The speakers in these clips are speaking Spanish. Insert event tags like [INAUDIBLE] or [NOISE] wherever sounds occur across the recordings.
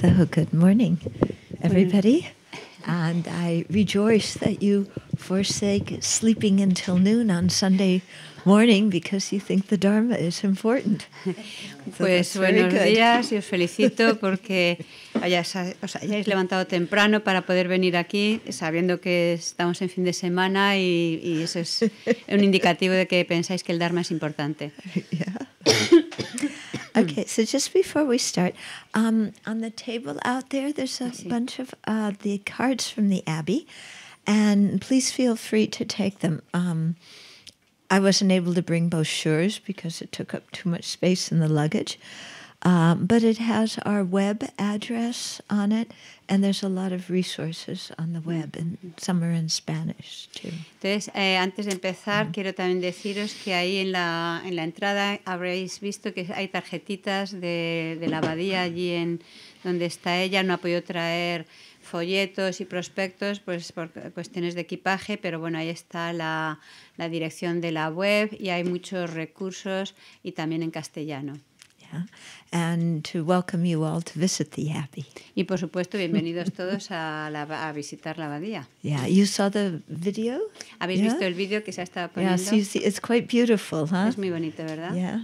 So, good morning, everybody. And I rejoice that you forsake sleeping until noon on Sunday morning because you think the Dharma is important. [LAUGHS] So pues buenos good. días y os felicito [LAUGHS] porque hayas, os hayáis levantado temprano para poder venir aquí sabiendo que estamos en fin de semana y, y eso es un indicativo de que pensáis que el Dharma es importante. [LAUGHS] Yeah. Mm. Okay, so just before we start, um, on the table out there, there's a bunch of uh, the cards from the Abbey, and please feel free to take them. Um, I wasn't able to bring brochures because it took up too much space in the luggage, Pero um, but it has web address on it, and there's a web, and some are in Spanish Entonces, eh, antes de empezar, mm. quiero también deciros que ahí en la, en la entrada habréis visto que hay tarjetitas de, de la abadía allí en donde está ella. No ha podido traer folletos y prospectos pues por cuestiones de equipaje, pero bueno, ahí está la, la dirección de la web y hay muchos recursos y también en castellano. And to welcome you all to visit the abbey. Y por supuesto, bienvenidos todos a, la, a visitar la abadía. Yeah, you saw the video? ¿Habéis yeah? visto el vídeo que se ha estado poniendo? Yeah, so you see, it's quite beautiful, huh? Es muy bonito, ¿verdad? Yeah.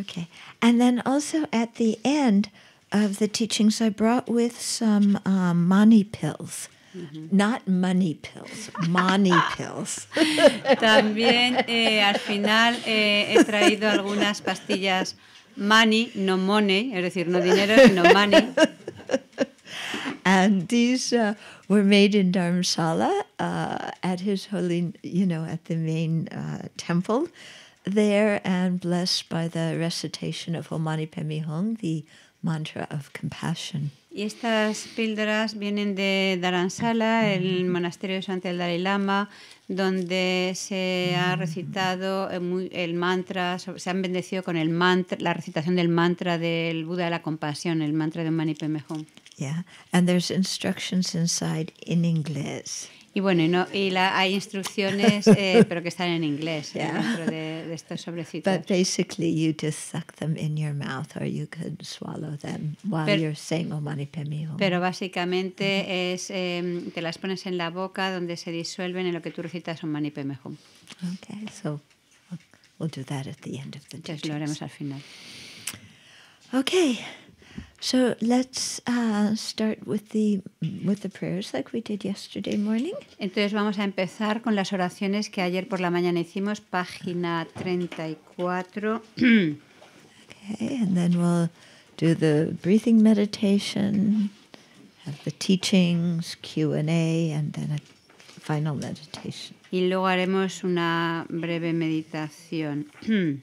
Okay. And then also at the end of the teachings, I brought with some um, mani pills. Mm -hmm. Not money pills, money [LAUGHS] pills. También eh, al final eh, he traído algunas pastillas money, no money, es decir, no dinero, sino money. [LAUGHS] and these uh, were made in Dharamsala uh, at his holy, you know, at the main uh, temple there and blessed by the recitation of Omani Pemi Hong, the mantra of compassion. Y estas píldoras vienen de Dharamsala, el mm-hmm. monasterio de Santa el Dalai Lama, donde se ha mm. recitado eh, el mantra, se han bendecido con el mantra, la recitación del mantra del Buda de la compasión, el mantra de Mani Pemejón and there's instructions inside in English. Y bueno, y, no, y la, hay instrucciones, eh, [LAUGHS] pero que están en inglés yeah. dentro de, de, estos sobrecitos. But basically you just suck them in your mouth or you could swallow them while pero, you're saying Omani oh, Pemiho. Pero básicamente mm -hmm. es, eh, te las pones en la boca donde se disuelven en lo que tú recitas Omani oh, Pemiho. Okay, so we'll, we'll do that at the end of the Entonces lo haremos al final. Okay. So let's uh, start with the with the prayers like we did yesterday morning. Entonces vamos a empezar con las oraciones que ayer por la mañana hicimos, página 34. okay, and then we'll do the breathing meditation, have the teachings, Q&A and then a final meditation. Y luego haremos una breve meditación. [CLEARS THROAT]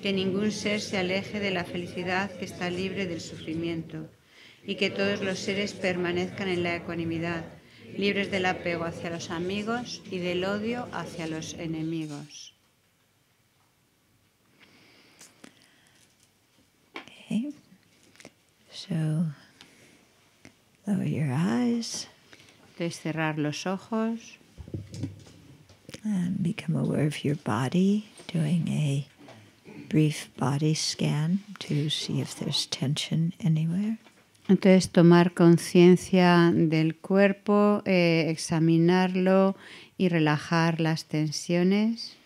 que ningún ser se aleje de la felicidad que está libre del sufrimiento, y que todos los seres permanezcan en la ecuanimidad, libres del apego hacia los amigos y del odio hacia los enemigos. So, lower your eyes. cerrar los ojos. And become aware of your body doing a entonces, tomar conciencia del cuerpo, eh, examinarlo y relajar las tensiones.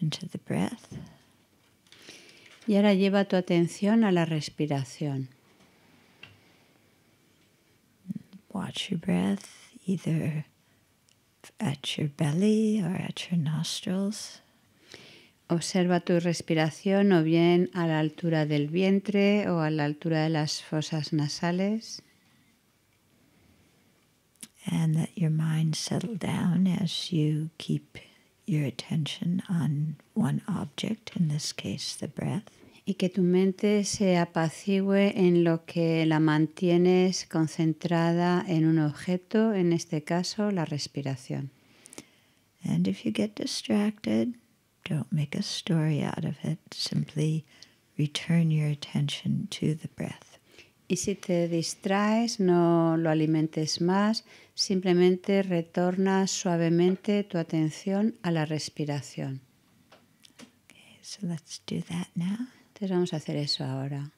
attention the breath. Y ahora lleva tu atención a la respiración. Watch your breath either at your belly or at your nostrils. Observa tu respiración o bien a la altura del vientre o a la altura de las fosas nasales. And let your mind settle down as you keep your attention on one object, in this case the breath. Y que tu mente se apacigüe en lo que la mantienes concentrada en un objeto, en este caso la respiración. And if you get distracted, don't make a story out of it. Simply return your attention to the breath. Y si te distraes, no lo alimentes más, simplemente retorna suavemente tu atención a la respiración. Entonces vamos a hacer eso ahora.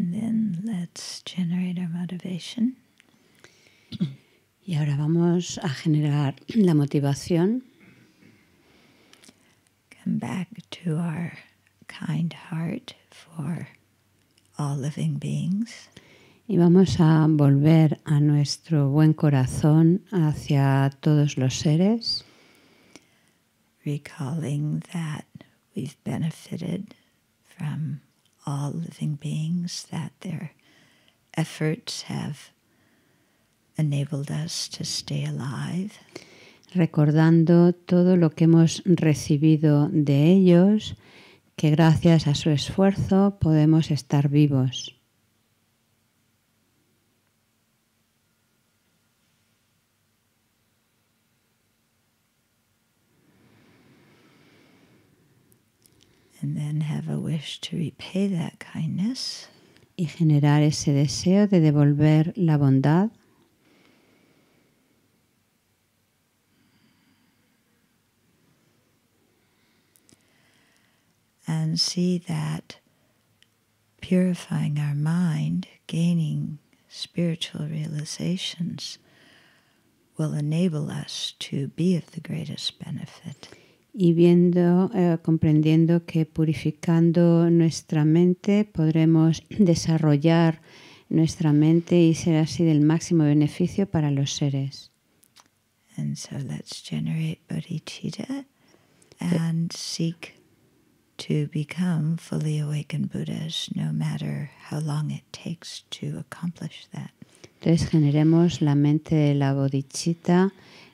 And then let's generate our motivation. Y ahora vamos a generar la motivación. Come back to our kind heart for all living beings. Y vamos a volver a nuestro buen corazón hacia todos los seres. Recalling that we've benefited from all living beings that their efforts have enabled us to stay alive. Recordando todo lo que hemos recibido de ellos, que gracias a su esfuerzo podemos estar vivos. and then have a wish to repay that kindness. Y generar ese deseo de devolver la bondad. And see that purifying our mind, gaining spiritual realizations, will enable us to be of the greatest benefit. y viendo, eh, comprendiendo que purificando nuestra mente podremos [CLEARS THROAT] desarrollar nuestra mente y ser así del máximo beneficio para los seres. And so let's generate bodhicitta and seek to become fully awakened Buddhas, no matter how long it takes to accomplish that. Entonces generemos la mente de la bodhicitta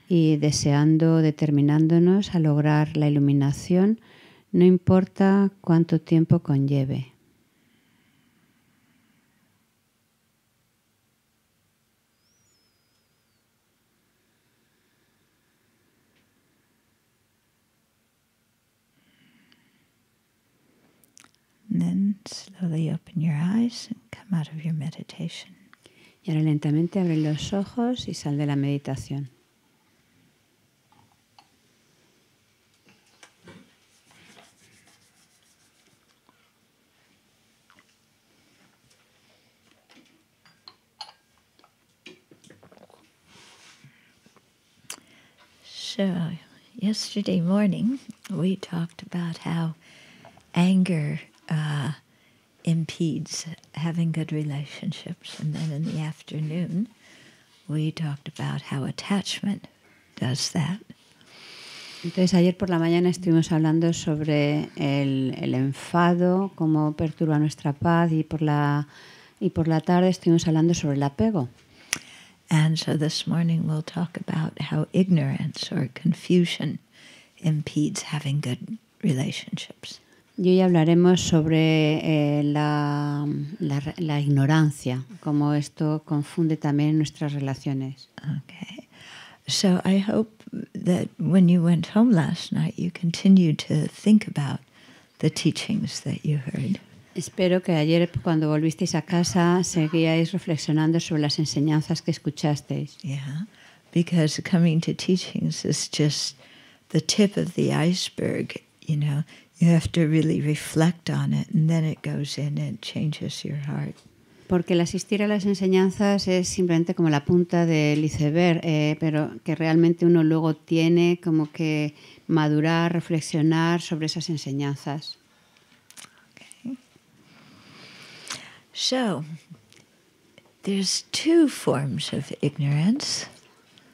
y deseando, determinándonos a lograr la iluminación, no importa cuánto tiempo conlleve. Y ahora lentamente abre los ojos y sal de la meditación. So, yesterday morning, we talked about how anger uh, impedes having good relationships. And then in the afternoon, we talked about how attachment does that. Entonces ayer por la mañana estuvimos hablando sobre el, el enfado, cómo perturba nuestra paz y por la y por la tarde estuvimos hablando sobre el apego. And so this morning we'll talk about how ignorance or confusion impedes having good relationships. Y hoy hablaremos sobre eh, la, la, la, ignorancia, cómo esto confunde también nuestras relaciones. Okay. So I hope that when you went home last night, you continued to think about the teachings that you heard. Espero que ayer cuando volvisteis a casa seguíais reflexionando sobre las enseñanzas que escuchasteis. Yeah, because coming to teachings is just the tip of the iceberg, you know. You have to really reflect on it and then it goes in and changes your heart. Porque el asistir a las enseñanzas es simplemente como la punta del iceberg, eh, pero que realmente uno luego tiene como que madurar, reflexionar sobre esas enseñanzas. So, there's two forms of ignorance.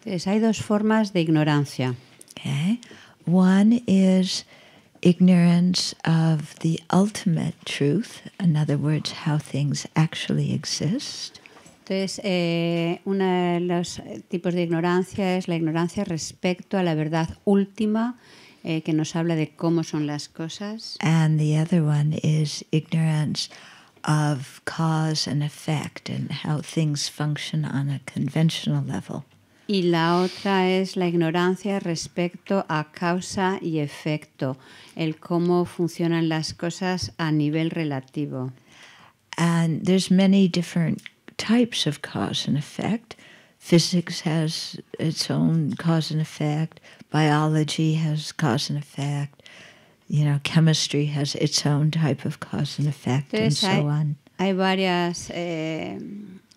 Entonces, hay dos formas de ignorancia. Okay. One is ignorance of the ultimate truth, in other words, how things actually exist. Entonces, eh, uno de los tipos de ignorancia es la ignorancia respecto a la verdad última eh, que nos habla de cómo son las cosas. And the other one is ignorance of cause and effect and how things function on a conventional level. Y la otra es la ignorancia respecto a causa y efecto, el cómo funcionan las cosas a nivel relativo. And there's many different types of cause and effect. Physics has its own cause and effect, biology has cause and effect. you know, chemistry has its own type of cause and effect Entonces, and so hay, on. Hay varias eh,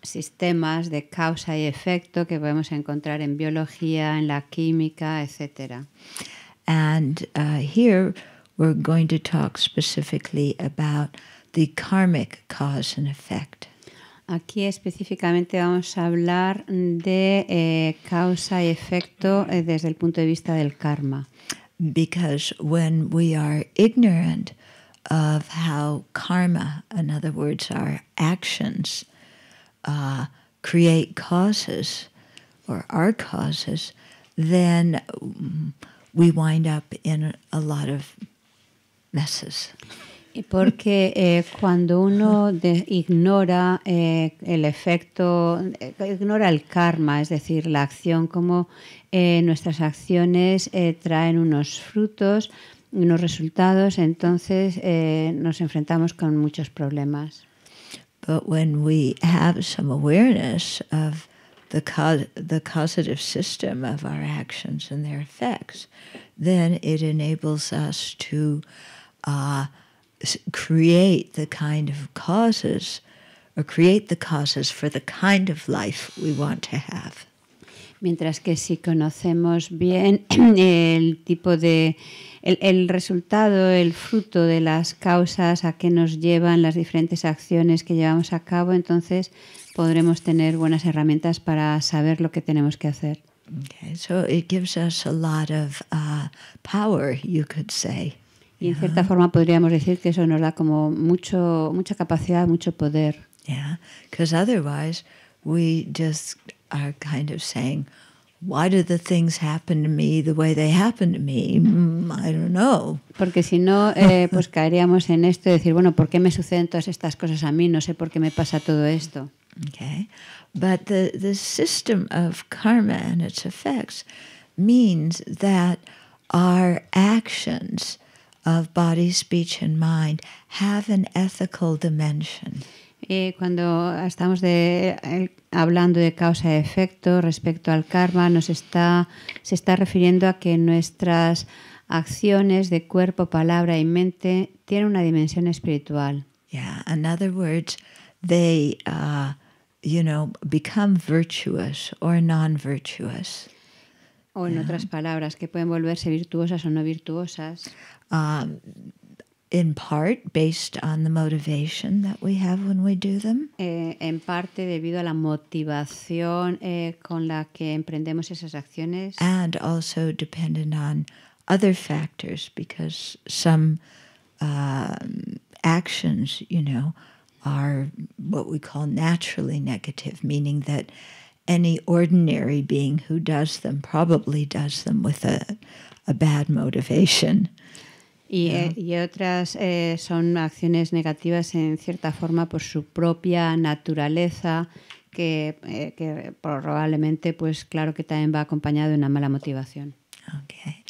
sistemas de causa y efecto que podemos encontrar en biología, en la química, etc. And uh, here we're going to talk specifically about the karmic cause and effect. Aquí específicamente vamos a hablar de eh, causa y efecto eh, desde el punto de vista del karma. Because when we are ignorant of how karma, in other words, our actions, uh, create causes or are causes, then mm, we wind up in a lot of messes. Y porque eh, cuando uno de, ignora eh, el efecto, eh, ignora el karma, es decir, la acción, como eh, nuestras acciones eh, traen unos frutos, unos resultados, entonces eh, nos enfrentamos con muchos problemas. But when we have some awareness of the, de the causative system of our actions and their effects, then it enables us to uh, create the kind of causes or create the causes for the kind of life we want to have. Mientras que si conocemos bien [CLEARS THROAT] el tipo de el, resultado, el fruto de las causas a que nos llevan las diferentes acciones que llevamos a cabo, entonces podremos tener buenas herramientas para saber lo que tenemos que hacer. Okay, it gives us a lot of uh, power, you could say. Y en cierta forma podríamos decir que eso nos da como mucho, mucha capacidad, mucho poder. Yeah, because otherwise we just are kind of saying, why do the things happen to me the way they happen to me? Mm, I don't know. Porque si no, eh, [LAUGHS] pues caeríamos en esto de decir, bueno, ¿por qué me suceden todas estas cosas a mí? No sé por qué me pasa todo esto. Okay. But the, the system of karma and its effects means that our actions of body, speech, and mind have an ethical dimension. Eh, cuando estamos de, eh, hablando de causa y efecto respecto al karma, nos está, se está refiriendo a que nuestras acciones de cuerpo, palabra y mente tienen una dimensión espiritual. Yeah, in other words, they, uh, you know, become virtuous or non-virtuous. O en otras palabras, que pueden volverse virtuosas o no virtuosas. Um, in part based on the motivation that we have when eh, en parte debido a la motivación eh, con la que emprendemos esas acciones. And also dependent on other factors because some acciones um, actions, you know, are what we call naturally negative, meaning that any ordinary being who does them probably does them with a, a bad motivation. Y, yeah. eh, y otras eh, son acciones negativas en cierta forma por su propia naturaleza, que, eh, que probablemente, pues claro que también va acompañado de una mala motivación. Okay.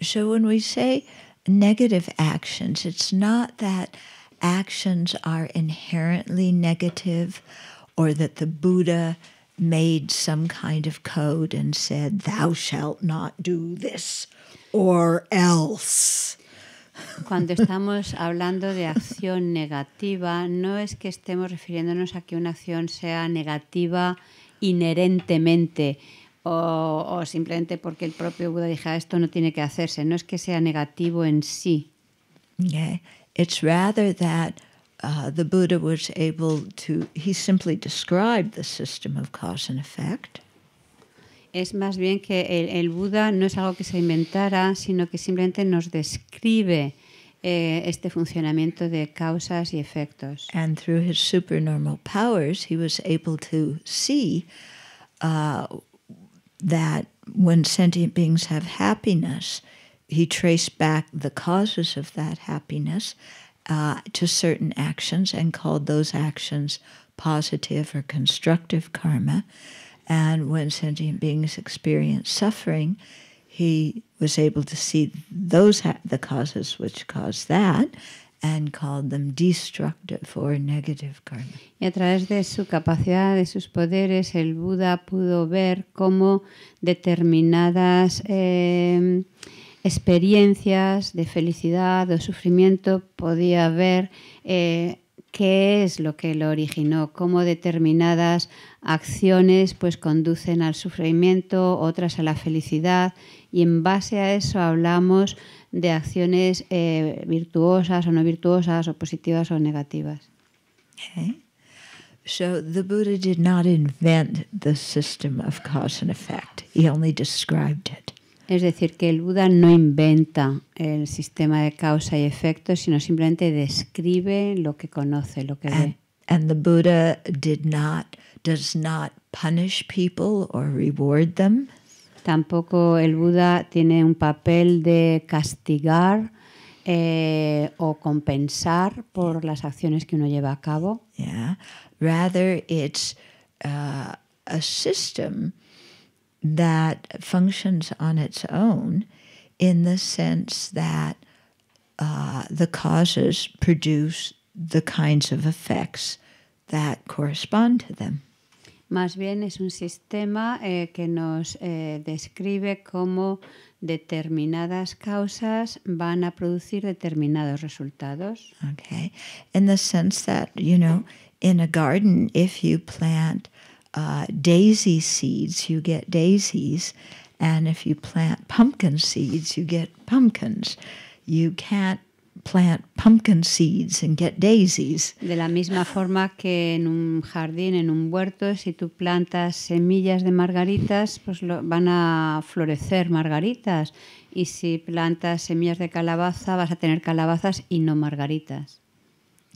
So when we say negative actions, it's not that actions are inherently negative or that the Buddha made some kind of code and said, Thou shalt not do this or else. Cuando estamos hablando de acción negativa, no es que estemos refiriéndonos a que una acción sea negativa inherentemente o, simplemente porque el propio Buda dijera esto no tiene que hacerse, no es que sea negativo en sí. It's rather that Uh, the Buddha was able to, he simply described the system of cause and effect. Es más bien que el, el Buda no es algo que se inventara, sino que simplemente nos describe eh, este funcionamiento de causas y efectos. And through his supernormal powers, he was able to see uh, that when sentient beings have happiness, he traced back the causes of that happiness uh, to certain actions and called those actions positive or constructive karma. And when sentient beings experience suffering, he was able to see those the causes which caused that and called them destructive or negative karma. Y a través de su capacidad, de sus poderes, el Buda pudo ver cómo determinadas eh, experiencias de felicidad o sufrimiento, podía ver eh, qué es lo que lo originó, cómo determinadas acciones pues conducen al sufrimiento, otras a la felicidad y en base a eso hablamos de acciones eh, virtuosas o no virtuosas o positivas o negativas. So the Buddha did not invent the system of cause and effect. He only described it. Es decir, que el Buda no inventa el sistema de causa y efecto, sino simplemente describe lo que conoce, lo que ve. And the Buddha did not, does not punish people or reward them. Tampoco el Buda tiene un papel de castigar eh, o compensar por las acciones que uno lleva a cabo. Rather, it's uh, a system that functions on its own in the sense that uh, the causes produce the kinds of effects that correspond to them. Más bien es un sistema eh, que nos eh, describe cómo determinadas causas van a producir determinados resultados. Okay. In the sense that, you know, in a garden, if you plant uh, daisy seeds, you get daisies, and if you plant pumpkin seeds, you get pumpkins. You can't plant pumpkin seeds and get daisies. De la misma forma que en un jardín, en un huerto, si tú plantas semillas de margaritas, pues lo, van a florecer margaritas. Y si plantas semillas de calabaza, vas a tener calabazas y no margaritas.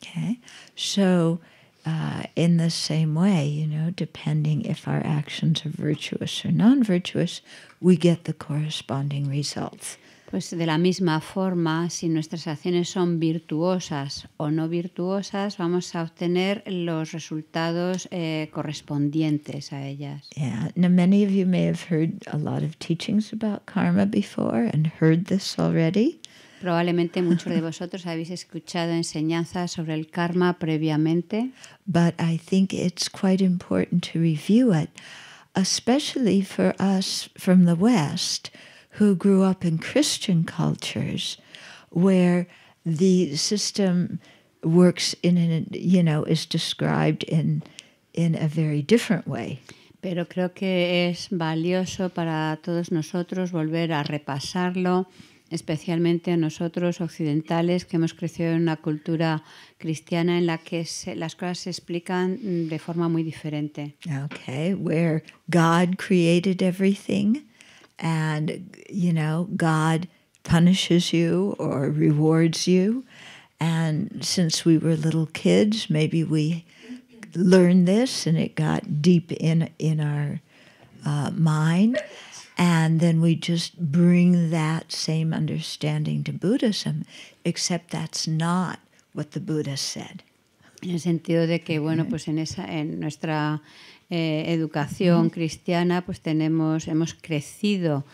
Okay. So uh, in the same way, you know, depending if our actions are virtuous or non virtuous, we get the corresponding results. Pues de la misma forma, si nuestras acciones son virtuosas o no virtuosas, vamos a obtener los resultados eh, correspondientes a ellas. Yeah. Now, many of you may have heard a lot of teachings about karma before and heard this already. Probablemente muchos de vosotros habéis escuchado enseñanzas sobre el karma previamente. But I think it's quite important to review it, especially for us from the West who grew up in Christian cultures where the system works in an, you know is described very way. Pero creo que es valioso para todos nosotros volver a repasarlo especialmente a nosotros occidentales que hemos crecido en una cultura cristiana en la que las cosas se explican de forma muy diferente. Okay, where God created everything and you know, God punishes you or rewards you and since we were little kids, maybe we learned this and it got deep in in our uh, mind And then we just bring that same understanding to Buddhism, except that's not what the Buddha said. En el sentido de que, bueno, pues en, esa, en nuestra eh, educación cristiana, pues tenemos, hemos crecido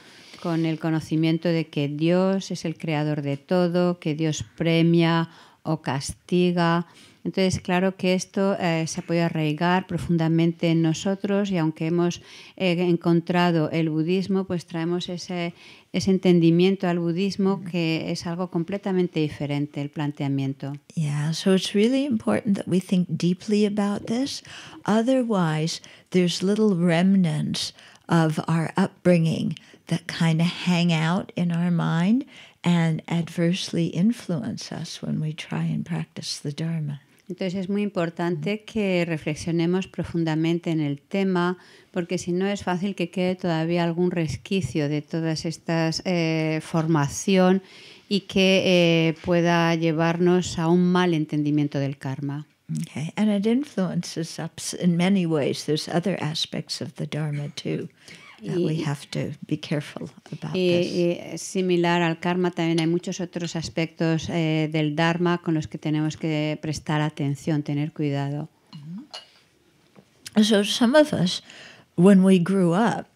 con el conocimiento de que Dios es el creador de todo, que Dios premia o castiga, Entonces, claro que esto eh, se ha arraigar profundamente en nosotros y aunque hemos eh, encontrado el budismo, pues traemos ese, ese entendimiento al budismo que es algo completamente diferente el planteamiento. Yeah, so it's really important that we think deeply about this. Otherwise, there's little remnants of our upbringing that kind of hang out in our mind and adversely influence us when we try and practice the Dharma. Entonces es muy importante que reflexionemos profundamente en el tema, porque si no es fácil que quede todavía algún resquicio de todas estas eh, formación y que eh, pueda llevarnos a un mal entendimiento del karma. and it influences us in many ways. There's other aspects of Dharma too. that we have to be careful about y, this. y similar al karma también hay muchos otros aspectos eh, del dharma con los que tenemos que prestar atención, tener cuidado. So some of us, when we grew up,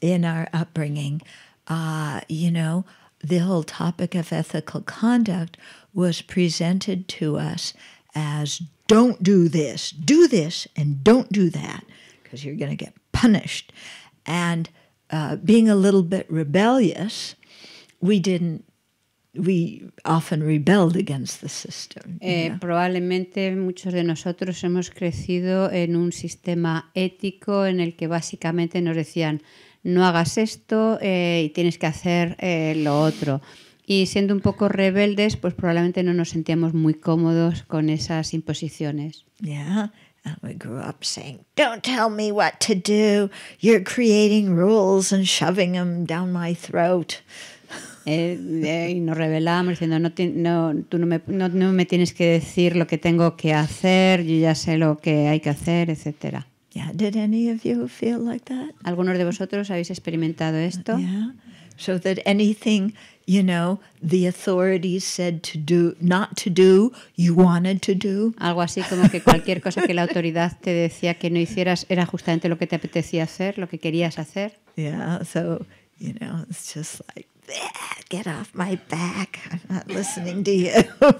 in our upbringing, uh, you know, the whole topic of ethical conduct was presented to us as don't do this, do this, and don't do that, because you're going to get punished. and uh, being a little bit rebellious, we didn't. We often rebelled against the system. Eh, probablemente muchos de nosotros hemos crecido en un sistema ético en el que básicamente nos decían no hagas esto eh, y tienes que hacer eh, lo otro. Y siendo un poco rebeldes, pues probablemente no nos sentíamos muy cómodos con esas imposiciones. Ya. And oh, we grew up saying, Don't tell me what to do. You're creating rules and shoving them down my throat. Eh, eh, y nos rebelábamos diciendo, no, no tú no me, no, no me, tienes que decir lo que tengo que hacer, yo ya sé lo que hay que hacer, etc. Yeah, did any of you feel like that? ¿Algunos de vosotros habéis experimentado esto? Yeah. So that anything not Algo así como que cualquier cosa que la autoridad te decía que no hicieras era justamente lo que te apetecía hacer, lo que querías hacer. Yeah, so, you know, it's just like, get off my back, I'm not listening to you.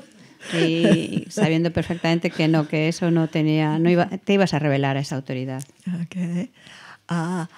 y sabiendo perfectamente que no, que eso no tenía, no te ibas a revelar a esa autoridad. Okay. ah...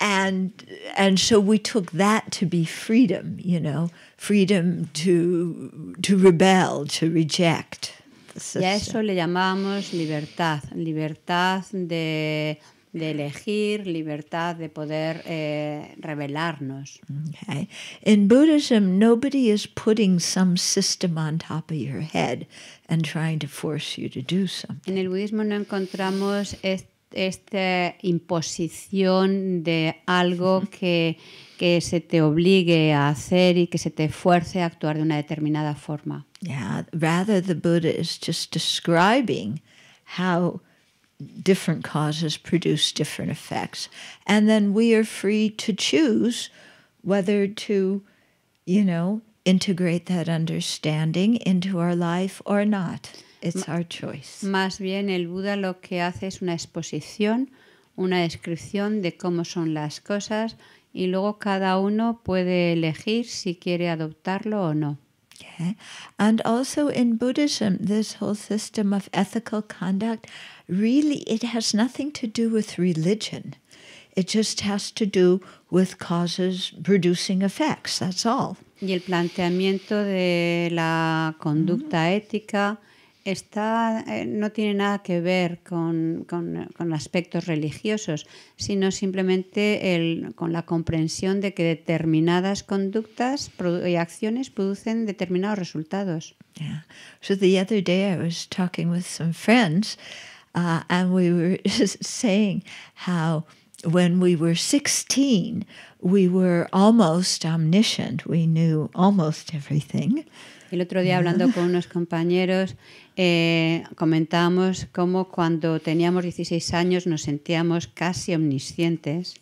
and and so we took that to be freedom you know freedom to to rebel to reject the eso le llamamos libertad libertad de de elegir libertad de poder eh, rebelarnos okay. in buddhism nobody is putting some system on top of your head and trying to force you to do something en el budismo no encontramos este esta imposición de algo que, que, se te obligue a hacer y que se te fuerce a actuar de una determinada forma. Yeah, rather the Buddha is just describing how different causes produce different effects. And then we are free to choose whether to, you know, integrate that understanding into our life or not. It's our choice. Más bien el Buda lo que hace es una exposición, una descripción de cómo son las cosas y luego cada uno puede elegir si quiere adoptarlo o no. Okay. And also in Buddhism, this whole system of ethical conduct, really, it has nothing to do with religion. It just has to do with causes producing effects. That's all. Y el planteamiento de la conducta mm -hmm. ética está, eh, no tiene nada que ver con, con, aspectos religiosos, sino simplemente el, con la comprensión de que determinadas conductas y acciones producen determinados resultados. Yeah. So the other day I was talking with some friends, uh, and we were [LAUGHS] saying how when we were 16, we were almost omniscient. We knew almost everything. El otro día hablando con unos compañeros eh, comentamos comentábamos cómo cuando teníamos 16 años nos sentíamos casi omniscientes.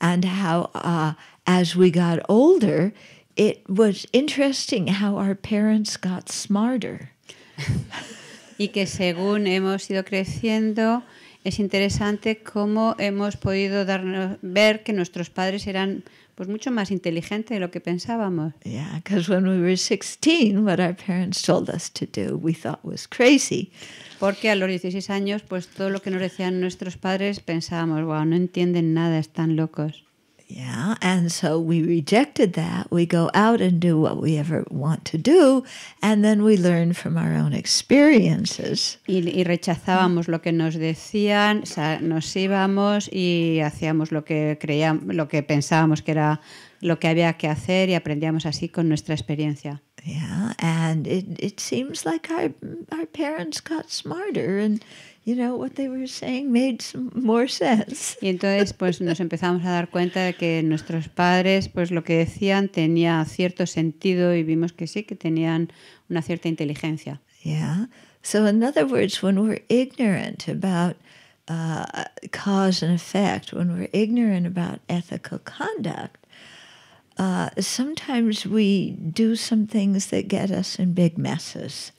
and how uh, as we got older, it was interesting how our parents got smarter. [LAUGHS] y que según hemos ido creciendo es interesante cómo hemos podido darnos, ver que nuestros padres eran pues mucho más inteligente de lo que pensábamos. Yeah, 16, what our parents told us to do, we thought was crazy. Porque a los 16 años, pues todo lo que nos decían nuestros padres pensábamos, wow, no entienden nada, están locos. Yeah. And so we rejected that. We go out and do what we ever want to do. And then we learn from our own experiences. Y, y rechazábamos lo que nos decían, o sea, nos íbamos y hacíamos lo que creíamos, lo que pensábamos que era lo que había que hacer y aprendíamos así con nuestra experiencia. Yeah, and it, it seems like our, our parents got smarter and you know, what they were saying made some more sense. Y entonces pues nos empezamos a dar cuenta de que nuestros padres pues lo que decían tenía cierto sentido y vimos que sí que tenían una cierta inteligencia. Yeah. So in other words, when we're ignorant about uh, cause and effect, when we're ignorant about ethical conduct, uh, sometimes we do some things that get us in big messes.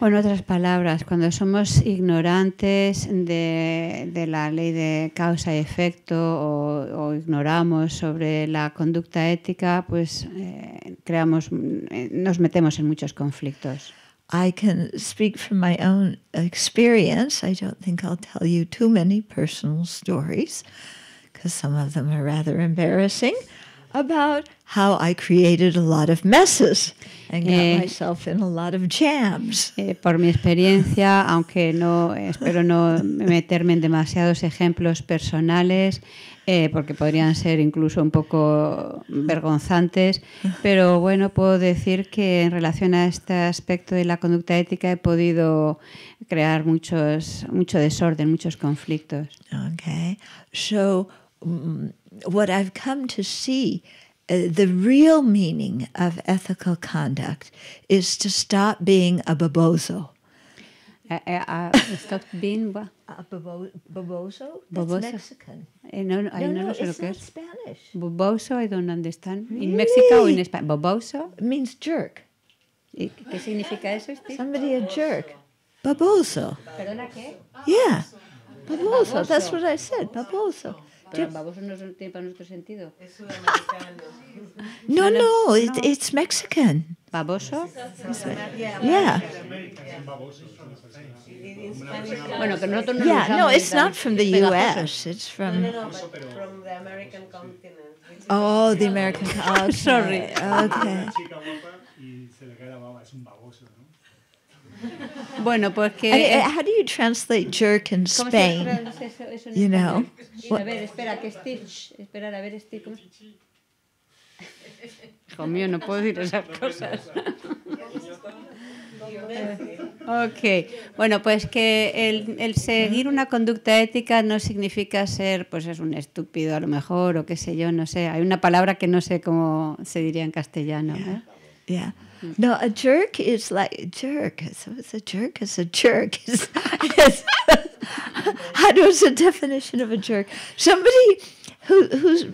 en otras palabras, cuando somos ignorantes de, de la ley de causa y efecto o, o ignoramos sobre la conducta ética, pues eh, creamos, eh, nos metemos en muchos conflictos. I can speak from my own experience. I don't think I'll tell you too many personal stories because some of them are rather embarrassing about how I created a lot of messes and got eh, myself in a lot of jams. Eh, por mi experiencia, aunque no espero no meterme en demasiados ejemplos personales, eh, porque podrían ser incluso un poco vergonzantes, pero bueno, puedo decir que en relación a este aspecto de la conducta ética he podido crear muchos mucho desorden, muchos conflictos. Okay. So mm, what I've come to see uh, the real meaning of ethical conduct is to stop being a bobozo. Uh, uh, stop being what? A bobo bobozo? That's boboso. Mexican. Eh, no, no, I no, no, no it's not Spanish. Boboso, I don't understand. Really? In Mexico, in Spanish? boboso? It means jerk. ¿Qué significa eso, Steve? Somebody a jerk. Baboso. ¿Perdona qué? Yeah. Baboso. That's what I said. Baboso. Pero en baboso no tiene para nuestro sentido. Es sudamericano. [LAUGHS] no, no, it, it's Mexican. ¿Baboso? Yeah. Bueno, que nosotros no Yeah, no, it's not from the US. It's from... No, no, no, from the American continent. Oh, the American... Oh, [LAUGHS] sorry. Okay. una chica guapa y se le cae la baba. Es un baboso, ¿no? [LAUGHS] Bueno, pues how do you translate jerk in Spain? you know. A ver, no puedo decir esas cosas. ok, bueno, pues que el, seguir una conducta ética no significa ser, pues es un estúpido a lo mejor, o qué sé yo, no sé. Hay una palabra que no sé cómo se diría en castellano. ¿eh? Yeah. No, a jerk is like a jerk. So it's a jerk is a jerk. Is, is, [LAUGHS] how does the definition of a jerk? Somebody who, whose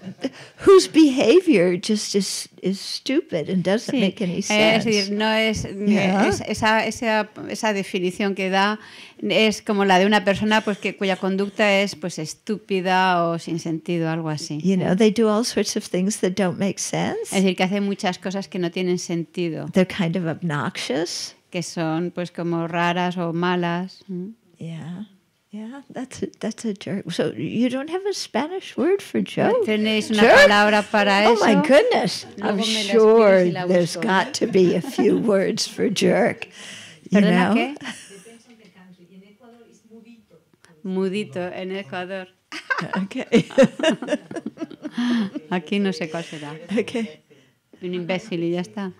whose behavior just is is stupid and doesn't sí. make any sense. Es decir, no es, yeah. es esa, esa, esa, definición que da es como la de una persona pues que cuya conducta es pues estúpida o sin sentido, algo así. You know, they do all sorts of things that don't make sense. Es decir, que hacen muchas cosas que no tienen sentido. They're kind of obnoxious. Que son pues como raras o malas. Yeah. Yeah, that's a, that's a jerk. So you don't have a Spanish word for joke? No jerk? para eso. Oh my goodness! I'm sure there's ¿eh? got to be a few [LAUGHS] words for jerk. You know? Qué? Mudito en Ecuador. [LAUGHS] Okay. [LAUGHS] Aquí no sé cuál será. Okay. Un imbécil y ya está.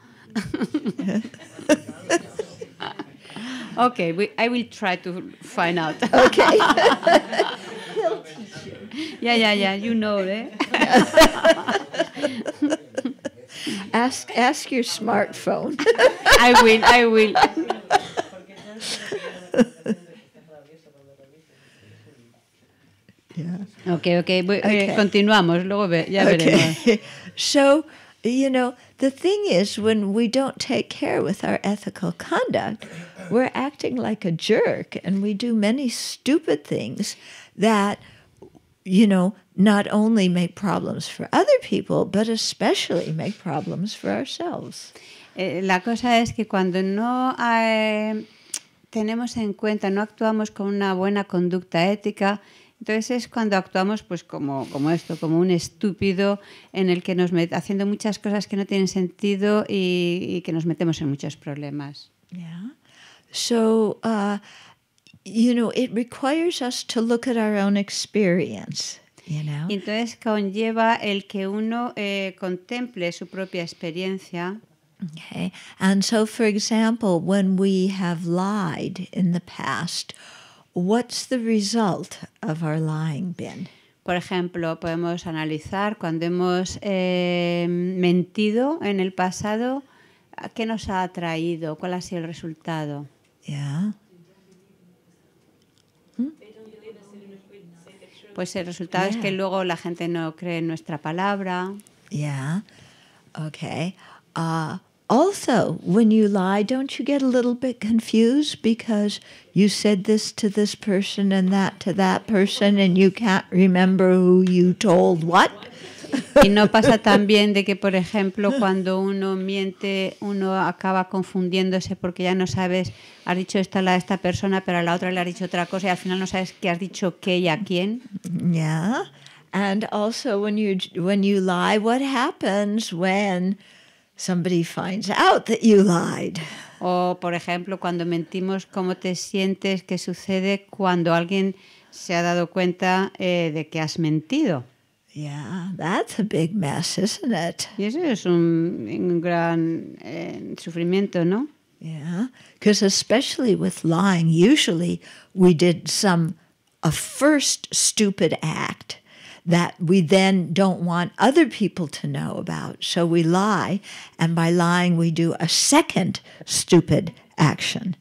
Okay, we, I will try to find out. [LAUGHS] Okay. He'll teach you. Yeah, yeah, yeah. You know, eh? [LAUGHS] ask ask your smartphone. [LAUGHS] I will. I will. yeah. Okay, okay. We, eh, okay. Continuamos. Luego ve, ya okay. veremos. so, you know, the thing is, when we don't take care with our ethical conduct, [LAUGHS] we're acting like a jerk and we do many stupid things that you know not only make problems for other people but especially make problems for ourselves eh, la cosa es que cuando no tenemos en cuenta no actuamos con una buena conducta ética entonces es cuando actuamos pues como, como esto, como un estúpido en el que nos haciendo muchas cosas que no tienen sentido y, y que nos metemos en muchos problemas. Ya. So, uh, you know, it requires us to look at our own experience. You know? Entonces conlleva el que uno eh, contemple su propia experiencia. Okay. And so, for example, when we have lied in the past, what's the result of our lying been? Por ejemplo, podemos analizar cuando hemos eh, mentido en el pasado, qué nos ha traído? ¿Cuál ha sido el resultado? Yeah. Hmm? Pues el resultado yeah. es que luego la gente no cree en nuestra palabra. Yeah. Okay. Uh, also, when you lie, don't you get a little bit confused because you said this to this person and that to that person and you can't remember who you told what? [LAUGHS] Y no pasa también de que, por ejemplo, cuando uno miente, uno acaba confundiéndose porque ya no sabes, has dicho esta a esta persona, pero a la otra le has dicho otra cosa y al final no sabes qué has dicho qué y a quién. Yeah. And also when you when you lie, what happens when somebody finds out that you lied? O, por ejemplo, cuando mentimos, ¿cómo te sientes? ¿Qué sucede cuando alguien se ha dado cuenta eh, de que has mentido? Yeah, that's a big mess, isn't it? Y eso es un, un gran eh, sufrimiento, ¿no? Yeah, because especially with lying, usually we did some a first stupid act that we then don't want other people to know about. So we lie, and by lying, we do a second stupid action.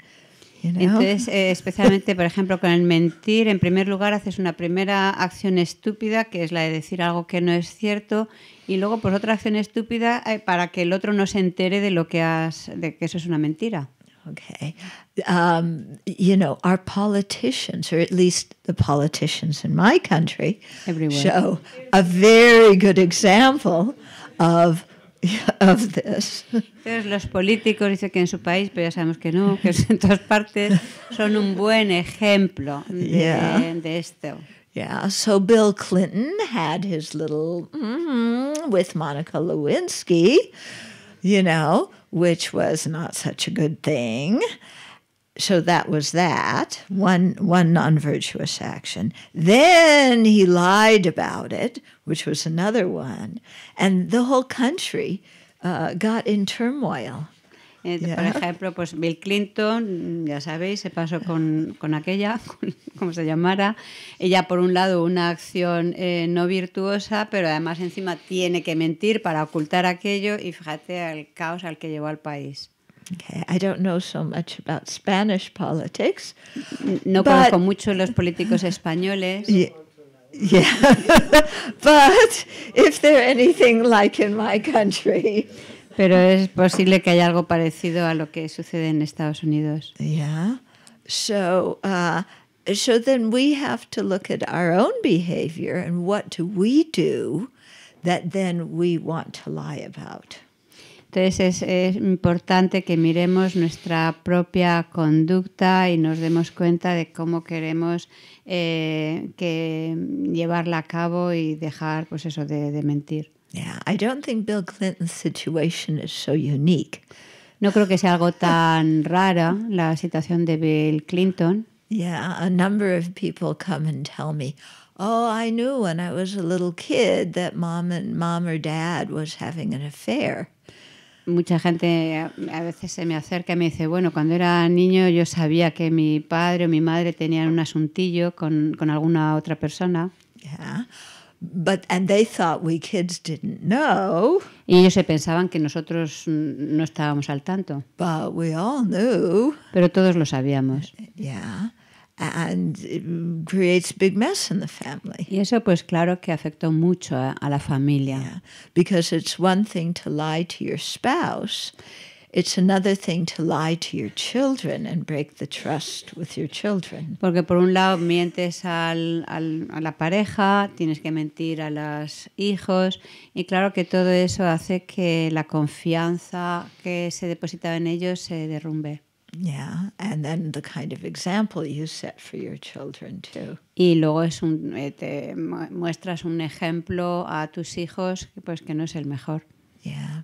Entonces, eh, [LAUGHS] especialmente, por ejemplo, con el mentir, en primer lugar haces una primera acción estúpida, que es la de decir algo que no es cierto, y luego por pues, otra acción estúpida eh, para que el otro no se entere de lo que has, de que eso es una mentira. Okay. Um, you know, our politicians, or at least the politicians in my country, show a very good example of [LAUGHS] of this. Entonces los políticos dicen que en su país, pero ya sabemos que no, que en todas partes son un buen ejemplo de, esto. Yeah, so Bill Clinton had his little con mm-hmm, with Monica Lewinsky, you know, which was not such a good thing. so that was that one one non-virtuous action then he lied about it which was another one and the whole country uh, got in turmoil eh, yeah. Por ejemplo, pues Bill Clinton, ya sabéis, se pasó con, con aquella, [LAUGHS] como se llamara. Ella, por un lado, una acción eh, no virtuosa, pero además encima tiene que mentir para ocultar aquello y fíjate el caos al que llevó al país. Okay, I don't know so much about Spanish politics. No but, conozco mucho los políticos españoles. Yeah, yeah. [LAUGHS] but if they're anything like in my country. Pero es posible que haya algo parecido a lo que sucede en Estados Unidos. Yeah. So, uh, so then we have to look at our own behavior and what do we do that then we want to lie about. Entonces es, importante que miremos nuestra propia conducta y nos demos cuenta de cómo queremos eh, que llevarla a cabo y dejar, pues eso, de, de mentir. I don't think Bill Clinton's situation is so unique. No creo que sea algo tan rara la situación de Bill Clinton. Yeah, a number of people come and tell me, "Oh, I knew when I was a little kid that mom and mom or dad was having an affair." mucha gente a veces se me acerca y me dice, bueno, cuando era niño yo sabía que mi padre o mi madre tenían un asuntillo con, alguna otra persona. Yeah. But, and they thought we kids didn't know. Y ellos se pensaban que nosotros no estábamos al tanto. But we all knew. Pero todos lo sabíamos. Yeah. And creates big mess in the family. Y eso pues claro que afectó mucho a, la familia. Yeah. Because it's one thing to lie to your spouse, it's another thing to lie to your children and break the trust with your children. Porque por un lado mientes al, al, a la pareja, tienes que mentir a los hijos y claro que todo eso hace que la confianza que se depositaba en ellos se derrumbe. Yeah, and then the kind of example you set for your children too. Y luego es un, eh, te muestras un ejemplo a tus hijos pues que no es el mejor. Yeah.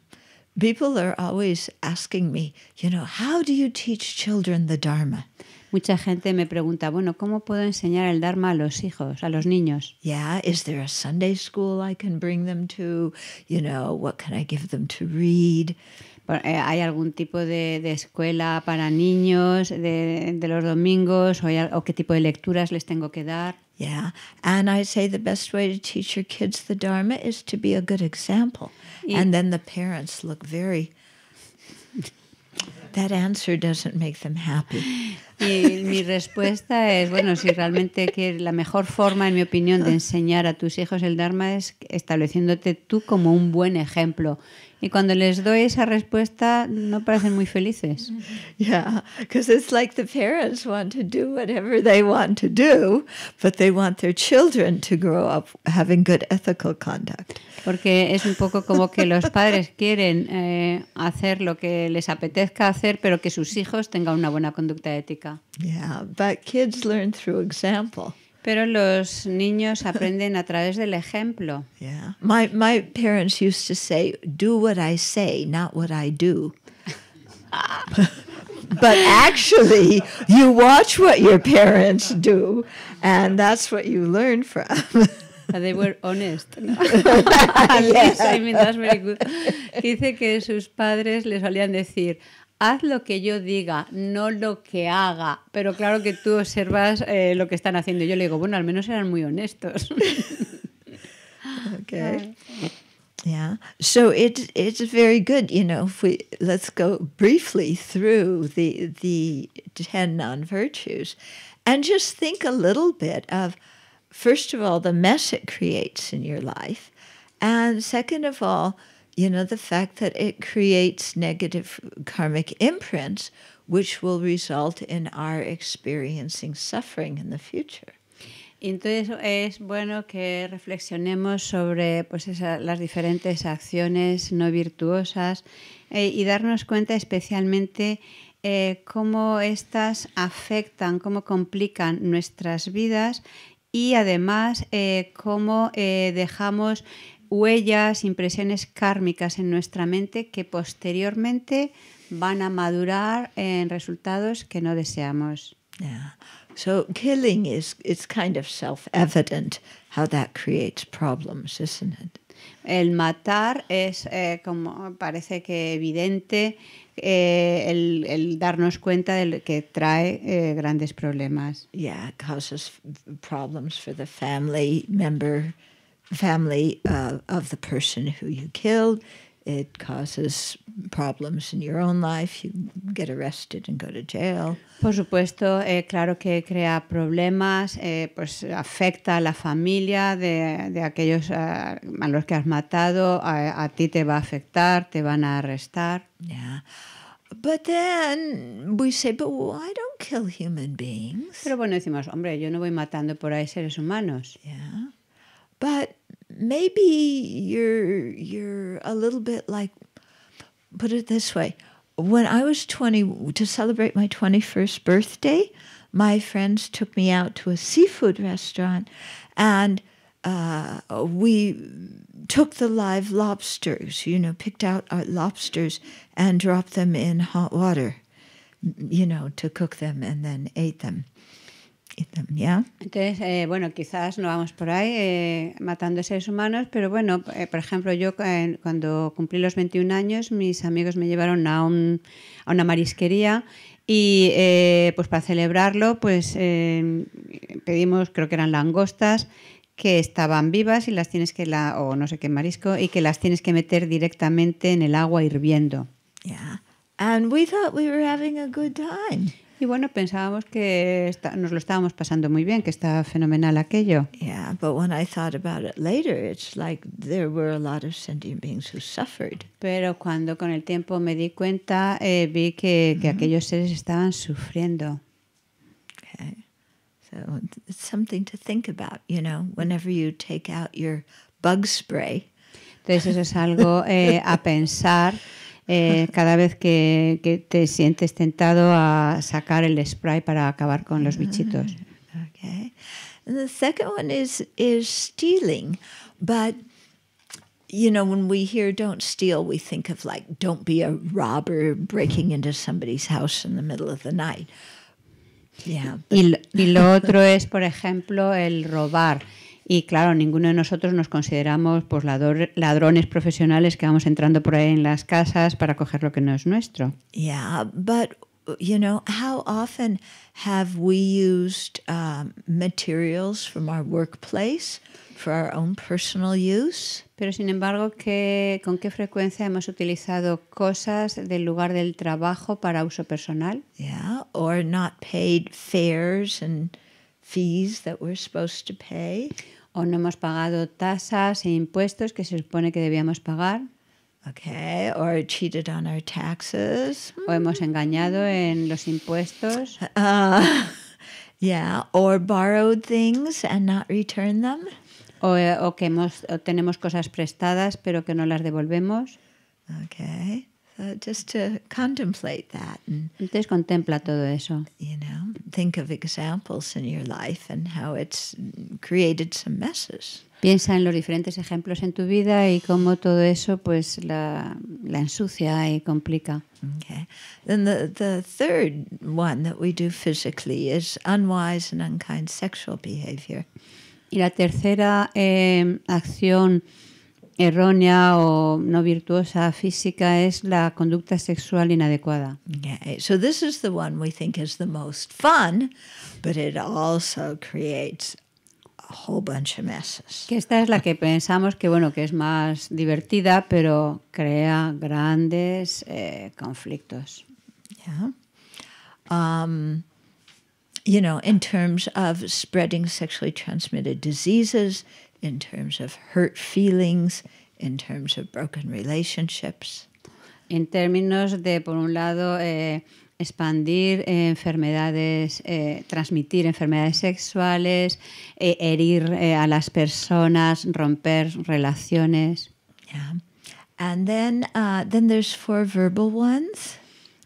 People are always asking me, you know, how do you teach children the Dharma? Mucha gente me pregunta, bueno, ¿cómo puedo enseñar el Dharma a los hijos, a los niños? Yeah, is there a Sunday school I can bring them to? You know, what can I give them to read? Eh, ¿Hay algún tipo de, de escuela para niños de, de los domingos o, o, qué tipo de lecturas les tengo que dar? Yeah, and I say the best way to teach your kids the Dharma is to be a good example, y... and then the parents look very. That answer doesn't make them happy. Y mi respuesta es, bueno, si realmente que la mejor forma, en mi opinión, de enseñar a tus hijos el Dharma es estableciéndote tú como un buen ejemplo y cuando les doy esa respuesta, no parecen muy felices. Yeah, because it's like the parents want to do whatever they want to do, but they want their children to grow up having good ethical conduct. Porque es un poco como que los padres quieren eh, hacer lo que les apetezca hacer, pero que sus hijos tengan una buena conducta ética. Yeah, but kids learn through example. Pero los niños [LAUGHS] aprenden a través del ejemplo. My, my parents used to say, do what I say, not what I do. [LAUGHS] but actually, you watch what your parents do, and that's what you learn from. They were honest. [LAUGHS] Dice que sus padres les solían decir, haz lo que yo diga, no lo que haga. Pero claro que tú observas eh, lo que están haciendo. Yo le digo, bueno, al menos eran muy honestos. [LAUGHS] okay. Yeah. So it it's very good, you know, if we let's go briefly through the the 10 non-virtues and just think a little bit of first of all the mess it creates in your life and second of all you know, the fact that it creates negative karmic imprints, which will result in our experiencing suffering in the future. Entonces es bueno que reflexionemos sobre pues, las diferentes acciones no virtuosas eh, y darnos cuenta especialmente eh, cómo estas afectan, cómo complican nuestras vidas y además eh, cómo dejamos huellas, impresiones kármicas en nuestra mente que posteriormente van a madurar en resultados que no deseamos. Yeah. So killing is it's kind of self-evident how that creates problems, isn't it? El matar es eh, como parece que evidente eh, el, darnos cuenta de que trae eh, grandes problemas. Yeah, causes problems for the family member family uh, of the person who you killed. It causes problems in your own life. You get arrested and go to jail. Por supuesto, eh, claro que crea problemas, eh, pues afecta a la familia de, de aquellos a, eh, a, los que has matado. A, a, ti te va a afectar, te van a arrestar. Yeah. But then we say, but well, I don't kill human beings. Pero bueno, decimos, hombre, yo no voy matando por ahí seres humanos. Yeah. But maybe you're you're a little bit like put it this way when i was 20 to celebrate my 21st birthday my friends took me out to a seafood restaurant and uh, we took the live lobsters you know picked out our lobsters and dropped them in hot water you know to cook them and then ate them Ya. Entonces, eh, bueno, quizás no vamos por ahí eh, matando seres humanos, pero bueno, eh, por ejemplo, yo cuando cumplí los 21 años, mis amigos me llevaron a, un, a una marisquería y pues para celebrarlo, pues pedimos, creo que eran langostas que estaban vivas y las tienes que la o no sé qué marisco y que las tienes que meter directamente en el agua hirviendo. Yeah. And we thought we were having a good time. Y bueno, pensábamos que está, nos lo estábamos pasando muy bien, que estaba fenomenal aquello. Yeah, but when I thought about it later, it's like there were a lot of sentient beings who suffered. Pero cuando con el tiempo me di cuenta, eh, vi que, que mm -hmm. aquellos seres estaban sufriendo. Okay. So it's something to think about, you know, whenever you take out your bug spray. Entonces eso es algo eh, a [LAUGHS] pensar eh, cada vez que, que, te sientes tentado a sacar el spray para acabar con los bichitos. Okay. the second one is, is stealing, but you know, when we hear don't steal, we think of like, don't be a robber breaking into somebody's house in the middle of the night. Yeah, y, y, lo, otro es, por ejemplo, el robar y claro, ninguno de nosotros nos consideramos pues ladrones profesionales que vamos entrando por ahí en las casas para coger lo que no es nuestro. Yeah, you often have we used um, materials from our workplace for our own personal use? Pero sin embargo, ¿qué, ¿con qué frecuencia hemos utilizado cosas del lugar del trabajo para uso personal? Yeah, or not paid fares and fees that we're supposed to pay. O no hemos pagado tasas e impuestos que se supone que debíamos pagar. Okay, or cheated on our taxes. O hemos engañado en los impuestos. Uh, [LAUGHS] yeah, or borrowed things and not return them. O, eh, o que hemos, o tenemos cosas prestadas pero que no las devolvemos. Okay. Uh, just to contemplate that and Entonces contempla todo eso. You know, think of examples in your life and how it's created some messes. Piensa en los diferentes ejemplos en tu vida y cómo todo eso pues la, la ensucia y complica. Okay. Then the, the third one that we do physically is unwise and unkind sexual behavior. Y la tercera eh, acción errónea o no virtuosa física es la conducta sexual inadecuada. Okay. Eh, so this is the one we think is the most fun, but it also creates a whole bunch of messes. Que esta es la que pensamos que bueno que es más divertida, pero crea grandes eh, conflictos. Yeah. Um, you know, in terms of spreading sexually transmitted diseases. in terms of hurt feelings, in terms of broken relationships. En términos de, por un lado, eh, expandir eh, enfermedades, eh, transmitir enfermedades sexuales, eh, herir eh, a las personas, romper relaciones. Yeah. And then, uh, then there's four verbal ones.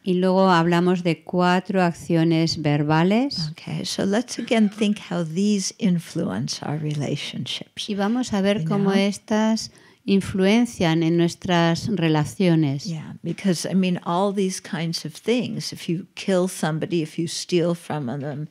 Y luego hablamos de cuatro acciones verbales. Okay, so let's again think how these influence our relationships. Y vamos a ver cómo estas influencian en nuestras relaciones. Yeah, because I mean all these kinds of things, if you kill somebody, if you steal from them,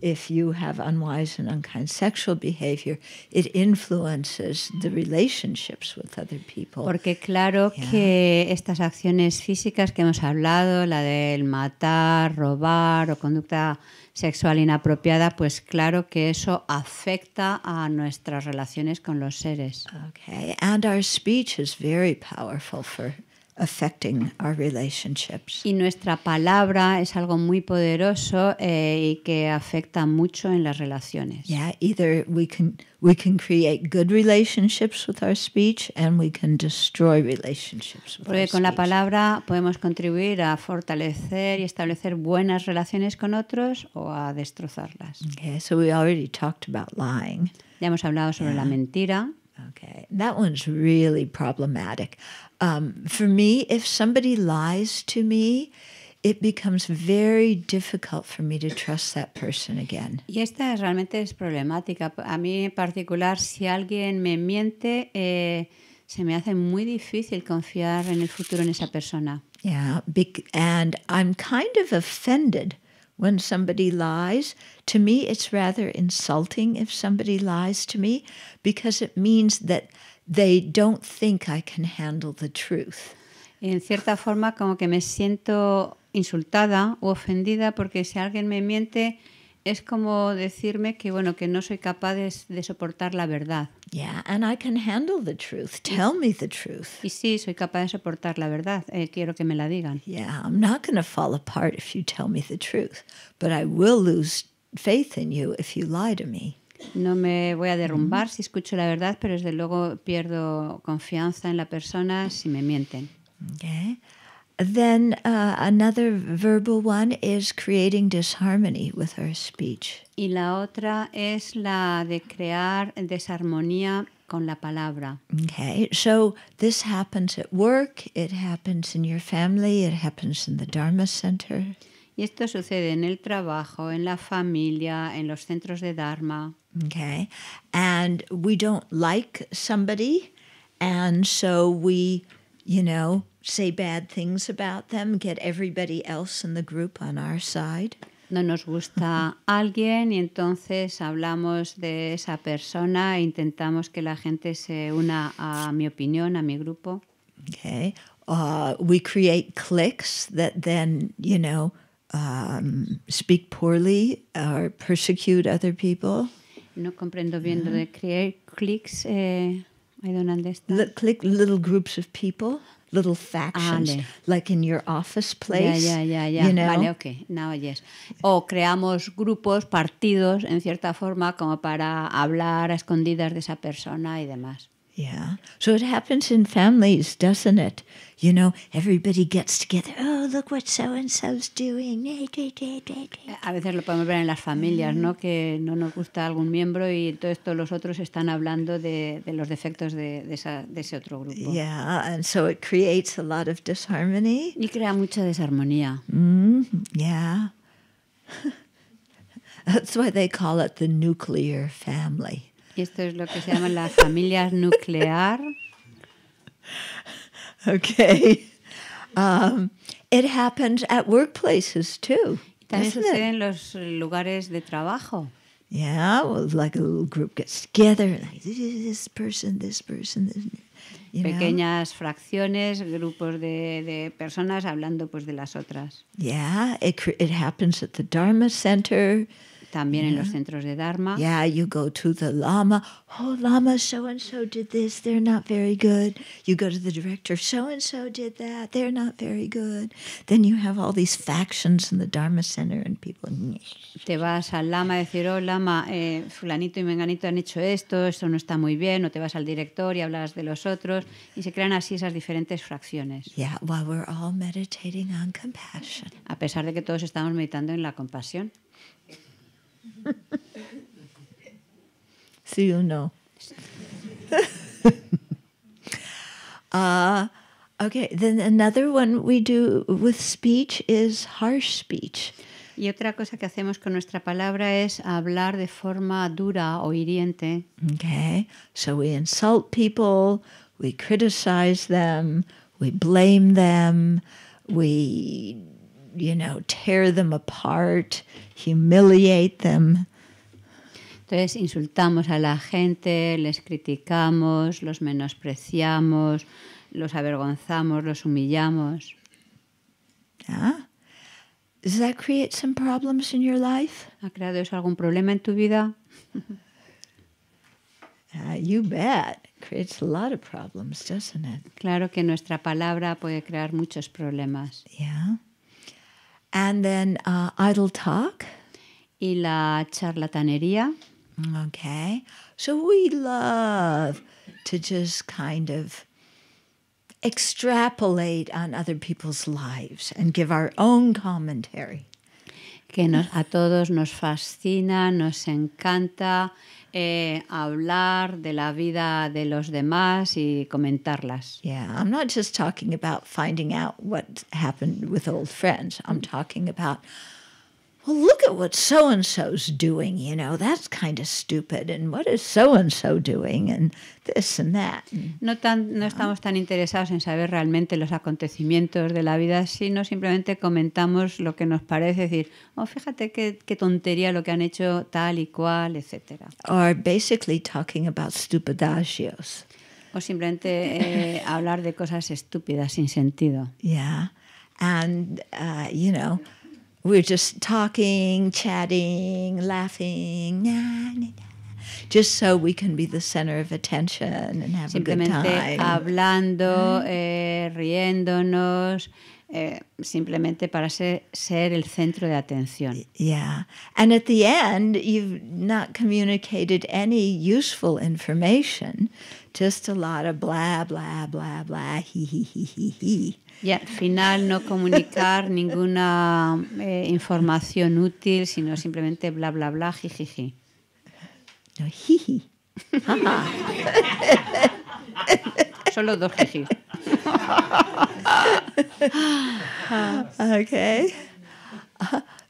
if you have unwise and unkind sexual behavior, it influences the relationships with other people. Porque claro que estas acciones físicas que hemos hablado, la del matar, robar o conducta sexual inapropiada, pues claro que eso afecta a nuestras relaciones con los seres. Okay, and our speech is very powerful affecting our relationships. Y nuestra palabra es algo muy poderoso eh, y que afecta mucho en las relaciones. Yeah, either we can we can create good relationships with our speech and we can destroy relationships with Porque our con speech. la palabra podemos contribuir a fortalecer y establecer buenas relaciones con otros o a destrozarlas. Okay, so we already talked about lying. Ya hemos hablado sobre yeah. la mentira. Okay, that one's really problematic. Um, for me, if somebody lies to me, it becomes very difficult for me to trust that person again. Y esta es, realmente es problemática. A mí en particular, si alguien me miente, eh, se me hace muy difícil confiar en el futuro en esa persona. Yeah, and I'm kind of offended when somebody lies. To me, it's rather insulting if somebody lies to me because it means that they don't think I can handle the truth. Y en cierta forma como que me siento insultada o ofendida porque si alguien me miente es como decirme que bueno que no soy capaz de, de soportar la verdad. Yeah, and I can handle the truth. Tell me the truth. Y sí, soy capaz de soportar la verdad. Eh, quiero que me la digan. Yeah, I'm not going to fall apart if you tell me the truth, but I will lose faith in you if you lie to me. no me voy a derrumbar si escucho la verdad, pero desde luego pierdo confianza en la persona si me mienten. Okay. Then uh, another verbal one is creating disharmony with our speech. Y la otra es la de crear desarmonía con la palabra. Okay, so this happens at work, it happens in your family, it happens in the Dharma Center. Y esto sucede en el trabajo, en la familia, en los centros de Dharma. Okay. And we don't like somebody, and so we, you know, say bad things about them, get everybody else in the group on our side. No nos gusta [LAUGHS] alguien y entonces hablamos de esa persona e intentamos que la gente se una a mi opinión, a mi grupo. Okay. Uh, we create cliques that then, you know, um, speak poorly or persecute other people. No comprendo bien lo de crear clics, Eh, I don't understand. click little groups of people, little factions, ah, like in your office place. Yeah, yeah, yeah, yeah. You know? Vale, okay. Now yes. O creamos grupos, partidos, en cierta forma, como para hablar a escondidas de esa persona y demás. Yeah. So it happens in families, doesn't it? You know, everybody gets together. Oh, look what so and so's doing. A veces lo podemos ver en las familias, ¿no? Que no nos gusta algún miembro y entonces todos los otros están hablando de, de los defectos de, de, esa, de ese otro grupo. Yeah, and so it creates a lot of disharmony. Y crea mucha desarmonía. Mm, yeah. [LAUGHS] That's why they call it the nuclear family. esto es lo que se llama la familia nuclear. [LAUGHS] Okay. Um, it happens at workplaces too. También sucede en los lugares de trabajo. Yeah, well, like a little group gets together, this person, this person, this, you know? Pequeñas fracciones, grupos de, de personas hablando pues de las otras. Yeah, it, it happens at the Dharma Center también en los centros de Dharma. Yeah, you go to the Lama. Oh, Lama so and so did this. They're not very good. You go to the director. So and so did that. They're not very good. Then you have all these factions in the Dharma Center and people. [LAUGHS] Te vas al Lama a decir, oh, Lama, eh, fulanito y menganito han hecho esto, esto no está muy bien. O te vas al director y hablas de los otros y se crean así esas diferentes fracciones. Yeah, while we're all meditating on compassion. A pesar de que todos estamos meditando en la compasión. so [LAUGHS] you know. [LAUGHS] uh, okay, then another one we do with speech is harsh speech. Y otra cosa que hacemos con nuestra palabra es hablar de forma dura o hiriente. Okay, so we insult people, we criticize them, we blame them, we Entonces insultamos a la gente, les criticamos, los menospreciamos, los avergonzamos, los humillamos. Ah, your life? ¿Ha creado eso algún problema en tu vida? Ah, you creates a lot of problems, doesn't it? Claro que nuestra palabra puede crear muchos problemas. Yeah. And then uh, idle talk. Y la charlatanería. Okay. So we love to just kind of extrapolate on other people's lives and give our own commentary. Que nos, a todos nos fascina, nos encanta Eh, hablar de la vida de los demás y comentarlas. Yeah, I'm not just talking about finding out what happened with old friends. I'm talking about well, look at what so and so's doing, you know, that's kind of stupid, and what is so and so doing, and this and that. No, tan, no estamos tan interesados en saber realmente los acontecimientos de la vida, sino simplemente comentamos lo que nos parece, decir, oh, fíjate qué, qué tontería lo que han hecho tal y cual, etc. Or basically talking about stupidagios. O simplemente eh, hablar de cosas estúpidas, sin sentido. [LAUGHS] Yeah, and, uh, you know. we're just talking, chatting, laughing, nah, nah, nah. just so we can be the center of attention and have a good time. Hablando, mm-hmm. eh, riéndonos. Eh, simplemente para ser, ser, el centro de atención. Yeah. And at the end, you've not communicated any useful information, just a lot of blah, blah, blah, blah, He he he he he. Y al final no comunicar [LAUGHS] ninguna eh, información útil, sino simplemente bla, bla, bla, jijiji. No, jiji. [LAUGHS] Solo dos jiji. [LAUGHS] okay.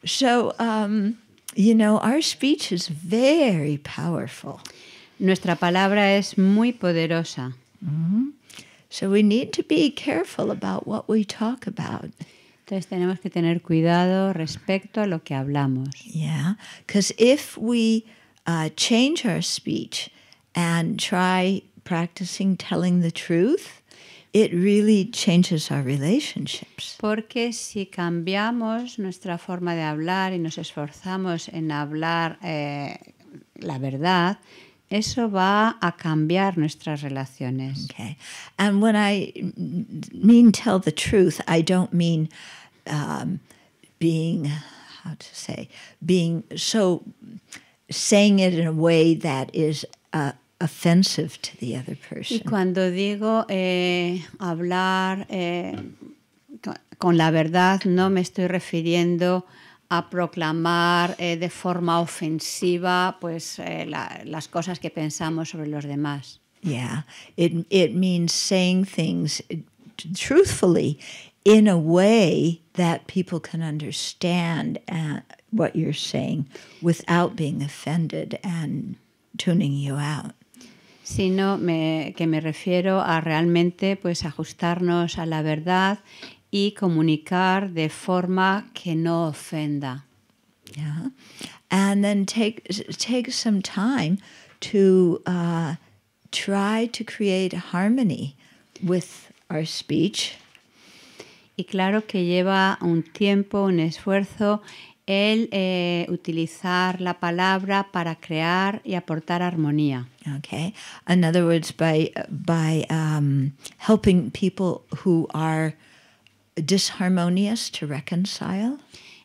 so, um, you know, our speech is very powerful. Nuestra palabra es muy poderosa. Mm-hmm. So we need to be careful about what we talk about. Entonces tenemos que tener cuidado respecto a lo que hablamos. Yeah, because if we uh, change our speech and try practicing telling the truth, it really changes our relationships. Porque si cambiamos nuestra forma de hablar y nos esforzamos en hablar eh, la verdad, Eso va a cambiar nuestras relaciones. Okay. And when I mean tell the truth, I don't mean um, being, how to say, being so, saying it in a way that is uh, offensive to the other person. Y cuando digo eh, hablar eh, con la verdad, no me estoy refiriendo a proclamar eh, de forma ofensiva pues, eh, las cosas que pensamos sobre los demás. Yeah, it, it means saying things eh, truthfully in a way that people can understand eh, what you're saying without being offended and tuning you out. sino me, que me refiero a realmente pues ajustarnos a la verdad y comunicar de forma que no ofenda. Yeah. And then take, take some time to uh, try to create harmony with our speech. Y claro que lleva un tiempo, un esfuerzo el eh, utilizar la palabra para crear y aportar armonía. Okay. In other words, by, by um, helping people who are disharmonious to reconcile?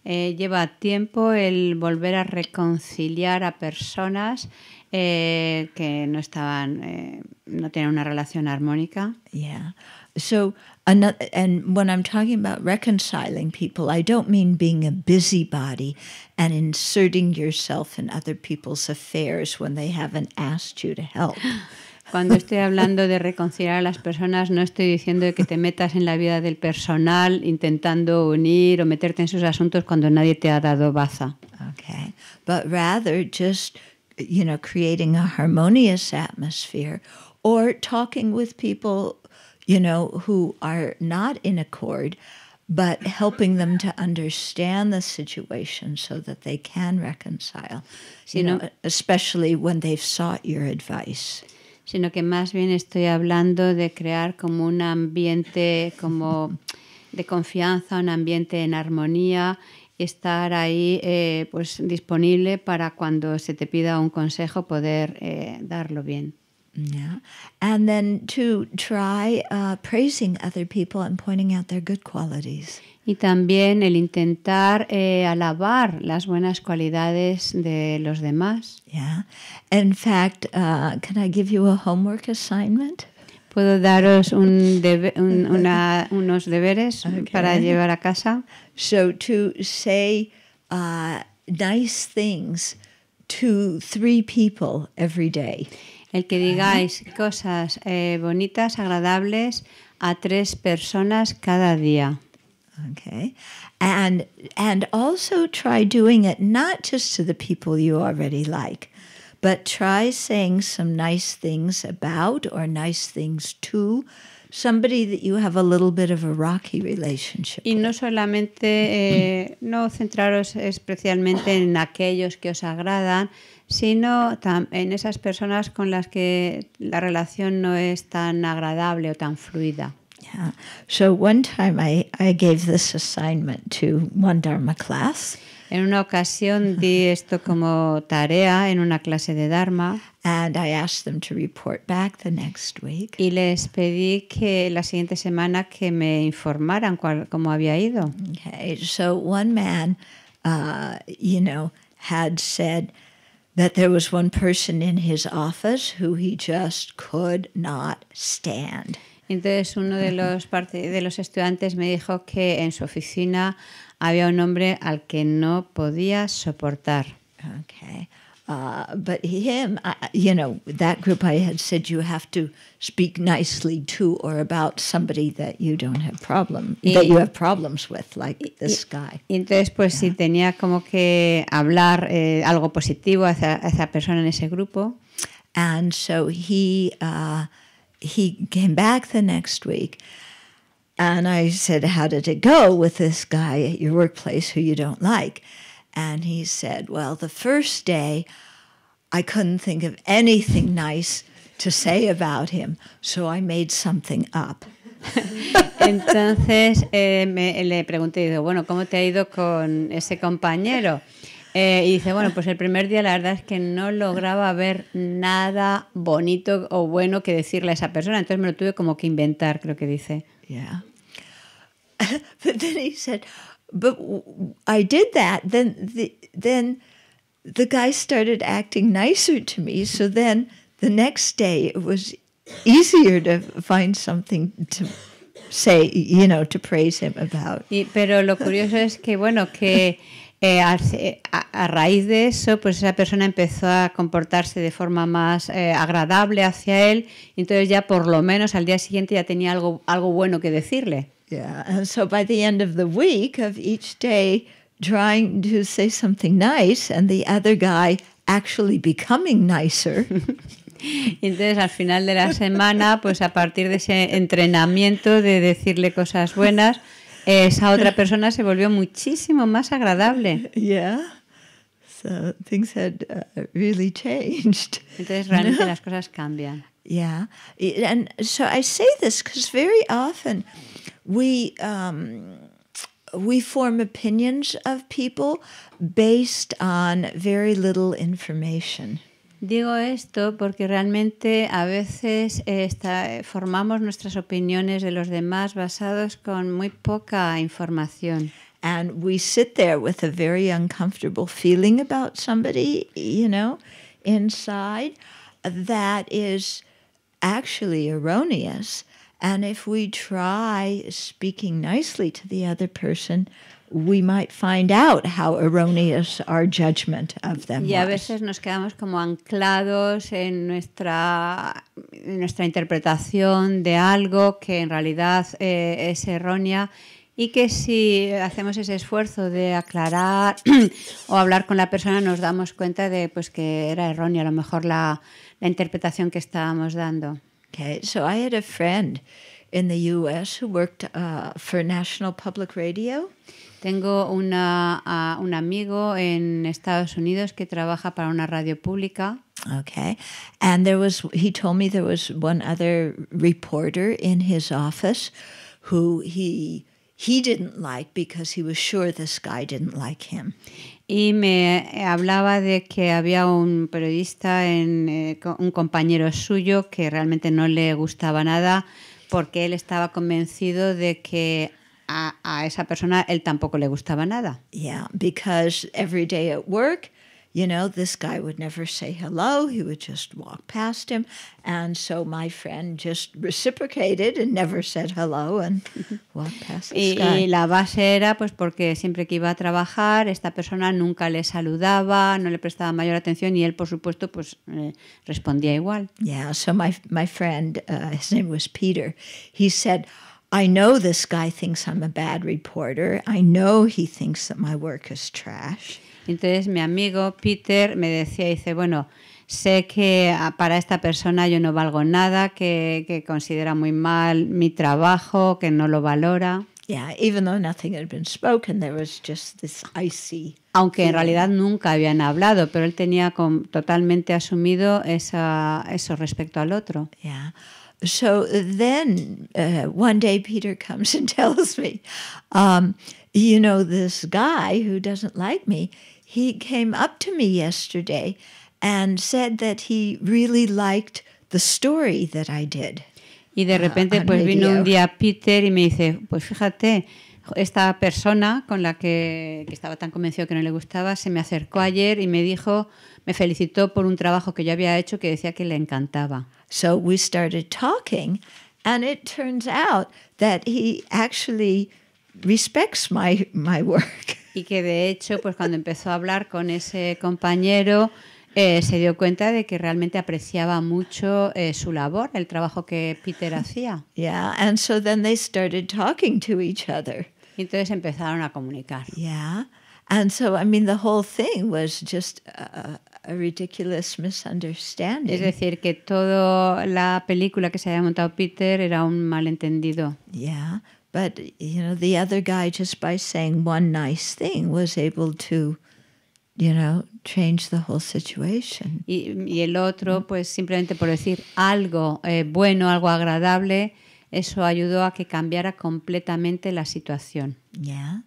Eh, lleva tiempo el volver a reconciliar a personas eh, que no estaban, eh, no tienen una relación armónica. Yeah. So, another, and when I'm talking about reconciling people, I don't mean being a busybody and inserting yourself in other people's affairs when they haven't asked you to help. [GASPS] [LAUGHS] Cuando estoy hablando de reconciliar a las personas, no estoy diciendo que te metas en la vida del personal intentando unir o meterte en sus asuntos cuando nadie te ha dado baza. Okay. But rather just, you know, creating a harmonious atmosphere or talking with people, you know, who are not in accord. but helping them to understand the situation so that they can reconcile, you, know, especially when they've sought your advice sino que más bien estoy hablando de crear como un ambiente como de confianza, un ambiente en armonía y estar ahí eh, pues disponible para cuando se te pida un consejo poder eh, darlo bien. And then to try uh, praising other people and pointing out their good qualities y también el intentar eh, alabar las buenas cualidades de los demás. Yeah. In fact, uh, can I give you a homework assignment? Puedo daros [LAUGHS] unos deberes para llevar a casa. So to say uh, nice things to three people every day. El que digáis cosas eh, bonitas, agradables a tres personas cada día. okay and and also try doing it not just to the people you already like but try saying some nice things about or nice things to Somebody that you have a little bit of a rocky relationship y no solamente eh, no centraros especialmente en aquellos que os agradan, sino en esas personas con las que la relación no es tan agradable o tan fluida. Yeah. So one time I, I gave this assignment to one Dharma class. En una ocasión di esto como tarea en una clase de Dharma. And I asked them to report back the next week. Y les pedí que la siguiente semana que me informaran cuál, cómo había ido. Okay, so one man, uh, you know, had said that there was one person in his office who he just could not stand. Entonces uno de los, de los estudiantes me dijo que en su oficina había un hombre al que no podía soportar. Okay. Uh, but him, I, you know, that group I had said you have to speak nicely to or about somebody that you don't have problem y, that you have problems with, like y, this guy. Y entonces, pues, yeah. si tenía como que hablar eh, algo positivo hacia, hacia esa persona en ese grupo. And so he. Uh, he came back the next week and I said, How did it go with this guy at your workplace who you don't like? And he said, Well, the first day, I couldn't think of anything nice to say about him, so I made something up. [LAUGHS] Entonces eh, me, le pregunté, bueno, ¿cómo te ha ido con ese compañero? Eh, y dice, bueno, pues el primer día la verdad es que no lograba ver nada bonito o bueno que decirle a esa persona, entonces me lo tuve como que inventar, creo que dice. Yeah. [LAUGHS] But then he said, but I did that, then the, then the guy started acting nicer to me, so then the next day it was easier to find something to say, you know, to praise him about. Y, pero lo curioso es que, bueno, que [LAUGHS] Eh, a, raíz de eso, pues esa persona empezó a comportarse de forma más eh, agradable hacia él, entonces ya por lo menos al día siguiente ya tenía algo, bueno que decirle. nice, Entonces, al final de la semana, pues a partir de ese entrenamiento de decirle cosas buenas, esa otra persona se volvió muchísimo más agradable. Yeah. So things had uh, really changed. Entonces realmente las cosas cambian. Yeah. And so I say this because very often we um, we form opinions of people based on very little information. Digo esto porque realmente a veces eh, eh, formamos nuestras opiniones de los demás basados con muy poca información. And we sit there with a very uncomfortable feeling about somebody, you know, inside that is actually erroneous. And if we try speaking nicely to the other person, might find Y a veces nos quedamos como anclados en nuestra, nuestra interpretación de algo que en realidad eh, es errónea y que si hacemos ese esfuerzo de aclarar [CLEARS THROAT] o hablar con la persona nos damos cuenta de pues que era errónea a lo mejor la, la interpretación que estábamos dando. Okay, so I had a friend in the US who worked uh, for National Public Radio. Tengo una, un amigo en Estados Unidos que trabaja para una radio pública. Okay. And there was, he told me there was one other reporter in his office who he, he didn't like because he was sure this guy didn't like him. Y me hablaba de que había un periodista, en, eh, un compañero suyo que realmente no le gustaba nada porque él estaba convencido de que a, a esa persona él tampoco le gustaba nada. Yeah, because every day at work, you know, this guy would never say hello. He would just walk past him. And so my friend just reciprocated and never said hello and [LAUGHS] walked past this guy. Y, la base era pues porque siempre que iba a trabajar, esta persona nunca le saludaba, no le prestaba mayor atención y él, por supuesto, pues eh, respondía igual. Yeah, so my, my friend, uh, his name was Peter, he said know this guy Entonces mi amigo Peter me decía, dice, bueno, sé que ah, para esta persona yo no valgo nada, que, considera muy mal mi trabajo, que no lo valora. Aunque en realidad nunca habían hablado, pero él tenía con, totalmente asumido esa, eso respecto al otro. Yeah. So then uh, one day Peter comes [LAUGHS] and tells me, um, you know, this guy who doesn't like me, he came up to me yesterday and said that he really liked the story that I did. Y de uh, repente, uh, pues vino un día Peter y me dice, pues fíjate, esta persona con la que, estaba tan convencido que no le gustaba se me acercó ayer y me dijo, me felicitó por un trabajo que yo había hecho que decía que le encantaba. So we started talking and it turns out that he actually respects my, work. [LAUGHS] Y que de hecho, pues cuando empezó a hablar con ese compañero, eh, se dio cuenta de que realmente apreciaba mucho eh, su labor, el trabajo que Peter hacía. Yeah, and so then they started talking to each other. Y entonces empezaron a comunicar. Yeah. And so, I mean, the whole thing was just a, a ridiculous misunderstanding. Es decir, que toda la película que se había montado Peter era un malentendido. Yeah, but you know, the other guy just by saying one nice thing was able to, you know, change the whole situation. Y, y el otro, pues simplemente por decir algo eh, bueno, algo agradable. Eso ayudó a que cambiara completamente la situación. Yeah.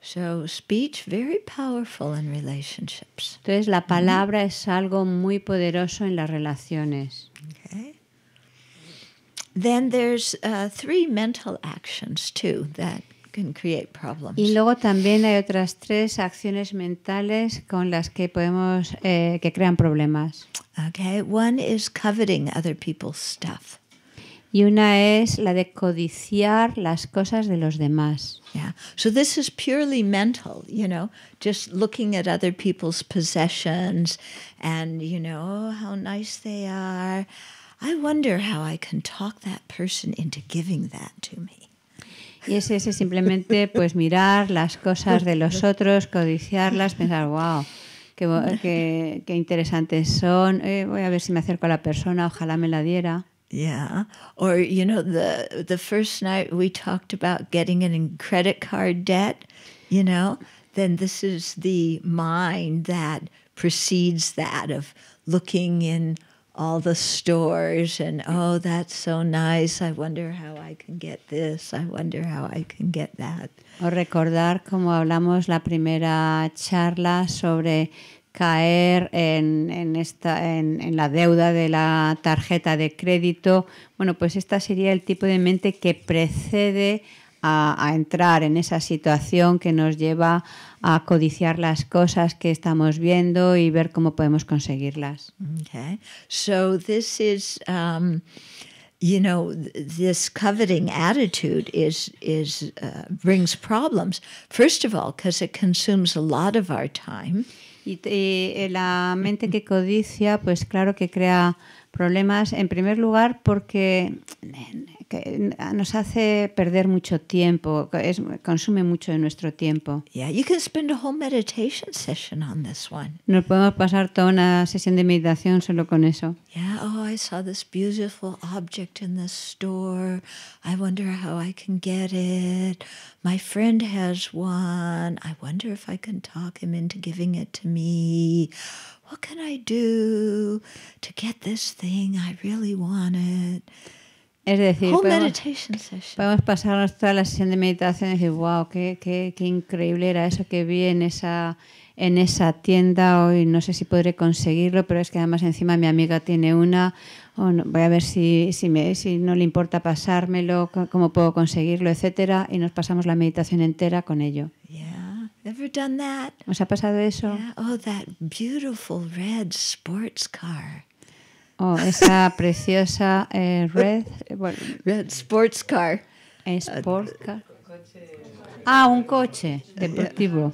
So speech very powerful in relationships. Entonces la mm-hmm. palabra es algo muy poderoso en las relaciones. Okay. Then there's uh, three mental actions too that can create problems. Y luego también hay otras tres acciones mentales con las que podemos eh, que crean problemas. Okay, one is coveting other people's stuff y una es la de codiciar las cosas de los demás. Yeah. So this is purely mental, you know, just looking at other people's possessions and, you know, oh, how nice they are. I wonder how I can talk that person into giving that to me. Y es simplemente [LAUGHS] pues mirar las cosas de los otros, codiciarlas, pensar, wow, qué, qué, qué interesantes son, eh, voy a ver si me acerco a la persona, ojalá me la diera. Yeah. Or you know the the first night we talked about getting in credit card debt, you know, then this is the mind that precedes that of looking in all the stores and oh that's so nice i wonder how i can get this i wonder how i can get that o recordar como hablamos la primera charla sobre caer en, en esta, en, la deuda de la tarjeta de crédito. Bueno, pues esta sería el tipo de mente que precede a, entrar en esa situación que nos lleva a codiciar las cosas que estamos viendo y ver cómo podemos conseguirlas. Okay. So this is, um, you know, this coveting attitude is is uh, brings problems. First of all, because it consumes a lot of our time. Y, eh, eh, la mente que codicia, pues claro que crea problemas, en primer lugar porque que nos hace perder mucho tiempo, es, consume mucho de nuestro tiempo. Yeah, you can spend a whole meditation session on this one. Nos podemos pasar toda una sesión de meditación solo con eso. Yeah, oh, I saw this beautiful object in the store. I wonder how I can get it. My friend has one. I wonder if I can talk him into giving it to me. What can I do to get this thing? I really want it. Es decir, podemos, pasar pasarnos toda la sesión de meditación y decir, wow, qué, increíble era eso que vi en esa, tienda hoy, no sé si podré conseguirlo, pero es que además encima mi amiga tiene una, voy a ver si, me, no le importa pasármelo, cómo puedo conseguirlo, etc. y nos pasamos la meditación entera con ello. Yeah, ha pasado eso? Oh, that beautiful red sports car. Oh, esa preciosa eh, red, eh, bueno, red sports car. Eh, sports car. Ah, un coche deportivo.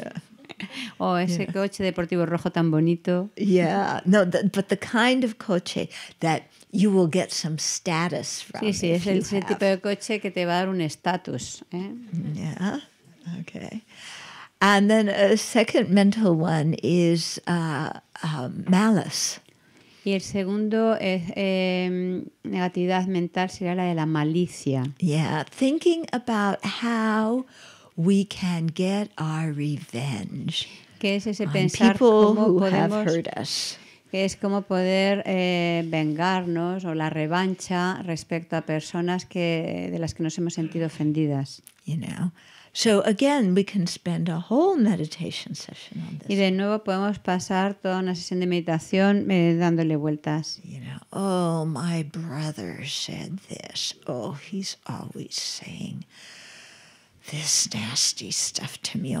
[LAUGHS] oh, ese coche deportivo rojo tan bonito. Yeah, no, the, but the kind of coche that you will get some status from. Sí, sí, es el ese tipo de coche que te va a dar un estatus. ¿eh? Yeah, okay. And then a second mental one is uh, uh, malice. Y el segundo es eh, negatividad mental, sería la de la malicia. Yeah, thinking about how we can get our revenge. Que es ese pensar cómo podemos, Que es como poder eh, vengarnos o la revancha respecto a personas que, de las que nos hemos sentido ofendidas. You know. So again, we can spend a whole meditation session on this. Y de nuevo podemos pasar toda una sesión de meditación eh, dándole vueltas. You know, oh, my brother said this. Oh, he's always saying this nasty stuff to me.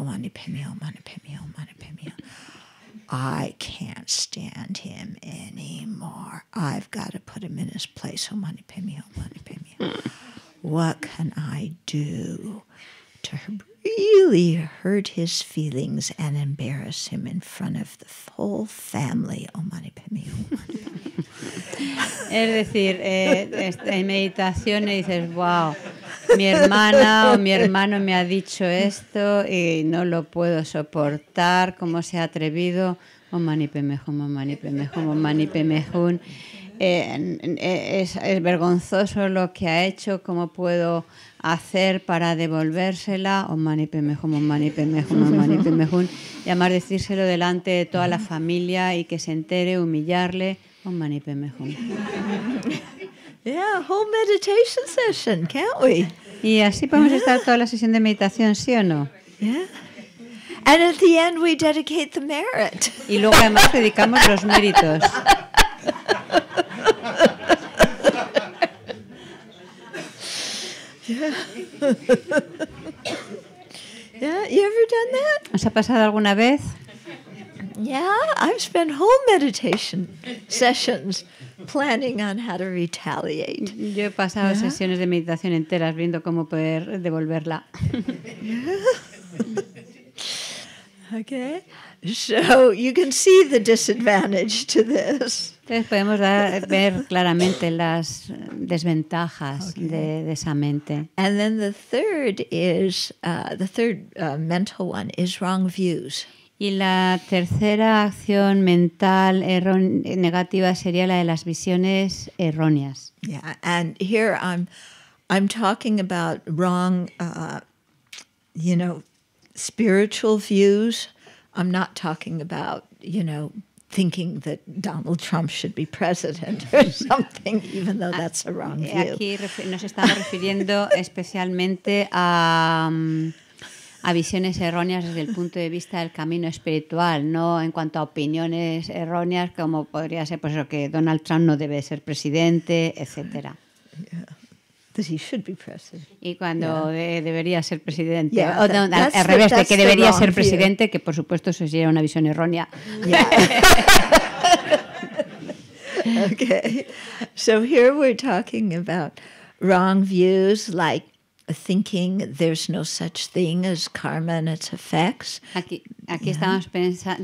I can't stand him anymore. I've got to put him in his place. Oh, oh What can I do? really hurt his feelings and embarrass him in front of the whole family. Oh, es decir, eh, en meditaciones dices, wow, mi hermana o mi hermano me ha dicho esto y no lo puedo soportar, cómo se ha atrevido. Oh, pemejum, oh, pemejum, oh, mani oh, Eh, es, es vergonzoso lo que ha hecho, cómo puedo hacer para devolvérsela, o y además decírselo delante de toda la familia y que se entere, humillarle, o Yeah, whole meditation session, can't we? Y así podemos estar toda la sesión de meditación, ¿sí o no? Yeah. And at the end we dedicate the merit. Y luego además dedicamos los méritos. [LAUGHS] Yeah. [LAUGHS] yeah, you ever done that? Has ha pasado alguna vez? Yeah, I've spent whole meditation sessions planning on how to retaliate. Yo he pasado yeah. sesiones de meditación enteras viendo cómo poder devolverla. [LAUGHS] okay. So you can see the disadvantage to this. Entonces podemos dar, ver claramente las desventajas okay. de, de, esa mente. And then the third is uh, the third uh, mental one is wrong views. Y la tercera acción mental negativa sería la de las visiones erróneas. Yeah, and here I'm I'm talking about wrong, uh, you know, spiritual views. I'm not talking about you know thinking Aquí nos estamos refiriendo [LAUGHS] especialmente a, mm, a visiones erróneas desde el punto de vista del camino espiritual, no en cuanto a opiniones erróneas como podría ser pues, que Donald Trump no debe ser presidente, etcétera should be Y cuando debería ser presidente. al revés, de que debería ser presidente, que por supuesto eso sería una visión errónea. Yeah. [LAUGHS] okay. So here we're talking about wrong views like thinking there's no such thing as karma and its effects. Aquí, aquí estamos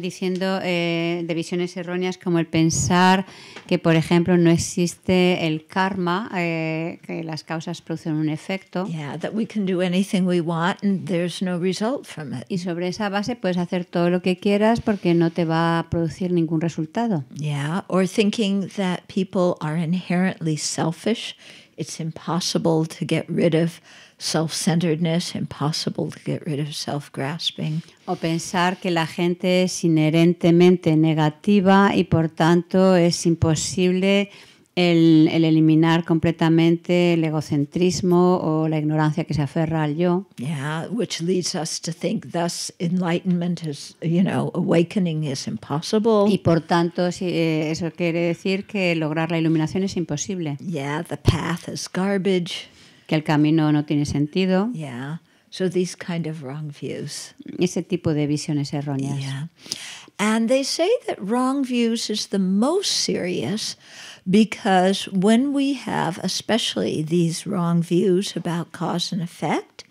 diciendo eh, de visiones erróneas como el pensar que, por ejemplo, no existe el karma, eh, que las causas producen un efecto. Yeah, that we can do anything we want and there's no result from it. Y sobre esa base puedes hacer todo lo que quieras porque no te va a producir ningún resultado. Yeah, or thinking that people are inherently selfish. It's impossible to get rid of self centeredness, self grasping. O pensar que la gente es inherentemente negativa y por tanto es imposible el, el eliminar completamente el egocentrismo o la ignorancia que se aferra al yo. Yeah, which leads us to think thus enlightenment is, you know, awakening is impossible. Y por tanto eh, eso quiere decir que lograr la iluminación es imposible. Yeah, the path is garbage. que el camino no tiene sentido. Yeah. So these kind of wrong views. Ese tipo de visiones erróneas. Yeah. And they say that wrong views is the most serious because when we have especially these wrong views about cause and effect,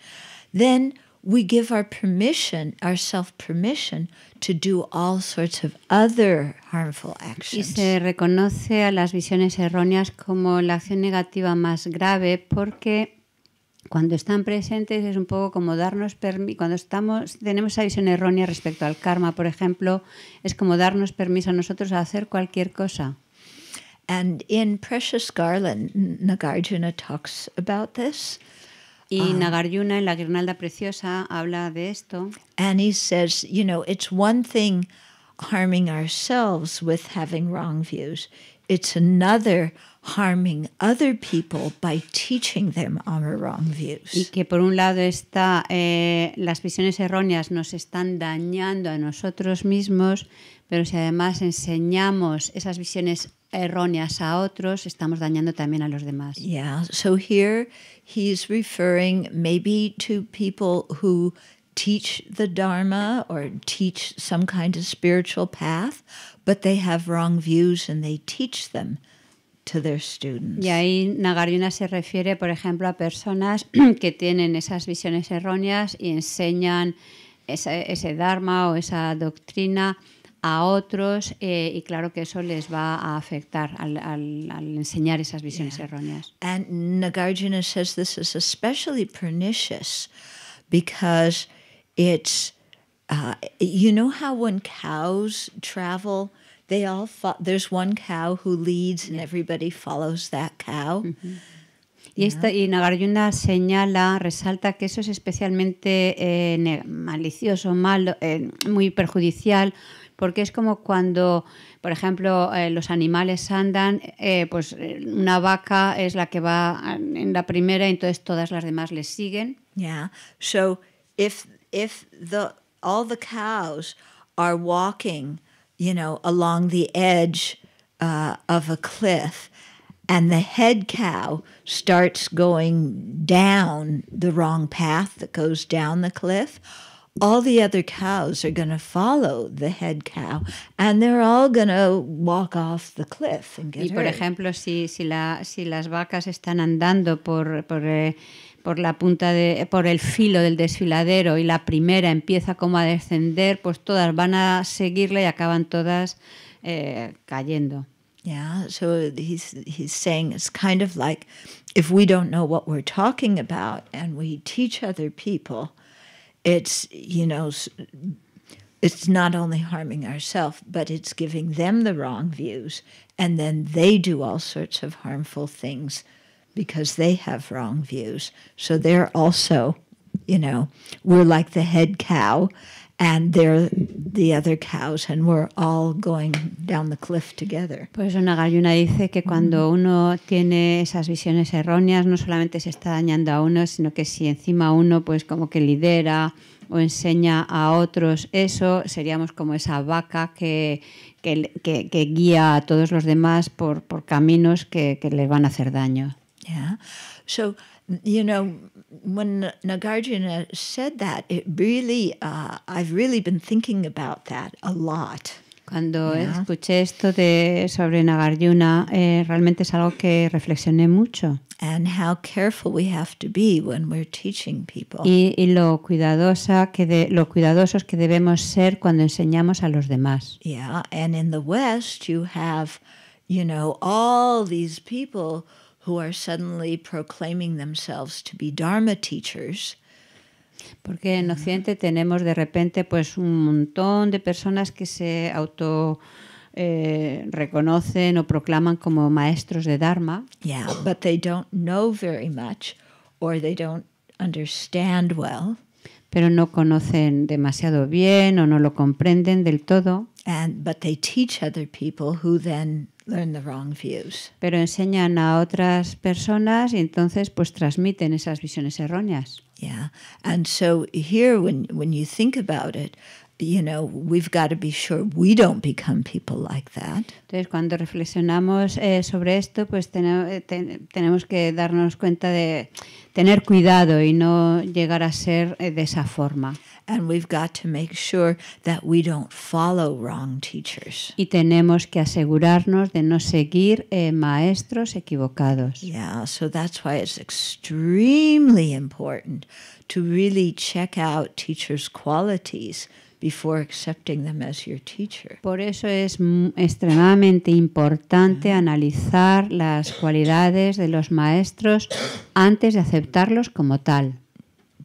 then we give our permission, our self permission, to do all sorts of other harmful actions. Y se reconoce a las visiones erróneas como la acción negativa más grave porque cuando están presentes es un poco como darnos permiso, cuando estamos, tenemos esa visión errónea respecto al karma, por ejemplo, es como darnos permiso a nosotros a hacer cualquier cosa. And in Precious Garland, Nagarjuna talks about this. Y ah. Nagarjuna en la Guirnalda Preciosa habla de esto. And he says, you know, it's one thing harming ourselves with having wrong views it's another harming other people by teaching them our wrong views. Y que por un lado está eh, las visiones erróneas nos están dañando a nosotros mismos, pero si además enseñamos esas visiones erróneas a otros, estamos dañando también a los demás. Yeah, so here he's referring maybe to people who teach the dharma or teach some kind of spiritual path, but they have wrong views and they teach them to their students. Y ahí Nagarjuna se refiere, por ejemplo, a personas [CLEARS THROAT] que tienen esas visiones erróneas y enseñan ese, ese dharma o esa doctrina a otros eh, y claro que eso les va a afectar al, al, al enseñar esas visiones yeah. erróneas. And Nagarjuna says this is especially pernicious because it's uh, you know how when cows travel, there's one cow who leads and everybody follows that cow. Y, esta, y Nagarjuna señala, resalta que eso es especialmente eh, malicioso, malo, eh, muy perjudicial, porque es como cuando, por ejemplo, eh, los animales andan, pues una vaca es la que va en la primera, entonces todas las demás le siguen. Yeah. So if if all the cows are walking, you know, along the edge uh, of a cliff, and the head cow starts going down the wrong path that goes down the cliff, all the other cows are going to follow the head cow and they're all going to walk off the cliff and get y por hurt. ejemplo si si la si las vacas están andando por por eh, por la punta de, por el filo del desfiladero y la primera empieza como a descender, pues todas van a seguirle y acaban todas eh, cayendo. Yeah, so he's he's saying it's kind of like if we don't know what we're talking about and we teach other people, it's you know it's not only harming ourselves, but it's giving them the wrong views, and then they do all sorts of harmful things because they have wrong views. So they're also, you know, we're like the head cow and they're the other cows and we're all going down the cliff together. Pues una gallina dice que cuando mm-hmm. uno tiene esas visiones erróneas no solamente se está dañando a uno, sino que si encima uno pues como que lidera o enseña a otros eso, seríamos como esa vaca que, que, que, que guía a todos los demás por, por caminos que, que les van a hacer daño. Yeah. So, you know, when Nagarjuna said that, it really, uh, I've really been thinking about that a lot. Cuando yeah. escuché esto de sobre Nagarjuna, eh, realmente es algo que reflexioné mucho. And how careful we have to be when we're teaching people. Y, y lo cuidadosa que de, lo cuidadosos que debemos ser cuando enseñamos a los demás. Yeah, and in the West you have, you know, all these people who are suddenly proclaiming themselves to be Dharma teachers. Porque en Occidente tenemos de repente pues un montón de personas que se auto eh, reconocen o proclaman como maestros de Dharma. Yeah, but they don't know very much or they don't understand well. Pero no conocen demasiado bien o no lo comprenden del todo. And, but they teach other people who then learn the wrong views. Pero enseñan a otras personas y entonces pues transmiten esas visiones erróneas. Yeah. And so here when when you think about it, you know, we've got to be sure we don't become people like that. Entonces cuando reflexionamos eh, sobre esto, pues ten, eh, ten, tenemos que darnos cuenta de tener cuidado y no llegar a ser eh, de esa forma. And we've got to make sure that we don't follow wrong teachers. Y tenemos que asegurarnos de no seguir eh, maestros equivocados. Yeah, so that's why it's extremely important to really check out teachers' qualities before accepting them as your teacher. Por eso es extremadamente importante mm-hmm. analizar las cualidades de los maestros antes de aceptarlos como tal.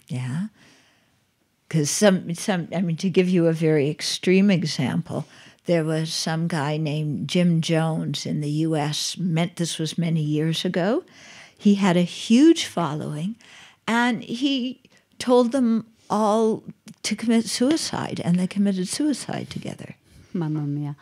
Yeah. Because some, some, I mean, to give you a very extreme example, there was some guy named Jim Jones in the US, meant this was many years ago. He had a huge following and he told them all to commit suicide and they committed suicide together. Mamma mía.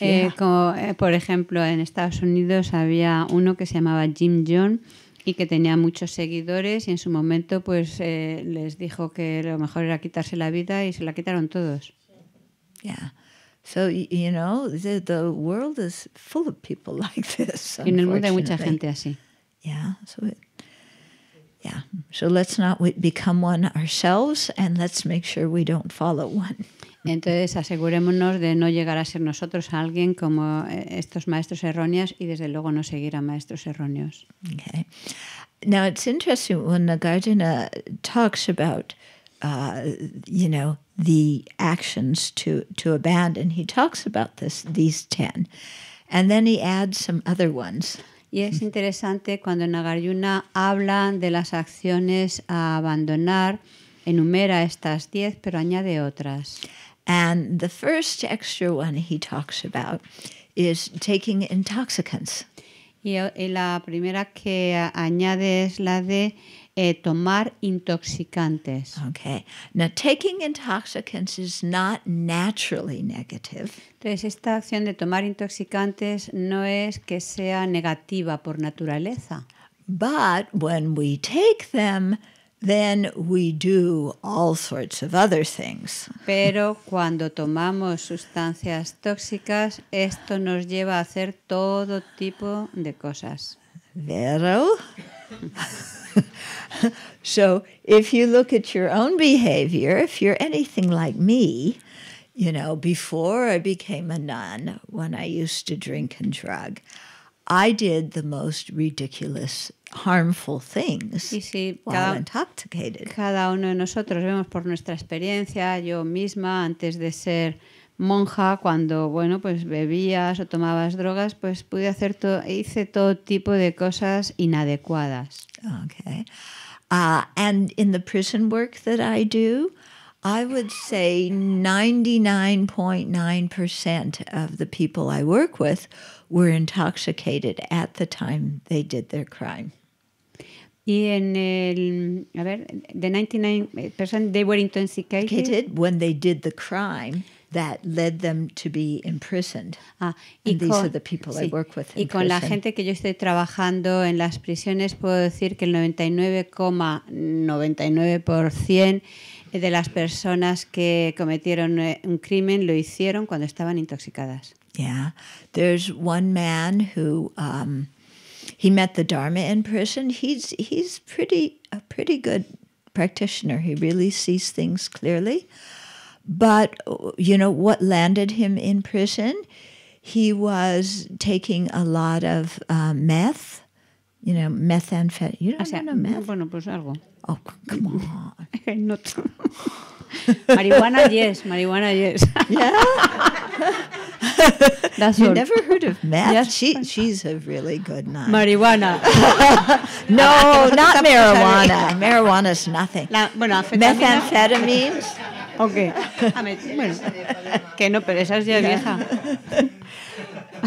Yeah. Eh, como, eh, por ejemplo, en Estados Unidos había uno que se llamaba Jim Jones y que tenía muchos seguidores y en su momento pues eh, les dijo que lo mejor era quitarse la vida y se la quitaron todos. Yeah. So you know, the, the world is full of people [LAUGHS] like this. En el mundo hay mucha gente así. Yeah, so it, yeah. So let's not become one ourselves and let's make sure we don't follow one. Entonces, asegurémonos de no llegar a ser nosotros alguien como eh, estos maestros erróneos y desde luego no seguir a maestros erróneos. Okay. Now, it's interesting when Nagarjuna talks about, uh, you know, the actions to, to abandon, he talks about this, these 10, and then he adds some other ones. Y es interesante cuando Nagarjuna habla de las acciones a abandonar, enumera estas diez, pero añade otras. And the first extra one he talks about is taking intoxicants. Y, la primera que añade es la de eh, tomar intoxicantes. Okay. Now, taking intoxicants is not naturally negative. Entonces, esta acción de tomar intoxicantes no es que sea negativa por naturaleza. But when we take them, then we do all sorts of other things. Pero cuando tomamos sustancias tóxicas, esto nos lleva a hacer todo tipo de cosas. Vero? [LAUGHS] so, if you look at your own behavior, if you're anything like me, you know, before I became a nun, when I used to drink and drug, I did the most ridiculous harmful things y si while cada, intoxicated. Cada uno de nosotros vemos por nuestra experiencia, yo misma antes de ser monja, cuando bueno, pues bebías o tomabas drogas, pues pude hacer todo, hice todo tipo de cosas inadecuadas. Okay. Uh, and in the prison work that I do, I would say 99.9% of the people I work with were intoxicated at the time they did their crime. Y en el, a ver, the 99% eh, they were intoxicated when they did the crime that led them to be imprisoned. Ah, y and con, these are the people I work with in y con la gente que yo estoy trabajando en las prisiones puedo decir que el 99,99% de las personas que cometieron eh, un crimen lo hicieron cuando estaban intoxicadas. Yeah. There's one man who um, he met the Dharma in prison. He's he's pretty a pretty good practitioner. He really sees things clearly. But you know what landed him in prison? He was taking a lot of uh, meth. You know, methamphetamine. You don't o sea, know meth? Bueno, pues algo. Oh, come on. [LAUGHS] not. [LAUGHS] [LAUGHS] marijuana, yes. Marijuana, yes. [LAUGHS] yeah. [LAUGHS] That's you never heard of meth. Yes. She, she's a really good nun. Marijuana. no, not marijuana. Marijuana is nothing. La, bueno, Methamphetamines. Okay. bueno, que no, pero esa es ya vieja.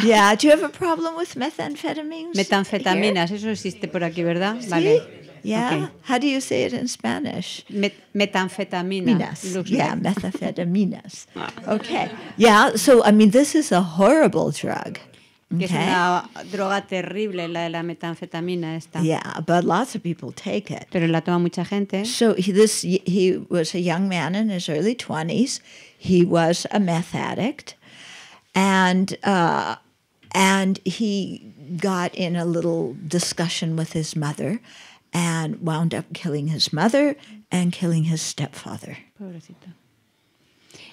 Yeah, do you have a problem with methamphetamines? Metanfetaminas, here? eso existe por aquí, ¿verdad? ¿Sí? Vale. Yeah. Okay. How do you say it in Spanish? Met methamphetaminas. yeah, like. [LAUGHS] methamphetaminas. Ah. okay. Yeah. So I mean, this is a horrible drug. Okay. Es una droga terrible la de la metanfetamina esta. Yeah, but lots of people take it. Pero la toma mucha gente. So he, this he was a young man in his early 20s. He was a meth addict and uh, and he got in a little discussion with his mother and wound up killing his mother and killing his stepfather. Pobrecito.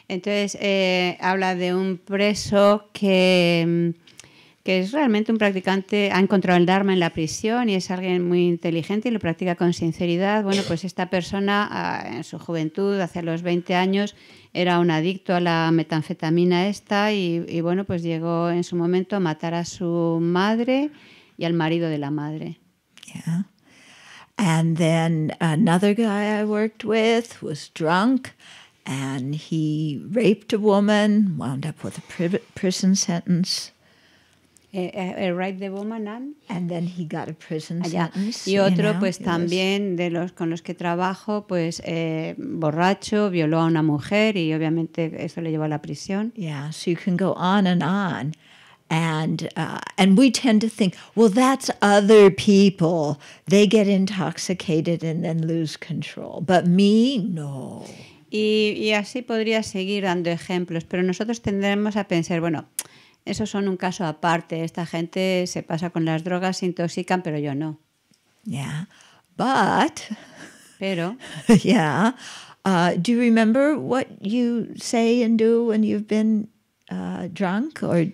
Entonces eh, habla de un preso que, mm, que es realmente un practicante, ha encontrado el Dharma en la prisión y es alguien muy inteligente y lo practica con sinceridad. Bueno, pues esta persona ah, en su juventud, hacia los 20 años, era un adicto a la metanfetamina esta y, bueno, pues llegó en su momento a matar a su madre y al marido de la madre. And then another guy I worked with was drunk and he raped a woman, wound up with a pri- prison sentence. Eh, eh, eh right the woman and, and then he got a prison allá. sentence, y otro you know, pues también was... de los con los que trabajo pues eh, borracho violó a una mujer y obviamente eso le llevó a la prisión yeah so you can go on and on and uh, and we tend to think, well, that's other people. They get intoxicated and then lose control. But me, no. Y, y así podría seguir dando ejemplos, pero nosotros tendremos a pensar, bueno, esos son un caso aparte. Esta gente se pasa con las drogas, se intoxican, pero yo no. Yeah, but. Pero. [LAUGHS] yeah. Uh, do you remember what you say and do when you've been uh, drunk or?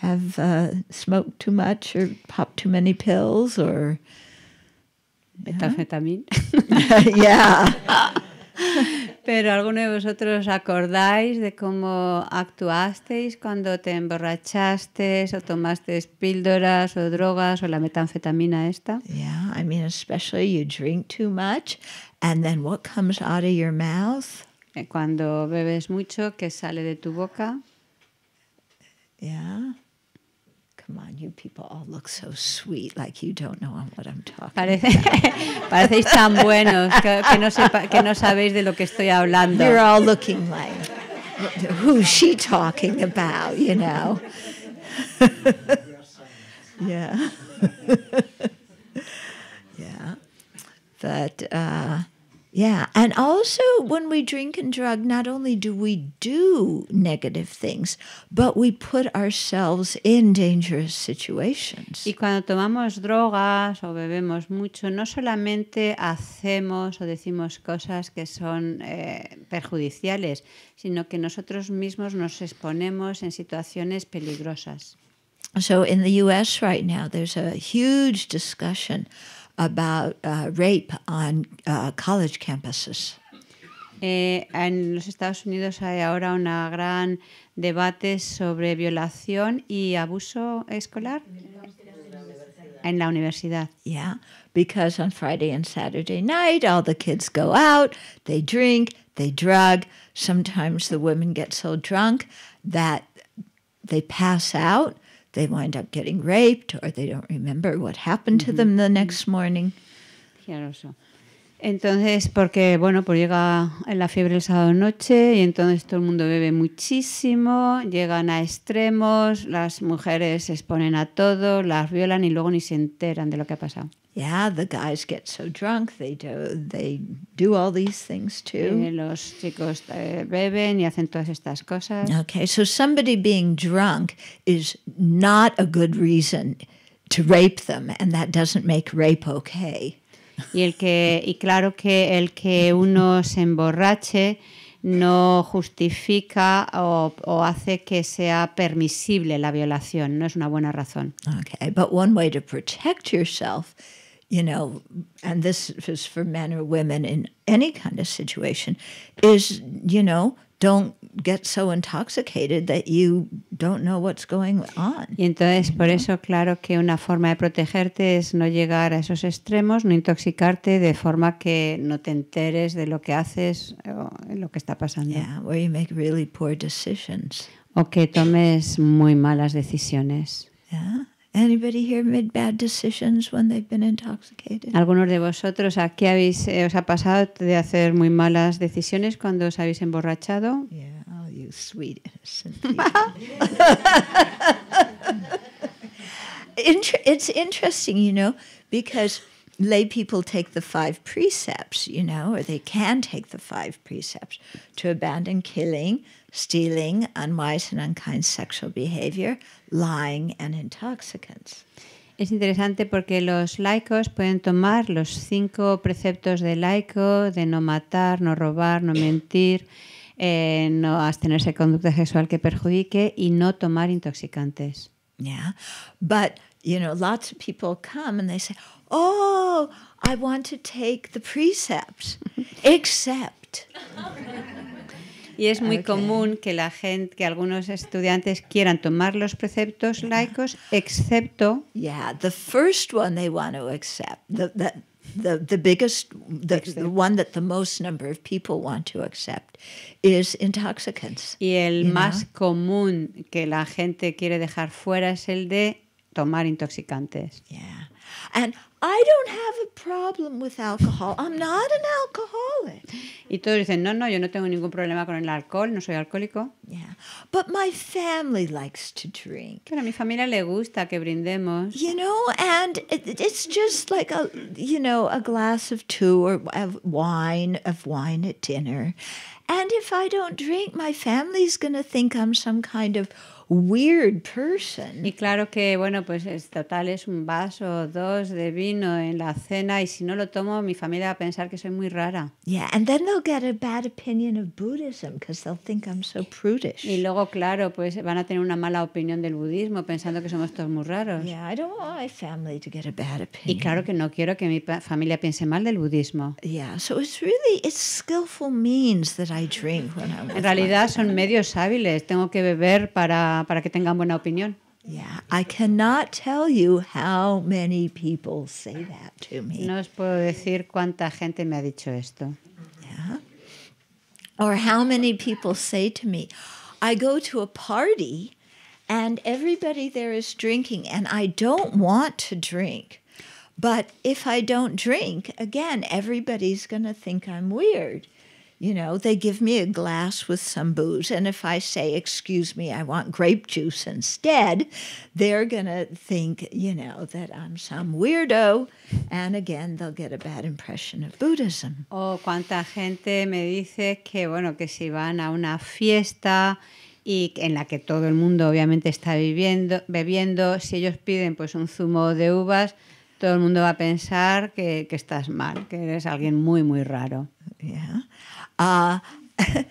have uh, smoked too much or popped too many pills or metafetamina. yeah. [LAUGHS] [LAUGHS] Pero alguno de vosotros acordáis de cómo actuasteis cuando te emborrachasteis o tomaste píldoras o drogas o la metanfetamina esta? Yeah, I mean especially you drink too much and then what comes out of your mouth? Eh, cuando bebes mucho, ¿qué sale de tu boca? Yeah come on, you people all look so sweet, like you don't know what I'm talking Parece, about. [LAUGHS] Parecéis tan buenos que, que, no sepa, que no sabéis de lo que estoy hablando. You're all looking like, who's she talking about, you know? [LAUGHS] yeah. [LAUGHS] yeah. But, uh, yeah. And also, when we drink and drug, not only do we do negative things, but we put ourselves in dangerous situations. Y cuando tomamos drogas o bebemos mucho, no solamente hacemos o decimos cosas que son eh, perjudiciales, sino que nosotros mismos nos exponemos en situaciones peligrosas. So, in the US right now, there's a huge discussion about uh, rape on uh, college campuses. Eh, en los Estados Unidos hay ahora un gran debate sobre violación y abuso escolar en la universidad. Yeah, because on Friday and Saturday night, all the kids go out, they drink, they drug. Sometimes the women get so drunk that they pass out they wind up getting raped or they don't remember what happened to them the next morning. Entonces, porque bueno, pues llega la fiebre el sábado noche y entonces todo el mundo bebe muchísimo, llegan a extremos, las mujeres se exponen a todo, las violan y luego ni se enteran de lo que ha pasado. yeah, the guys get so drunk, they do, they do all these things too. Eh, los chicos eh, beben y hacen todas estas cosas. Okay, so somebody being drunk is not a good reason to rape them, and that doesn't make rape okay. Y, el que, y claro que el que uno se emborrache no justifica o, o, hace que sea permisible la violación, no es una buena razón. Okay, but one way to protect yourself you know, and this is for men or women in any kind of situation, is, you know, don't get so intoxicated that you don't know what's going on. Y entonces, por eso, claro que una forma de protegerte es no llegar a esos extremos, no intoxicarte de forma que no te enteres de lo que haces o lo que está pasando. Yeah, where you make really poor decisions. O que tomes muy malas decisiones. Yeah. Anybody here made bad decisions when they've been intoxicated? Algunos de vosotros aquí habéis eh, os ha pasado de hacer muy malas decisiones cuando os habéis emborrachado. Yeah, oh, you sweet [LAUGHS] it's interesting, you know, because lay people take the five precepts, you know, or they can take the five precepts to abandon killing, stealing, unwise and unkind sexual behavior, lying and intoxicants. Es interesante porque los laicos pueden tomar los cinco preceptos de laico de no matar, no robar, no mentir, eh, no abstenerse de conducta sexual que perjudique y no tomar intoxicantes. Yeah, but you know, lots of people come and they say, "Oh, I want to take the precepts, [LAUGHS] except." Y es muy común que la gente, que algunos estudiantes quieran tomar los preceptos laicos, excepto. Yeah, the first one they want to accept. The, the, the, the biggest, the, the, one that the most number of people want to accept is intoxicants. Y el más común que la gente quiere dejar fuera es el de tomar intoxicantes. Yeah. And I don't have a problem with alcohol. I'm not an alcoholic. Y todos dicen, no, no, yo no tengo ningún problema con el alcohol, no soy alcohólico. Yeah. But my family likes to drink. Pero a mi familia le gusta que brindemos. You know, and it, it's just like a, you know, a glass of two or of wine, of wine at dinner. And if I don't drink, my family's going to think I'm some kind of weird person. Y claro que, bueno, pues es total, es un vaso o dos de vino en la cena y si no lo tomo, mi familia va a pensar que soy muy rara. Yeah, and then they'll get a bad opinion of Buddhism because they'll think I'm so prudish. Y luego, claro, pues van a tener una mala opinión del budismo pensando que somos todos muy raros. Yeah, I don't want my family to get a bad opinion. Y claro que no quiero que mi familia piense mal del budismo. Yeah, so it's really it's skillful means that I drink when En realidad son medios hábiles, tengo que beber para para, que tengan buena opinión. Yeah, I cannot tell you how many people say that to me. No os puedo decir cuánta gente me ha dicho esto. Yeah. Or how many people say to me, I go to a party and everybody there is drinking and I don't want to drink. But if I don't drink, again, everybody's going to think I'm weird. You know, they give me a glass with some booze, and if I say, Excuse me, I want grape juice instead, they're going to think, you know, that I'm some weirdo. And again, they'll get a bad impression of Buddhism. Oh, cuánta gente me dice que, bueno, que si van a una fiesta y en la que todo el mundo obviamente está viviendo, bebiendo, si ellos piden pues un zumo de uvas, todo el mundo va a pensar que, que estás mal, que eres alguien muy, muy raro. Yeah. Uh, [LAUGHS]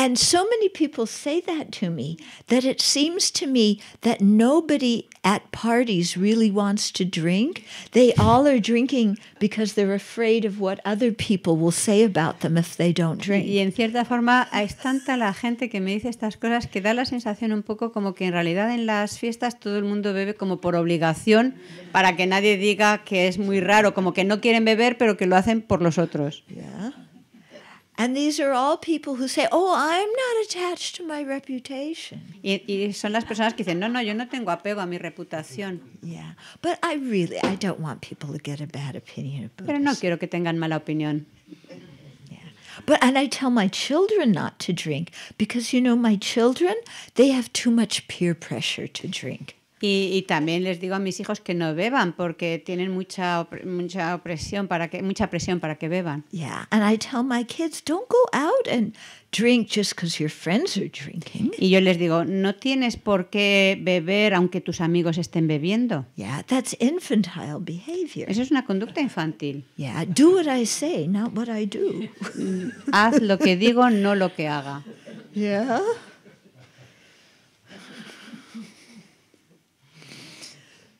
And so many people say that to me that it seems to me that nobody at parties really wants to drink. They all are drinking because they're afraid of what other people will say about them if they don't drink. Y en cierta forma hay tanta la gente que me dice estas cosas que da la sensación un poco como que en realidad en las fiestas todo el mundo bebe como por obligación para que nadie diga que es muy raro, como que no quieren beber pero que lo hacen por los otros. Yeah. And these are all people who say, "Oh, I'm not attached to my reputation." Y, y son las personas que dicen, "No, no, yo no tengo apego a mi reputación." Yeah, but I really, I don't want people to get a bad opinion of Buddhists. Pero no quiero que tengan mala opinión. But and I tell my children not to drink because you know my children they have too much peer pressure to drink. Y, y, también les digo a mis hijos que no beban porque tienen mucha mucha presión para que mucha presión para que beban. Yeah, and I tell my kids don't go out and drink just because your friends are drinking. Y yo les digo, no tienes por qué beber aunque tus amigos estén bebiendo. Yeah, that's infantile behavior. Eso es una conducta infantil. Yeah, do what I say, not what I do. Mm, haz lo que digo, no lo que haga. [LAUGHS] Yeah.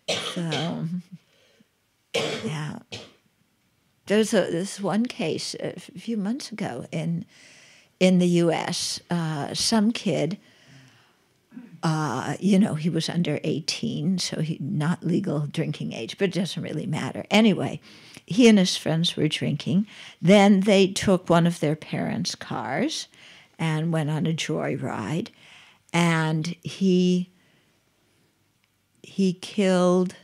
So, yeah. There's a, this one case a few months ago in in the U.S. Uh, some kid, uh, you know, he was under 18, so he not legal drinking age, but it doesn't really matter. Anyway, he and his friends were drinking. Then they took one of their parents' cars and went on a joyride, and he he killed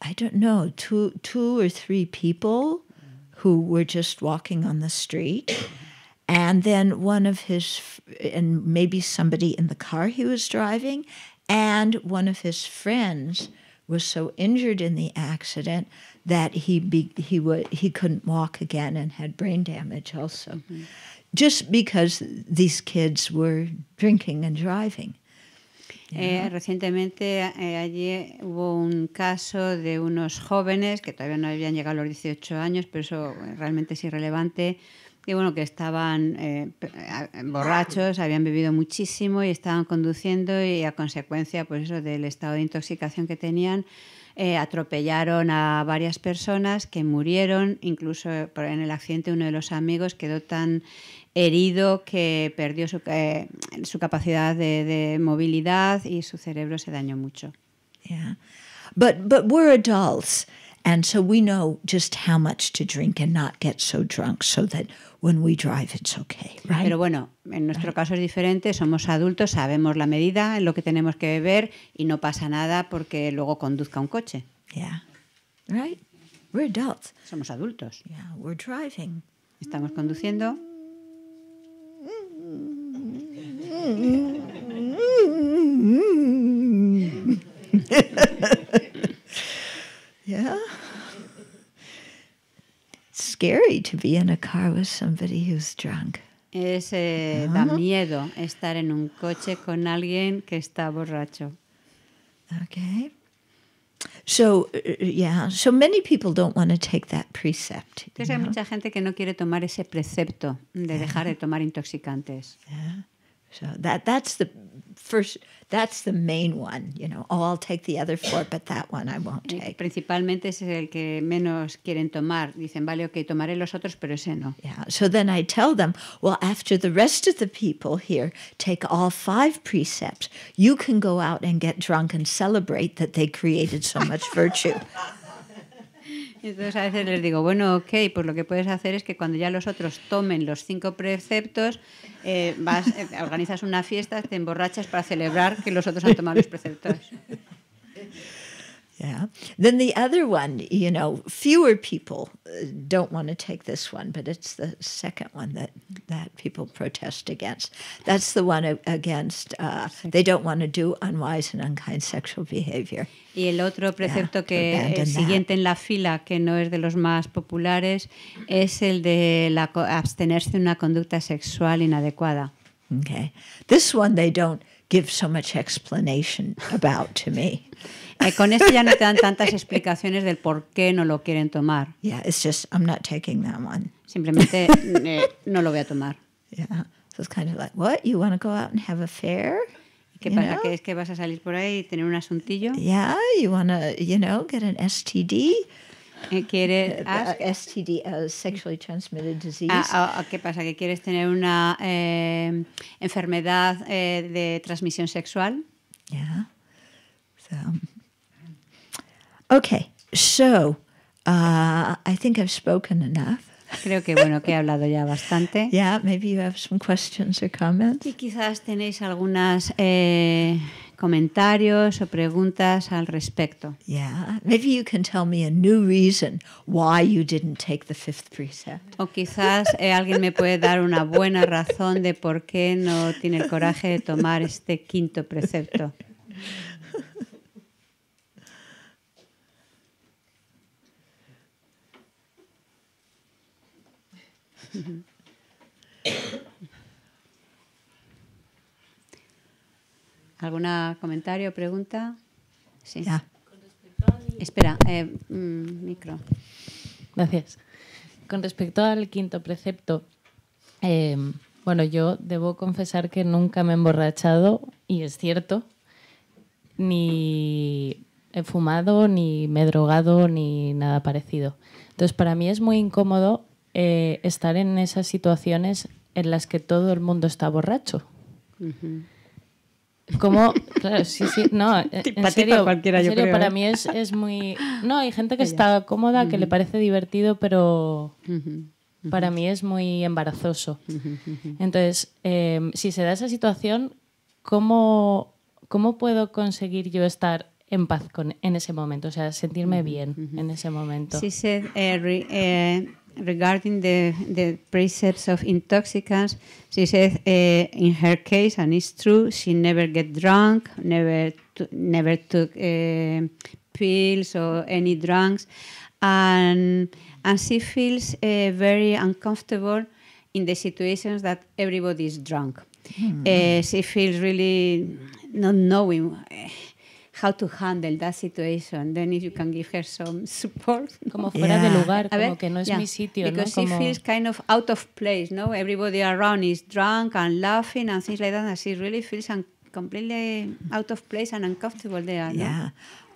I don't know two two or three people who were just walking on the street. And then one of his, and maybe somebody in the car he was driving, and one of his friends was so injured in the accident that he be, he would he couldn't walk again and had brain damage also, mm -hmm. just because these kids were drinking and driving. Eh, recientemente eh, allí hubo un caso de unos jóvenes que todavía no habían llegado a los 18 años, pero eso eh, realmente es irrelevante, que bueno, que estaban borrachos, habían bebido muchísimo y estaban conduciendo y a consecuencia pues eso, del estado de intoxicación que tenían, atropellaron a varias personas que murieron, incluso en el accidente uno de los amigos quedó tan herido que perdió su, eh, su capacidad de, de, movilidad y su cerebro se dañó mucho. Yeah. But, but we're adults. And so we know just how much to drink and not get so drunk so that when we drive it's okay, right? Pero bueno, en nuestro caso es diferente, somos adultos, sabemos la medida en lo que tenemos que beber y no pasa nada porque luego conduzca un coche. Yeah. Right? We're adults. Somos adultos. Yeah, we're driving. Estamos conduciendo. [LAUGHS] yeah. It's scary to be in a car with somebody who's drunk. Es, eh, ah. da miedo estar en un coche con alguien que está borracho. Okay. So, uh, yeah, so many people don't want to take that precept. Entonces hay mucha gente que no quiere tomar ese precepto de dejar de tomar intoxicantes. Yeah. So that that's the first that's the main one, you know. Oh, I'll take the other four, but that one I won't eh, take. Principalmente es el que menos quieren tomar. Dicen, vale, ok, tomaré los otros, pero ese no. Yeah. So then I tell them, well, after the rest of the people here take all five precepts, you can go out and get drunk and celebrate that they created so much virtue. [LAUGHS] Entonces a veces les digo, bueno, ok, pues lo que puedes hacer es que cuando ya los otros tomen los cinco preceptos, eh, vas, eh, organizas una fiesta, te emborrachas para celebrar que los otros han tomado los preceptos. [LAUGHS] Yeah. Then the other one, you know, fewer people uh, don't want to take this one, but it's the second one that that people protest against. That's the one against uh, they don't want to do unwise and unkind sexual behavior. Y el otro precepto yeah, que el siguiente that. en la fila, que no es de los más populares, es el de la, abstenerse de una conducta sexual inadecuada. Okay. This one they don't give so much explanation about to me. Eh, con esto ya no te dan tantas explicaciones del por qué no lo quieren tomar. Yeah, it's just I'm not taking that one. Simplemente eh, no lo voy a tomar. Yeah. So it's kind of like, what? You want to go out and have a fair? ¿Qué you pasa? Know? ¿Que es que vas a salir por ahí y tener un asuntillo? Yeah, you want to, you know, get an STD. Eh, ¿Quieres eh, uh, STD, a uh, sexually transmitted disease? Ah, ah, ah, ¿Qué pasa? ¿Que quieres tener una eh, enfermedad eh, de transmisión sexual? Yeah. So. Um, Okay, so uh, I think I've spoken enough. Creo que bueno que he hablado ya bastante. [LAUGHS] Yeah, maybe you have some questions or comments. Y quizás tenéis algunas eh, comentarios o preguntas al respecto. Yeah, maybe you can tell me a new reason why you didn't take the fifth precept. O quizás eh, alguien me puede dar una buena razón de por qué no tiene el coraje de tomar este quinto precepto. [LAUGHS] ¿Alguna comentario o pregunta? Sí. Espera, eh, mm, micro. Gracias. Con respecto al quinto precepto, em, bueno, yo debo confesar que nunca me he emborrachado, y es cierto, ni he fumado, ni me he drogado, ni nada parecido. Entonces, para mí es muy incómodo eh, estar en esas situaciones en las que todo el mundo está borracho. Como, [LAUGHS] claro, sí, sí, no, eh, en serio, para ¿eh? mí es, muy... No, hay gente que está cómoda, que le parece divertido, pero para mí es muy embarazoso. Entonces, em, si se da esa situación, ¿cómo, ¿cómo puedo conseguir yo estar en paz con, en ese momento? O sea, sentirme bien en ese momento. Sí, sí, regarding the, the precepts of intoxicants, she said uh, in her case, and it's true, she never get drunk, never never took uh, pills or any drugs, and and she feels uh, very uncomfortable in the situations that everybody is drunk. Mm. she feels really not knowing how to handle that situation. Then if you can give her some [LAUGHS] support. Como fuera yeah. de lugar, como ver? que no es yeah. mi sitio. Because ¿no? she como... feels kind of out of place, no? Everybody around is drunk and laughing and things like that, and she really feels un completely out of place and uncomfortable there. Yeah.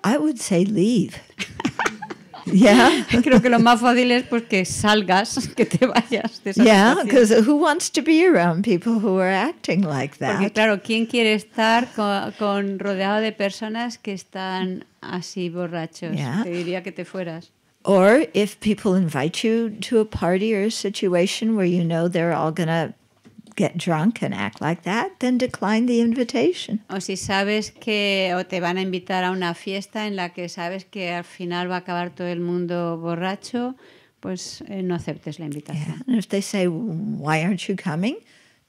No? I would say leave. [LAUGHS] Yeah. [LAUGHS] Creo que lo más fácil es pues que salgas, [LAUGHS] que te vayas de esa Yeah, because who wants to be around people who are acting like that? Porque claro, ¿quién quiere estar con, con rodeado de personas que están así borrachos? Yeah. Te diría que te fueras. Or if people invite you to a party or a situation where you know they're all going to get drunk and act like that, then decline the invitation. O si sabes que o te van a invitar a una fiesta en la que sabes que al final va a acabar todo el mundo borracho, pues eh, no aceptes la invitación. Yeah. And if they say, "Why aren't you coming?"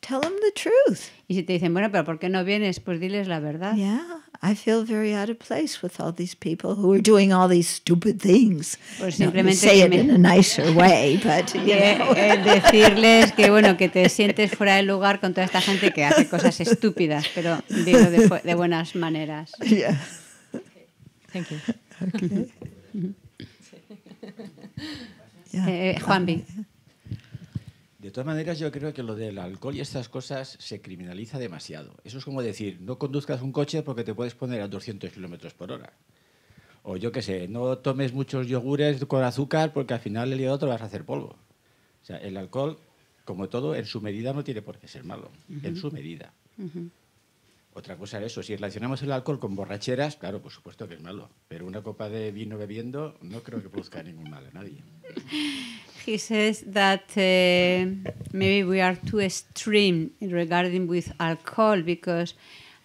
Tell them the truth. Y si te dicen, bueno, pero ¿por qué no vienes? Pues diles la verdad. Yeah, I feel very out of place with all these people who are doing all these stupid things. Pues simplemente no, say it in a nicer way, but [LAUGHS] you know. Eh, decirles que bueno, que te sientes fuera de lugar con toda esta gente que hace cosas estúpidas, pero digo de, de buenas maneras. Yeah. Okay. Thank you. Okay. Mm -hmm. yeah. eh, eh Juanvi. De todas maneras, yo creo que lo del alcohol y estas cosas se criminaliza demasiado. Eso es como decir, no conduzcas un coche porque te puedes poner a 200 kilómetros por hora. O yo qué sé, no tomes muchos yogures con azúcar porque al final el día otro vas a hacer polvo. O sea, el alcohol, como todo, en su medida no tiene por qué ser malo, en su medida. Otra cosa es eso, si relacionamos el alcohol con borracheras, claro, por supuesto que es malo, pero una copa de vino bebiendo no creo que produzca ningún mal a nadie. [LAUGHS] he says that uh, maybe we are too extreme regarding with alcohol because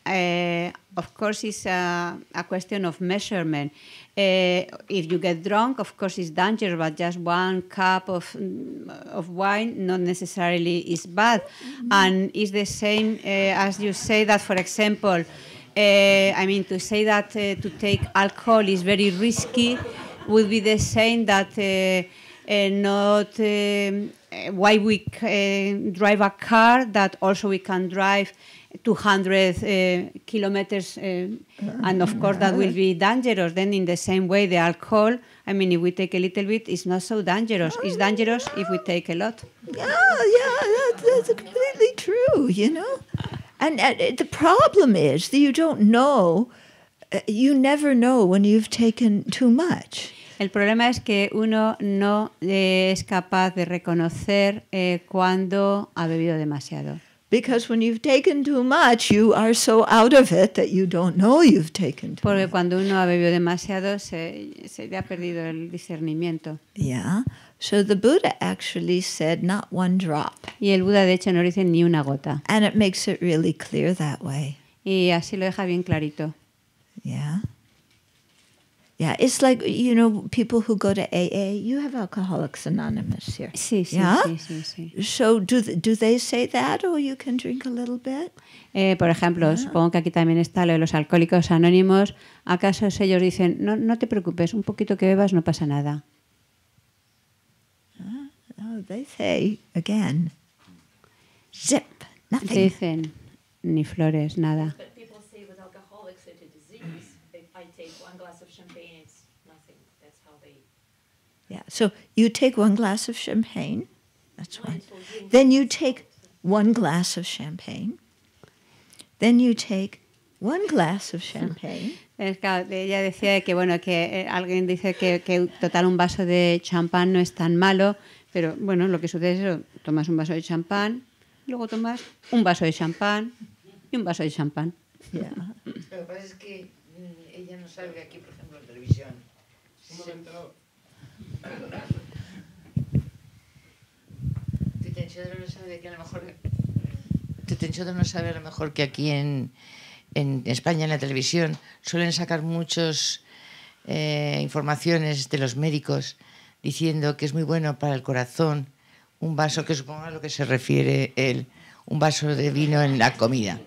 uh, of course it's a, a question of measurement uh, if you get drunk of course it's dangerous but just one cup of, mm, of wine not necessarily is bad mm-hmm. and it's the same uh, as you say that for example uh, i mean to say that uh, to take alcohol is very risky would be the same that uh, not um, uh, why we uh, drive a car that also we can drive 200 uh, kilometers, uh, and of course that will be dangerous. Then, in the same way, the alcohol. I mean, if we take a little bit, it's not so dangerous. It's dangerous if we take a lot. Yeah, yeah, that's, that's completely true. You know, and uh, the problem is that you don't know. You never know when you've taken too much. El problema es que uno no eh, es capaz de reconocer eh, cuando ha bebido demasiado. Porque cuando uno ha bebido demasiado, se, le ha perdido el discernimiento. Yeah. So the Buddha actually said not one drop. Y el Buda de hecho no dice ni una gota. And it makes it really clear that way. Y así lo deja bien clarito. Yeah. Yeah, it's like you know people who go to AA. You have Alcoholics Anonymous here. Sí, sí, yeah? sí, sí, sí, So do th do they say that, or you can drink a little bit? Eh, por ejemplo, ah. supongo que aquí también está lo de los alcohólicos anónimos. ¿Acaso ellos dicen no no te preocupes, un poquito que bebas no pasa nada? Ah, oh, they say again. Zip, nothing. Dicen ni flores, nada. Yeah. So you take one glass of champagne. That's one. Then you take one glass of champagne. Then you take one glass of champagne. [LAUGHS] Es que eh, ella decía que bueno que eh, alguien dice que, que total un vaso de champán no es tan malo, pero bueno lo que sucede es eso, tomas un vaso de champán, luego tomas un vaso de champán y un vaso de champán. Yeah. Lo que pasa es que mm, ella no sabe que aquí, por ejemplo, en televisión. Un momento. Tu no sabe lo mejor... no sabe a lo mejor que aquí en, en España, en la televisión, suelen sacar muchas eh, informaciones de los médicos diciendo que es muy bueno para el corazón un vaso, que supongo a lo que se refiere él, un vaso de vino en la comida.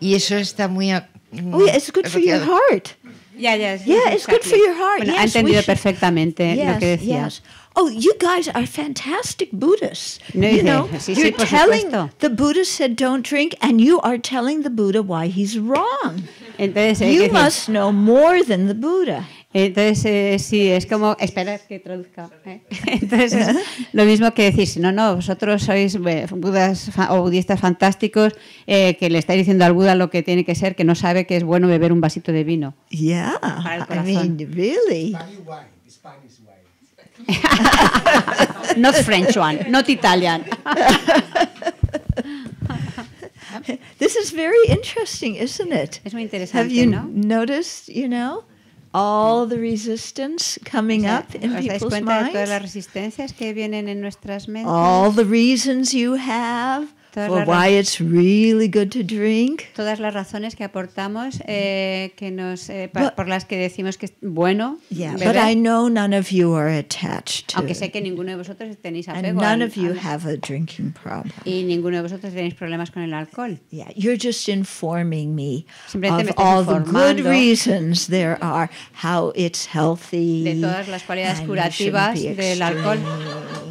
Y eso está muy... Uy, es yeah, good for your heart. Yeah, yeah, yeah. Exactly. It's good for your heart. Bueno, yes, ha entendido perfectamente yes, lo que decías. Yes. Oh, you guys are fantastic Buddhists. No, you [LAUGHS] know, sí, you're sí, telling supuesto. the Buddha said don't drink, and you are telling the Buddha why he's wrong. Entonces, eh, you must know more than the Buddha. Entonces, eh, sí, es como esperar que traduzca. ¿eh? [LAUGHS] Entonces, lo mismo que decir no, no, vosotros sois eh, budas o budistas fantásticos que le estáis diciendo al Buda lo que tiene que ser, que no sabe que es bueno beber un vasito de vino. Yeah, I mean, really. [LAUGHS] not French one, not Italian. [LAUGHS] This is very interesting, isn't it? Es muy interesante, Have you noticed, you know? all the resistance coming up in people's minds. All the reasons you have Todas for why it's really good to drink. Todas las razones que aportamos eh, mm-hmm. que nos eh, but, por las que decimos que es bueno. Yeah, but I know none of you are attached to. Aunque sé que ninguno de vosotros tenéis apego. And none al, of you al, have a drinking problem. Y ninguno de vosotros tenéis problemas con el alcohol. Yeah, you're just informing me of all the good reasons there are how it's healthy. De todas las cualidades curativas del alcohol.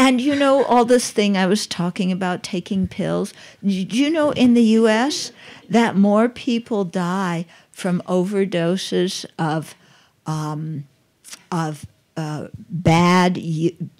and you know, all this thing I was talking about taking pills. Do you know in the US that more people die from overdoses of, um, of uh, bad,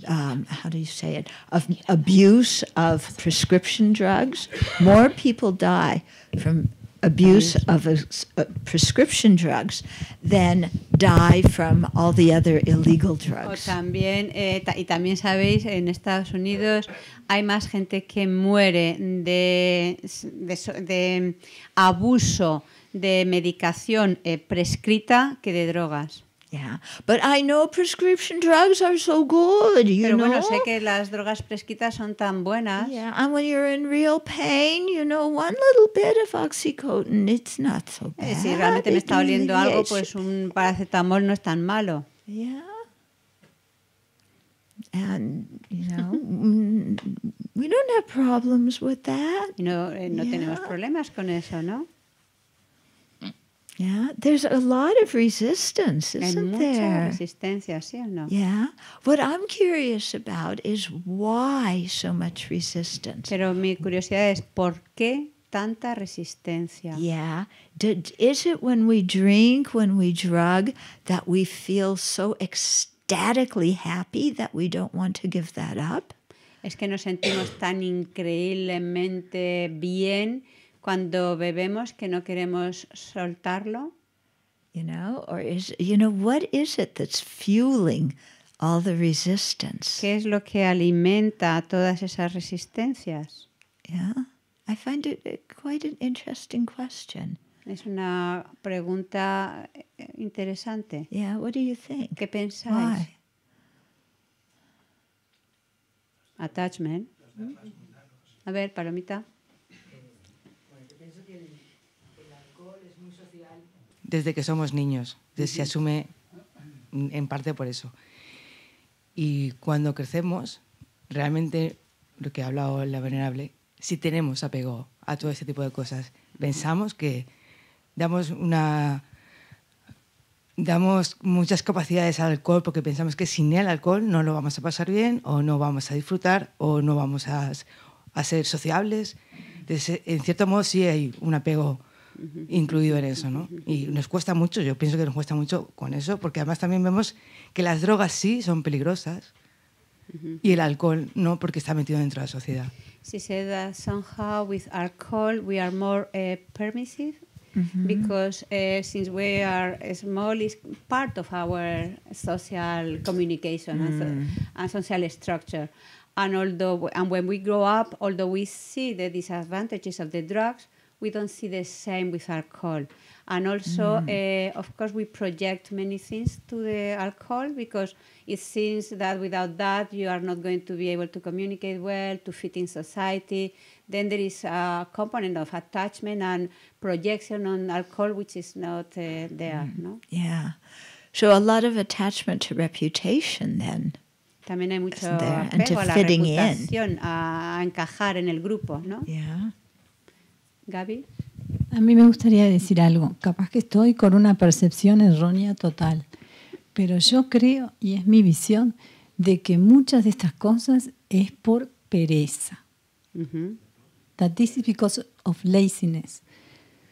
um, how do you say it, of abuse of prescription drugs? More people die from abuse of uh, prescription drugs than die from all the other illegal drugs. O también, eh, y también sabéis, en Estados Unidos hay más gente que muere de, de, de abuso de medicación eh, prescrita que de drogas. Yeah. But I know prescription drugs are so good, you Pero bueno, know? sé que las drogas prescritas son tan buenas. Yeah, and when you're in real pain, you know, one little bit of oxycodone, it's not so bad. Eh, si realmente me está oliendo algo, pues un paracetamol no es tan malo. Yeah. And, you know, [LAUGHS] we don't have problems with that. no, eh, no yeah. tenemos problemas con eso, ¿no? Yeah, there's a lot of resistance, isn't there? resistencia, ¿sí o no? Yeah. What I'm curious about is why so much resistance. Pero mi curiosidad es por qué tanta resistencia. Yeah. Did, is it when we drink, when we drug, that we feel so ecstatically happy that we don't want to give that up? Es que nos sentimos tan increíblemente bien. cuando bebemos que no queremos soltarlo? You know, or is you know what is it that's fueling all the resistance? ¿Qué es lo que alimenta todas esas resistencias? Yeah, I find it eh, quite an interesting question. Es una pregunta eh, interesante. Yeah, what do you think? ¿Qué pensáis? Why? Attachment. Mm -hmm. A ver, palomita. desde que somos niños. Se asume en parte por eso. Y cuando crecemos, realmente, lo que ha hablado la venerable, si tenemos apego a todo ese tipo de cosas, pensamos que damos una damos muchas capacidades al alcohol porque pensamos que sin el alcohol no lo vamos a pasar bien o no vamos a disfrutar o no vamos a, a ser sociables. en cierto modo sí hay un apego incluido en eso, ¿no? Y nos cuesta mucho, yo pienso que nos cuesta mucho con eso, porque además también vemos que las drogas sí son peligrosas y el alcohol no, porque está metido dentro de la sociedad. She said that somehow with alcohol we are more uh, permissive Mm -hmm. because uh, since we are small, is part of our social communication mm. and, social structure. And although, and when we grow up, although we see the disadvantages of the drugs, we don't see the same with alcohol. And also, mm. uh, of course, we project many things to the alcohol because it seems that without that, you are not going to be able to communicate well, to fit in society. Then there is a component of attachment and projection on alcohol, which is not uh, there. Mm. No? Yeah. So a lot of attachment to reputation then. También hay mucho there, and fitting in. A encajar en el grupo, ¿no? Yeah. Gaby. A mí me gustaría decir algo. Capaz que estoy con una percepción errónea total, pero yo creo, y es mi visión, de que muchas de estas cosas es por pereza. That this is because of laziness.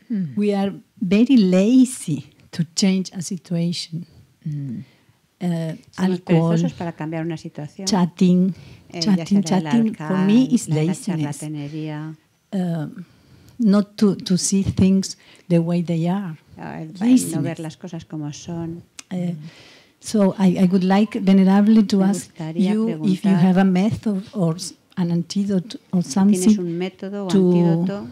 Hmm. We are very lazy to change a situation. Mm. Eh, alcohol, para cambiar una situación. Chatting, chatting, chatting. laziness not to, to see things the way they are. No ver las cosas como son. Uh, so I, I, would like, Venerable, to ask you if you have a method or an antidote or something to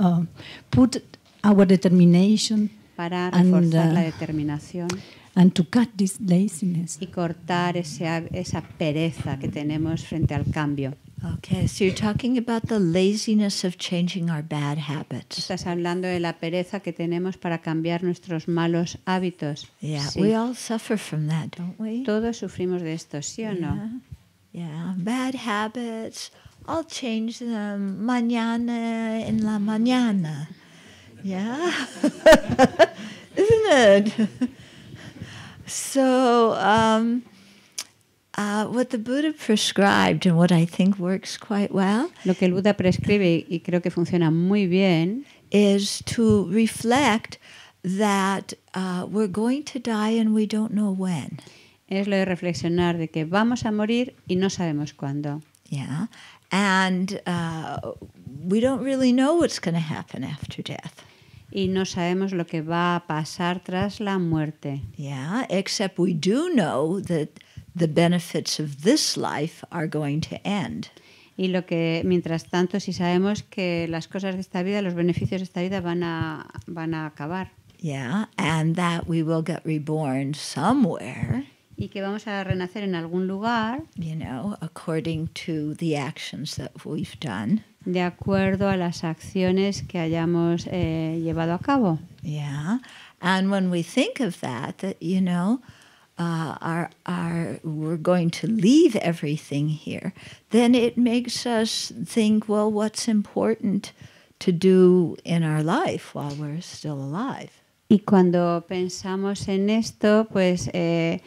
uh, put our determination para and, uh, la determinación and to cut this laziness. y cortar ese, esa pereza que tenemos frente al cambio. Okay, so you're talking about the laziness of changing our bad habits. Estás hablando de la pereza que tenemos para cambiar nuestros malos hábitos. Yeah, sí. we all suffer from that, don't we? Todos sufrimos de esto, ¿sí o no? Yeah, bad habits. I'll change them mañana en la mañana. Yeah, [LAUGHS] isn't it? [LAUGHS] so. Um, uh, what the Buddha prescribed and what I think works quite well. Lo que el Buda prescribe y creo que funciona muy bien is to reflect that uh, we're going to die and we don't know when. Es lo de reflexionar de que vamos a morir y no sabemos cuándo. Yeah, and uh, we don't really know what's going to happen after death. y no sabemos lo que va a pasar tras la muerte. Yeah, except we do know that the benefits of this life are going to end. Y lo que, mientras tanto, si sabemos que las cosas de esta vida, los beneficios de esta vida van a, van a acabar. Yeah, and that we will get reborn somewhere. Y que vamos a renacer en algún lugar. You know, according to the actions that we've done. De acuerdo a las acciones que hayamos eh, llevado a cabo. Yeah, and when we think of that, that you know. uh, are, are, we're going to leave everything here, then it makes us think, well, what's important to do in our life while we're still alive? Y cuando pensamos en esto, pues eh,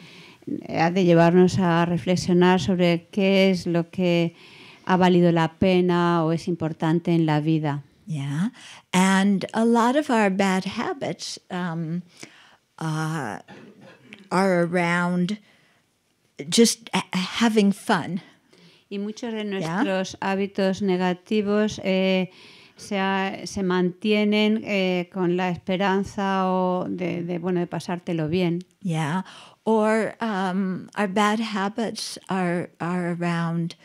ha de llevarnos a reflexionar sobre qué es lo que ha valido la pena o es importante en la vida. Yeah, and a lot of our bad habits um, uh, are around just having fun. Y muchos de nuestros hábitos negativos eh, se, se, mantienen eh, con la esperanza o de, de, bueno de pasártelo bien. Yeah. Or um, our bad habits are are around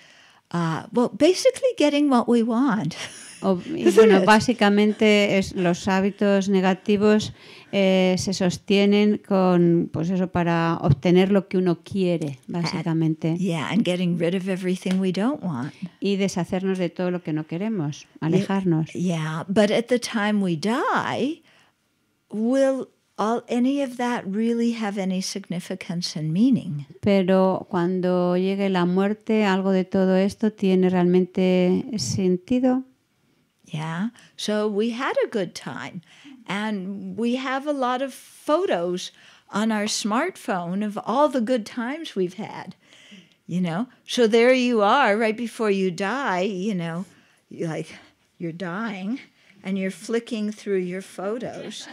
uh, well basically getting what we want. O, y [LAUGHS] bueno, básicamente es, los hábitos negativos eh, se sostienen con, pues eso, para obtener lo que uno quiere, ah, básicamente. yeah, and getting rid of everything we don't want. Y deshacernos de todo lo que no queremos, alejarnos. It, yeah, but at the time we die, will all any of that really have any significance and meaning. Pero cuando llegue la muerte, algo de todo esto tiene realmente sentido. Yeah. So we had a good time. And we have a lot of photos on our smartphone of all the good times we've had, you know? So there you are right before you die, you know, you're like you're dying and you're flicking through your photos.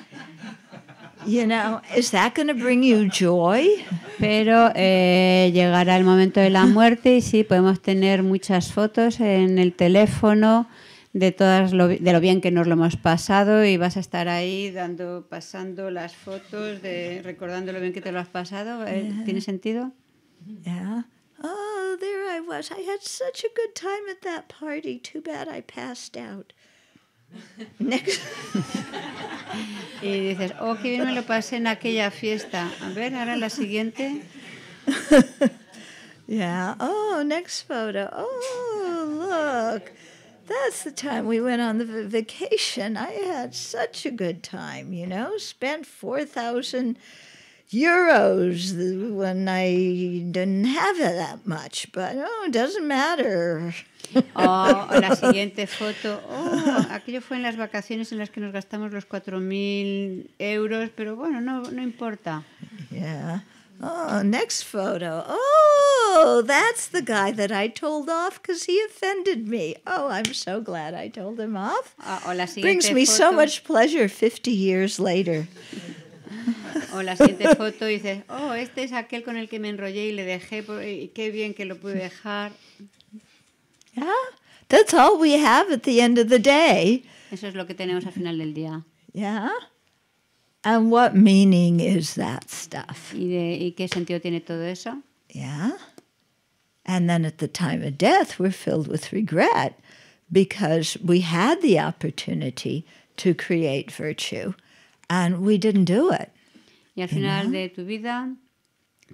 You know, is that going to bring you joy? Pero eh, llegará el momento de la muerte y sí, podemos tener muchas fotos en el teléfono. de todas lo, de lo bien que nos lo hemos pasado y vas a estar ahí dando, pasando las fotos, de, recordando lo bien que te lo has pasado. Eh, ¿Tiene sentido? Yeah. Oh, there I was. I had such a good time at that party. Too bad I passed out. [LAUGHS] Next. y dices, oh, qué bien me lo pasé en aquella fiesta. A ver, ahora la siguiente. [LAUGHS] yeah. Oh, next photo. Oh, look. That's the time we went on the vacation. I had such a good time, you know, spent 4,000 euros when I didn't have that much, but oh, it doesn't matter. [LAUGHS] Oh, la siguiente foto. Oh, aquello fue en las vacaciones en las que nos gastamos los 4.000 euros, pero bueno, no, no importa. Yeah. Oh, next photo. Oh, that's the guy that I told off because he offended me. Oh, I'm so glad I told him off. Uh, Brings me foto. so much pleasure 50 years later. O la siguiente foto dices, oh, este es aquel con el que me enrollé y le dejé, por, y qué bien que lo pude dejar. Yeah, that's all we have at the end of the day. Eso es lo que tenemos al final del día. Yeah. And what meaning is that stuff? ¿Y, de, ¿Y qué sentido tiene todo eso? Yeah. And then at the time of death, we're filled with regret because we had the opportunity to create virtue and we didn't do it. Y al final you know? de tu vida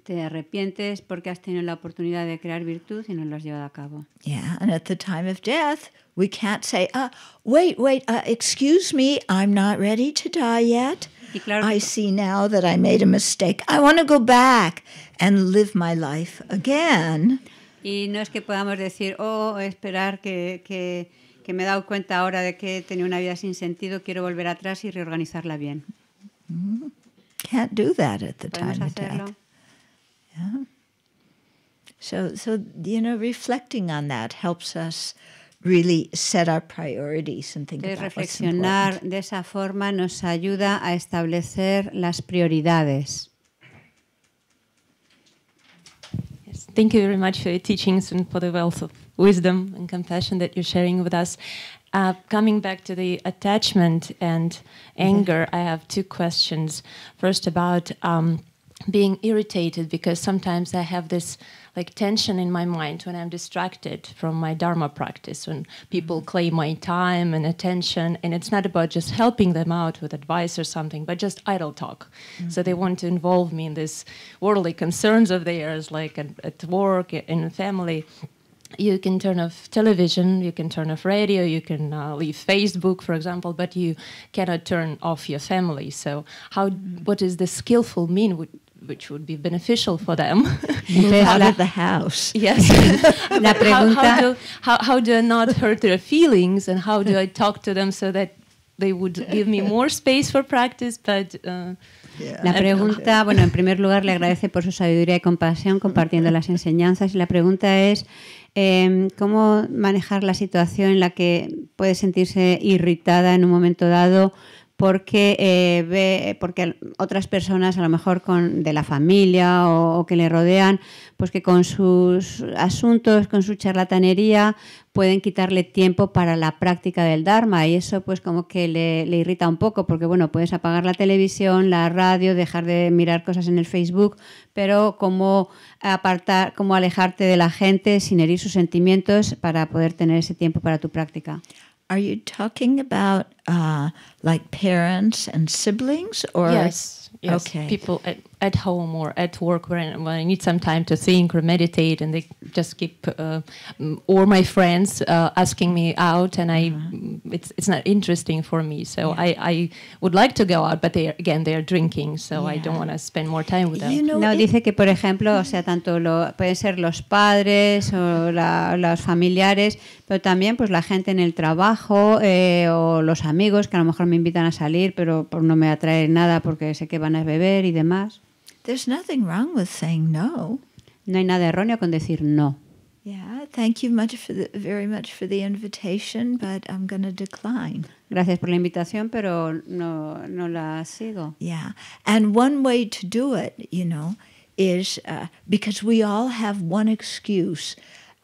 te arrepientes porque has tenido la oportunidad de crear virtud y no lo has llevado a cabo. Yeah, and at the time of death, we can't say, "Ah, wait, wait, uh, excuse me, I'm not ready to die yet." I see now that I made a mistake. I want to go back and live my life again. Y no es que podamos decir, oh, esperar que, que, que me he dado cuenta ahora de que he tenido una vida sin sentido, quiero volver atrás y reorganizarla bien. Mm-hmm. Can't do that at the time of death. Yeah. So, so, you know, reflecting on that helps us. really set our priorities and think de about reflexionar what's de esa forma nos ayuda a establecer las prioridades. Yes, thank you very much for your teachings and for the wealth of wisdom and compassion that you're sharing with us. Uh, coming back to the attachment and mm-hmm. anger, mm -hmm. I have two questions. First, about um, being irritated because sometimes I have this like tension in my mind when I'm distracted from my dharma practice when people mm-hmm. claim my time and attention and it's not about just helping them out with advice or something but just idle talk mm -hmm. so they mm-hmm. want to involve me in this worldly concerns of theirs like at, at work in family you can turn off television, you can turn off radio, you can uh, leave Facebook, for example, but you cannot turn off your family. So, how? Mm-hmm. What is the skillful mean which would be beneficial for them. [LAUGHS] out of the house. Yes. La [LAUGHS] pregunta, how, how, do, how, how do I not hurt their feelings and how do I talk to them so that they would give me more space for practice, but... Uh, La pregunta, bueno, en primer lugar le agradece por su sabiduría y compasión compartiendo las enseñanzas y la pregunta es eh, cómo manejar la situación en la que puede sentirse irritada en un momento dado porque, eh, ve, porque otras personas, a lo mejor de la familia o, que le rodean, pues que con sus asuntos, con su charlatanería, pueden quitarle tiempo para la práctica del Dharma y eso pues como que le, irrita un poco porque bueno, puedes apagar la televisión, la radio, dejar de mirar cosas en el Facebook, pero cómo apartar, alejarte de la gente sin herir sus sentimientos para poder tener ese tiempo para tu práctica. Are you talking about uh, like parents and siblings, or yes, yes, okay, people, at home or at work when, I need some time to think or meditate, and they just keep uh, or my friends uh, asking me out, and I uh-huh. it's it's not interesting for me. So yeah. I, I would like to go out, but they again they are drinking, so I don't want to spend more time with them. no, dice que por ejemplo, o sea, mm. tanto pueden ser los padres o la, los familiares, pero también pues la gente en el trabajo eh, o los amigos que a lo mejor me invitan a salir, pero no me atrae nada porque sé que van a beber y demás. There's nothing wrong with saying no. No hay nada erróneo con decir no. Yeah, thank you much for the, very much for the invitation, but I'm going to decline. Gracias por la invitación, pero no no la sigo. Yeah. And one way to do it, you know, is uh, because we all have one excuse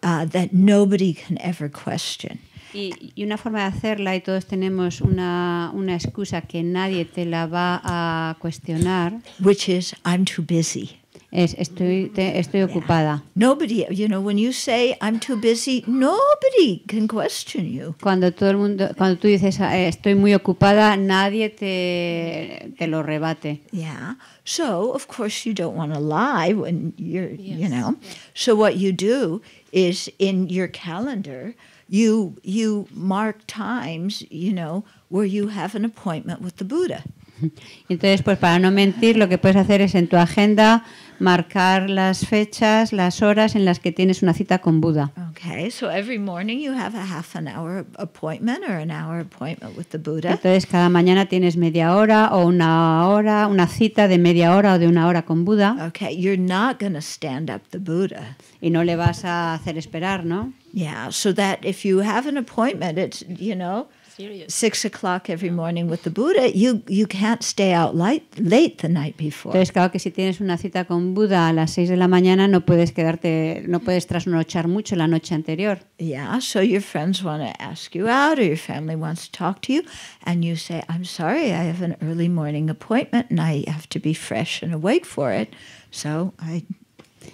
uh, that nobody can ever question. y, y, una forma de hacerla y todos tenemos una, una excusa que nadie te la va a cuestionar. Which is, I'm too busy. Es, estoy, te, estoy ocupada. Nobody, you know, when you say I'm too busy, nobody can question you. Cuando todo el mundo, cuando tú dices ah, eh, estoy muy ocupada, nadie te, te lo rebate. Yeah. So of course you don't want to lie when you're, yes. you know. So what you do is in your calendar. you you mark times, you know, where you have an appointment with the Buddha. [LAUGHS] Entonces, pues para no mentir, lo que puedes hacer es en tu agenda marcar las fechas, las horas en las que tienes una cita con Buda. Okay, so every morning you have a half an hour appointment or an hour appointment with the Buddha. Entonces cada mañana tienes media hora o una hora, una cita de media hora o de una hora con Buda. Okay, you're not going to stand up the Buddha. Y no le vas a hacer esperar, ¿no? Yeah, so that if you have an appointment, it's, you know, serious. Six o'clock every morning with the Buddha, you, you can't stay out light, late the night before. Entonces, claro que si tienes una cita con Buda a las seis de la mañana, no puedes quedarte, no puedes trasnochar mucho la noche anterior. Yeah, so your friends want to ask you out or your family wants to talk to you, and you say, I'm sorry, I have an early morning appointment and I have to be fresh and awake for it, so I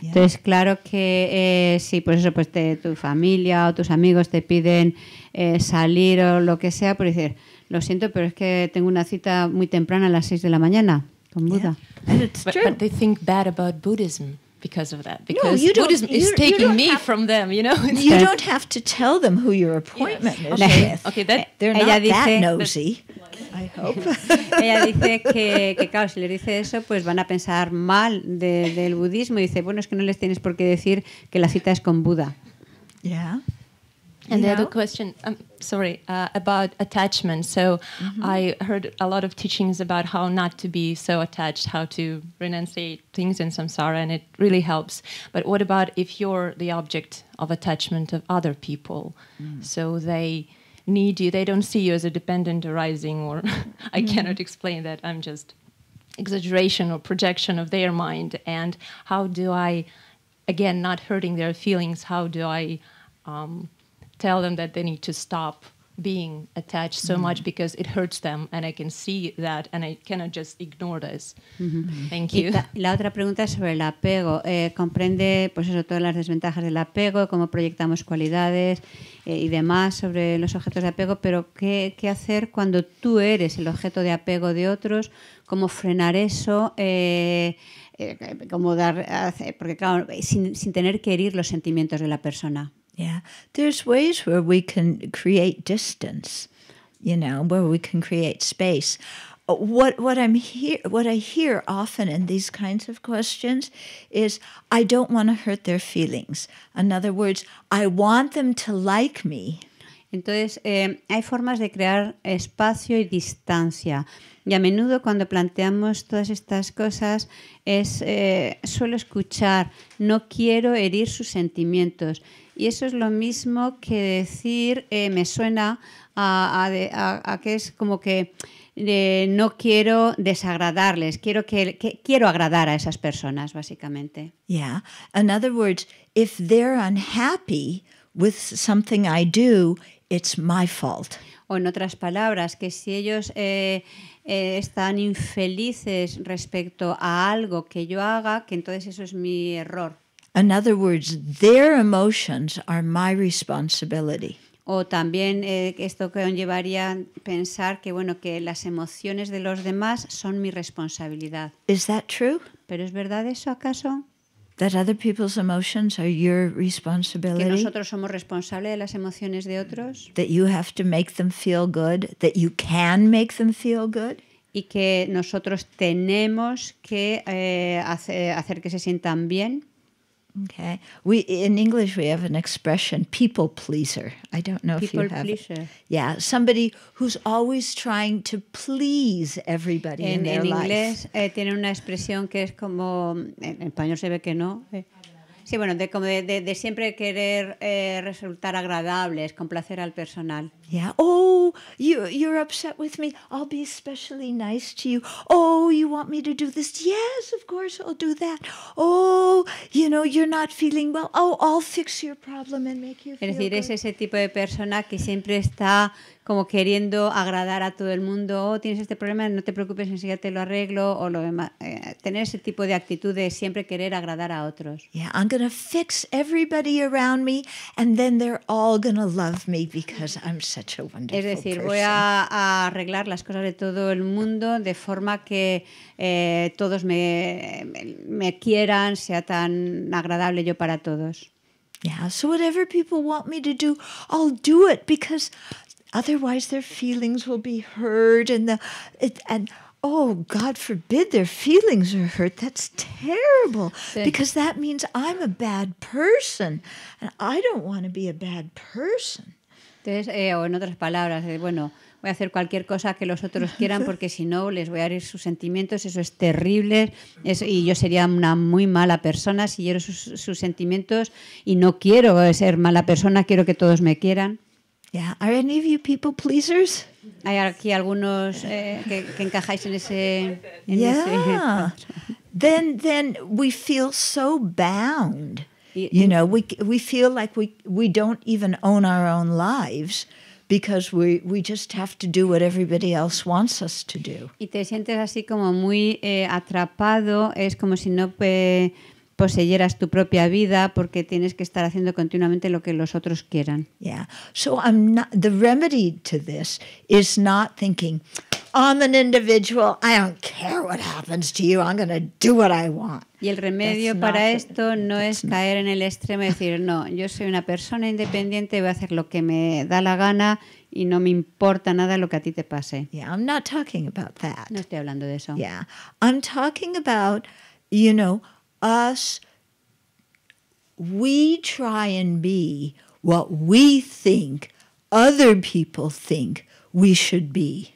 Entonces, claro que eh, sí, pues eso, pues te, tu familia o tus amigos te piden eh, salir o lo que sea, por decir, lo siento, pero es que tengo una cita muy temprana a las 6 de la mañana con Buda. Buddhism because of that. Because no, you is taking me from them, you know. you [LAUGHS] don't have to tell them who your appointment is okay. with. Okay, that, They're not dice, nosy. I hope. [LAUGHS] ella dice que, que, claro, si les dice eso, pues van a pensar mal de, del budismo. Y dice, bueno, es que no les tienes por qué decir que la cita es con Buda. Yeah. And the other question, um, sorry, uh, about attachment. So mm -hmm. I heard a lot of teachings about how not to be so attached, how to renunciate things in samsara, and it really helps. But what about if you're the object of attachment of other people? Mm. So they need you, they don't see you as a dependent arising, or [LAUGHS] I mm. cannot explain that. I'm just exaggeration or projection of their mind. And how do I, again, not hurting their feelings, how do I? Um, tell them that they need to stop being attached so mm much mm-hmm. because it hurts them and I can see that and I cannot just ignore this. Mm-hmm. Thank you. la otra pregunta es sobre el apego. Eh, comprende pues eso, todas las desventajas del apego, cómo proyectamos cualidades eh, y demás sobre los objetos de apego, pero ¿qué, ¿qué, hacer cuando tú eres el objeto de apego de otros? ¿Cómo frenar eso? Eh, eh cómo dar, porque claro, sin, sin tener que herir los sentimientos de la persona. Yeah. There's ways where we can create distance, you know, where we can create space. Uh, what what I'm hear what I hear often in these kinds of questions is I don't want to hurt their feelings. In other words, I want them to like me. Entonces, eh, hay formas de crear espacio y distancia. Y a menudo cuando planteamos todas estas cosas es, eh, suelo escuchar, no quiero herir sus sentimientos. Y eso es lo mismo que decir, eh, me suena a, que es como que eh, no quiero desagradarles, quiero, quiero agradar a esas personas, básicamente. Yeah. In other words, if they're unhappy with something I do, it's my fault. O en otras palabras, que si ellos eh, eh, están infelices respecto a algo que yo haga, que entonces eso es mi error. In other words, their emotions are my responsibility. O también eh, esto conllevaría pensar que bueno que las emociones de los demás son mi responsabilidad. Is that true? ¿Pero es verdad eso acaso? that other people's emotions are your responsibility. Que nosotros somos responsables de las emociones de otros. That you have to make them feel good. That you can make them feel good. Y que nosotros tenemos que eh, hacer, hacer que se sientan bien. Okay. We in English we have an expression people pleaser. I don't know people if you have. People pleaser. It. Yeah, somebody who's always trying to please everybody en, in their en life. En inglés eh, tiene una expresión que es como en español se ve que no. Eh. Sí, bueno, de, como de, de, de siempre querer eh, resultar agradables, complacer al personal. Yeah. Oh, you, you're upset with me. I'll be especially nice to you. Oh, you want me to do this? Yes, of course I'll do that. Oh, you know, you're not feeling well. Oh, I'll fix your problem and make you feel Es decir, good. es ese tipo de persona que siempre está como queriendo agradar a todo el mundo, oh, tienes este problema, no te preocupes, enseguida te lo arreglo, o lo eh, tener ese tipo de actitud de siempre querer agradar a otros. Es decir, voy a, arreglar las cosas de todo el mundo de forma que eh, todos me, quieran, sea tan agradable yo para todos. Yeah, so whatever people want me to do, I'll do it because Otherwise, their feelings will be hurt, and the it, and oh god forbid their feelings are hurt that's terrible because that means i'm a bad person and i don't want to be a bad person entonces eh, o en otras palabras eh, bueno voy a hacer cualquier cosa que los otros [LAUGHS] quieran porque si no les voy a herir sus sentimientos eso es terrible eso, y yo sería una muy mala persona si hiero sus, sus sentimientos y no quiero ser mala persona quiero que todos me quieran Yeah. Are any of you people pleasers? Hay aquí algunos eh, que, que encajáis en ese. En yeah. Ese. then, then we feel so bound. You know, we we feel like we we don't even own our own lives. because we, we just have to do what everybody else wants us to do. Y te sientes así como muy eh, atrapado, es como si no poseyeras tu propia vida porque tienes que estar haciendo continuamente lo que los otros quieran. Yeah. So I'm not the remedy to this is not thinking I'm an individual. I don't care what happens to you. I'm going to do what I want. Y el remedio para esto no es caer en el extremo y decir, no, yo soy una persona independiente, voy a hacer lo que me da la gana y no me importa nada lo que a ti te pase. Yeah, I'm not talking about that. No estoy hablando de eso. Yeah. I'm talking about, you know, us, we try and be what we think other people think we should be.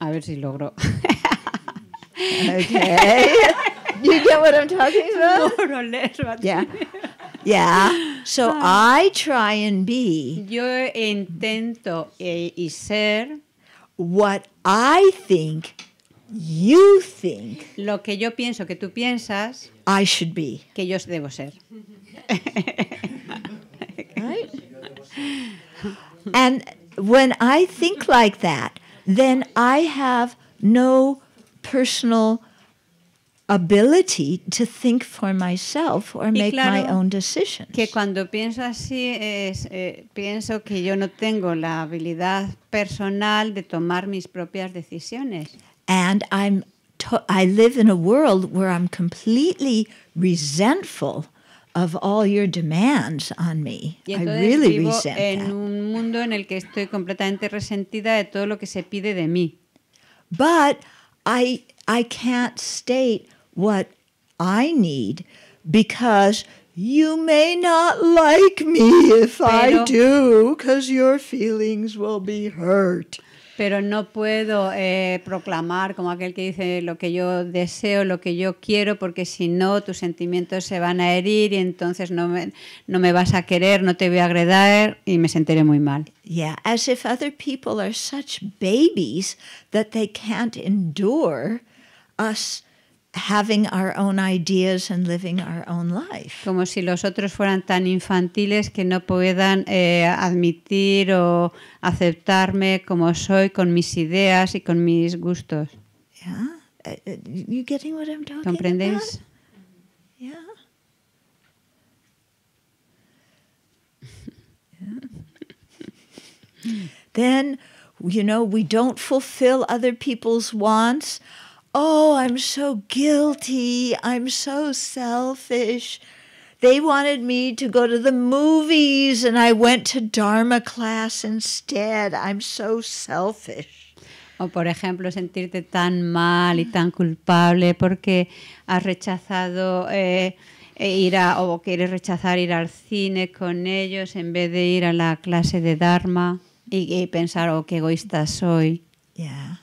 I would say logro. okay. [LAUGHS] you get what I'm talking about? Yeah. Yeah. So ah. I try and be. Yo intento e ser. What I think you think lo que yo pienso que tú piensas I should be que yo debo ser [LAUGHS] right? and when I think like that then I have no personal ability to think for myself or make claro, my own decisions. Que cuando pienso así es, eh, pienso que yo no tengo la habilidad personal de tomar mis propias decisiones and I'm to- I live in a world where I'm completely resentful of all your demands on me. I really vivo resent en that. un mundo en el que estoy completamente resentida de todo lo que se pide de mí. But I I can't state what I need because you may not like me if Pero, I do because your feelings will be hurt. pero no puedo eh, proclamar como aquel que dice lo que yo deseo, lo que yo quiero, porque si no tus sentimientos se van a herir y entonces no me, no me vas a querer, no te voy a agredar y me sentiré muy mal. Yeah, as other people are such babies that they can't endure us having our own ideas and living our own life. Como si los otros fueran tan infantiles que no puedan eh, admitir o aceptarme como soy con mis ideas y con mis gustos. Yeah. Uh, uh, you getting what I'm talking ¿Comprendéis? About? yeah. [LAUGHS] then you know, we don't fulfill other people's wants oh, I'm so guilty, I'm so selfish. They wanted me to go to the movies and I went to Dharma class instead. I'm so selfish. O por ejemplo, sentirte tan mal y tan culpable porque has rechazado eh, eh ir a, o quieres rechazar ir al cine con ellos en vez de ir a la clase de Dharma y, pensar, oh, qué egoísta soy. Yeah.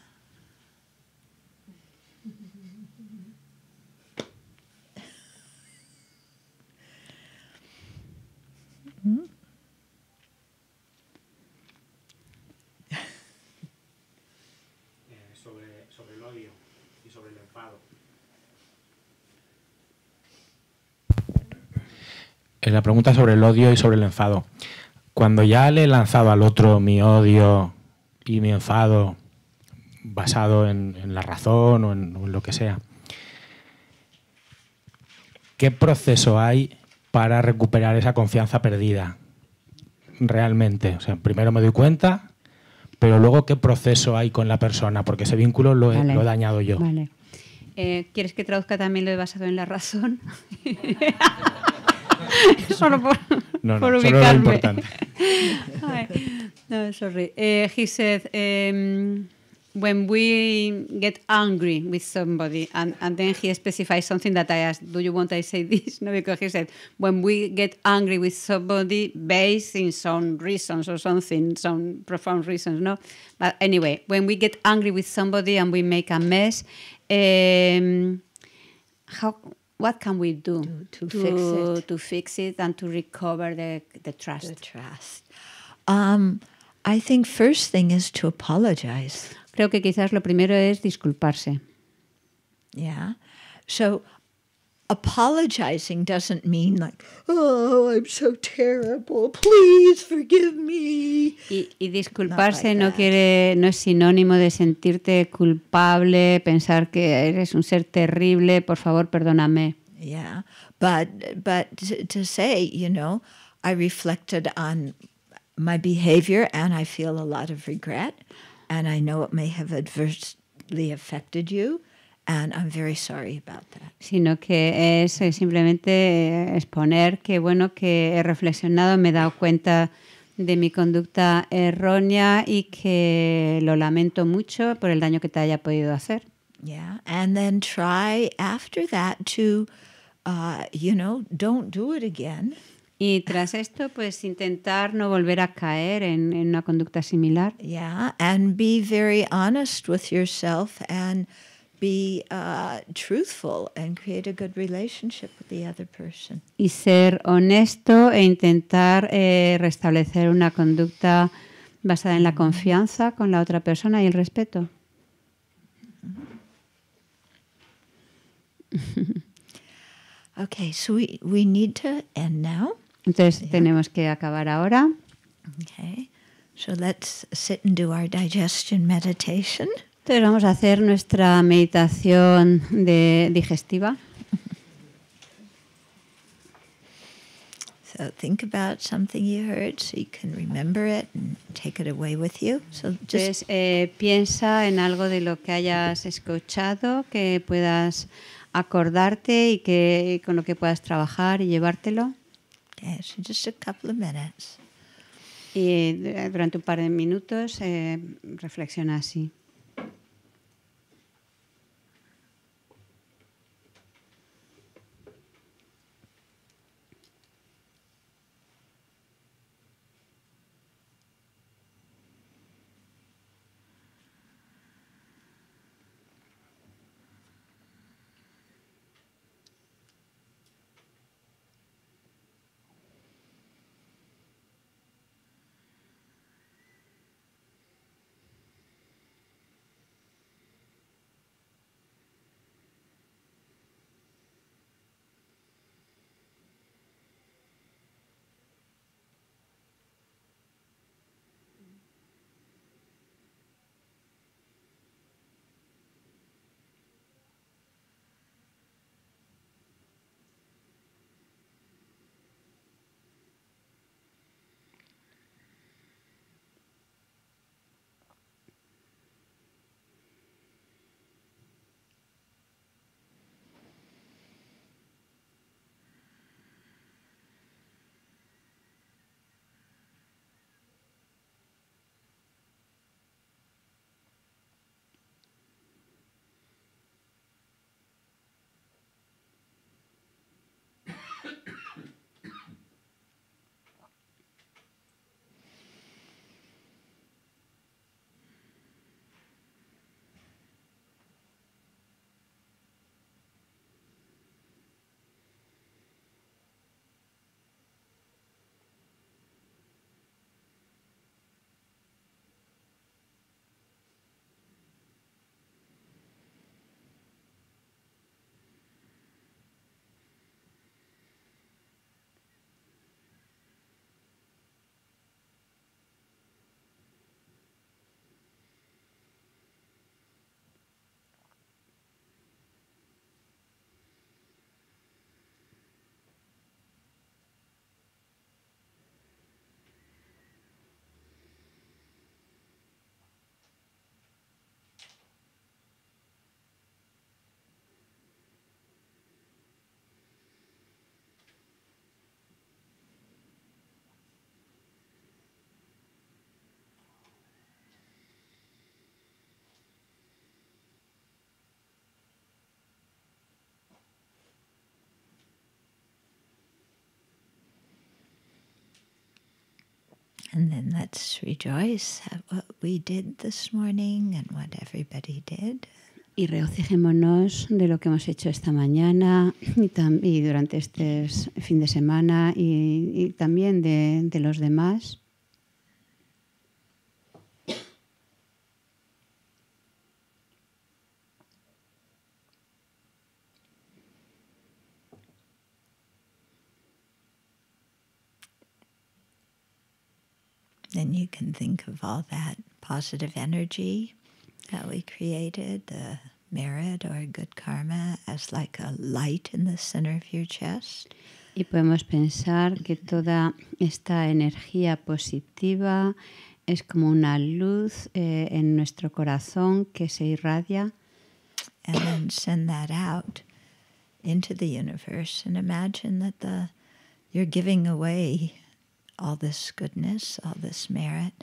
en la pregunta sobre el odio y sobre el enfado. Cuando ya le he lanzado al otro mi odio y mi enfado basado en, la razón o en, lo que sea, ¿qué proceso hay para recuperar esa confianza perdida? Realmente, o sea, primero me doy cuenta, pero luego qué proceso hay con la persona, porque ese vínculo lo he, dañado yo. Eh, ¿Quieres que traduzca también lo he basado en la razón? [LAUGHS] [LAUGHS] Solo por, [LAUGHS] no, no, por ubicarme. Solo importante. [LAUGHS] Ay, no, sorry. Eh, he said, um, when we get angry with somebody, and, and then he specifies something that I asked, do you want I say this? No, because he said, when we get angry with somebody based in some reasons or something, some profound reasons, no? But anyway, when we get angry with somebody and we make a mess, um, how what can we do to, to, to, fix it to fix it and to recover the the trust the trust um, I think first thing is to apologize creo que quizás lo primero es disculparse yeah so apologizing doesn't mean like, oh, I'm so terrible, please forgive me. Y, y disculparse like no, quiere, no es sinónimo de sentirte culpable, pensar que eres un ser terrible, por favor, perdóname. Yeah, but but to, to say, you know, I reflected on my behavior and I feel a lot of regret and I know it may have adversely affected you. very Sino que es eh, simplemente eh, exponer que, bueno, que he reflexionado, me he dado cuenta de mi conducta errónea y que lo lamento mucho por el daño que te haya podido hacer. Yeah, and then try after that to, uh, you know, don't do it again. Y tras esto, pues intentar no volver a caer en, en una conducta similar. Yeah, and be very honest with yourself and be uh, truthful and create a good relationship with the other person. Y ser honesto e intentar eh, restablecer una conducta basada en la mm-hmm. confianza con la otra persona y el respeto. Mm-hmm. [LAUGHS] okay, so we, we need to now. Entonces tenemos que acabar ahora. Okay. So let's sit and do our digestion meditation. Entonces vamos a hacer nuestra meditación de digestiva. piensa en algo de lo que hayas escuchado que puedas acordarte y que con lo que puedas trabajar y llevártelo. Y eh, durante un par de minutos eh, reflexiona así. Y regocijémonos de lo que hemos hecho esta mañana y, durante este fin de semana y, también de los demás. can think of all that positive energy that we created, the merit or good karma, as like a light in the center of your chest. Y podemos pensar que toda esta energía positiva es como una luz eh, en nuestro corazón que se irradia. And then send that out into the universe and imagine that the, you're giving away all this goodness, all this merit,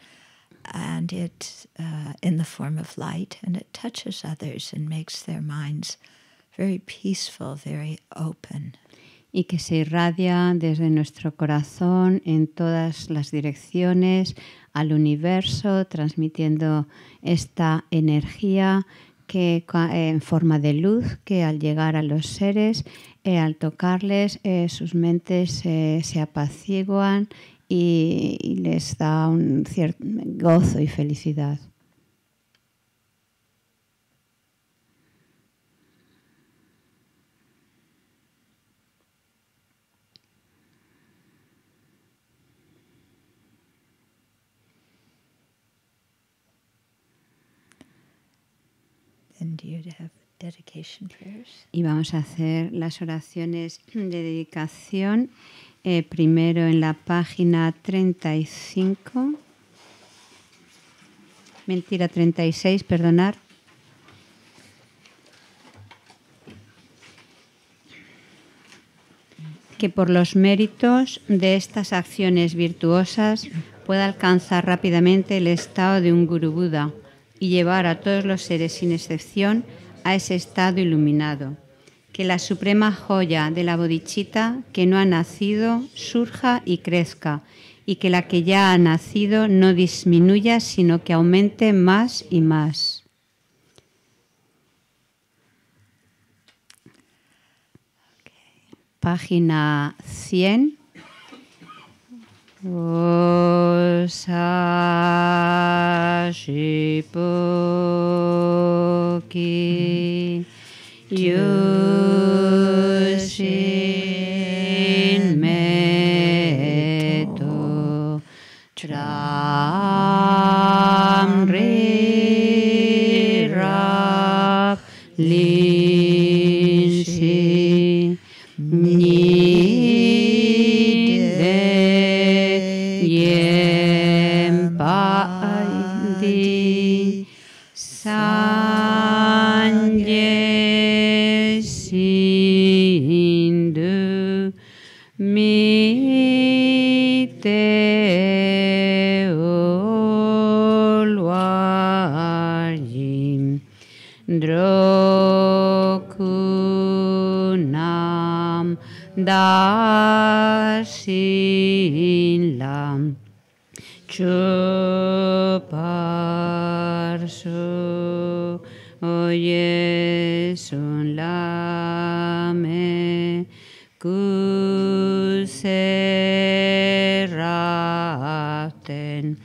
and uh, in the form of light, and it touches others and makes their minds very peaceful, very open. y que se irradia desde nuestro corazón en todas las direcciones al universo, transmitiendo esta energía que en forma de luz que al llegar a los seres, eh, al tocarles, eh, sus mentes eh, se apaciguan y, les da un cierto gozo y felicidad. Y vamos a hacer las oraciones de dedicación eh, primero en la página 35, mentira 36, perdonar. que por los méritos de estas acciones virtuosas pueda alcanzar rápidamente el estado de un Guru Buda y llevar a todos los seres sin excepción a ese estado iluminado que la suprema joya de la bodichita que no ha nacido surja y crezca, y que la que ya ha nacido no disminuya, sino que aumente más y más. Página 100. Yoshi. da sin lam chupar su oye sun lame kuseraten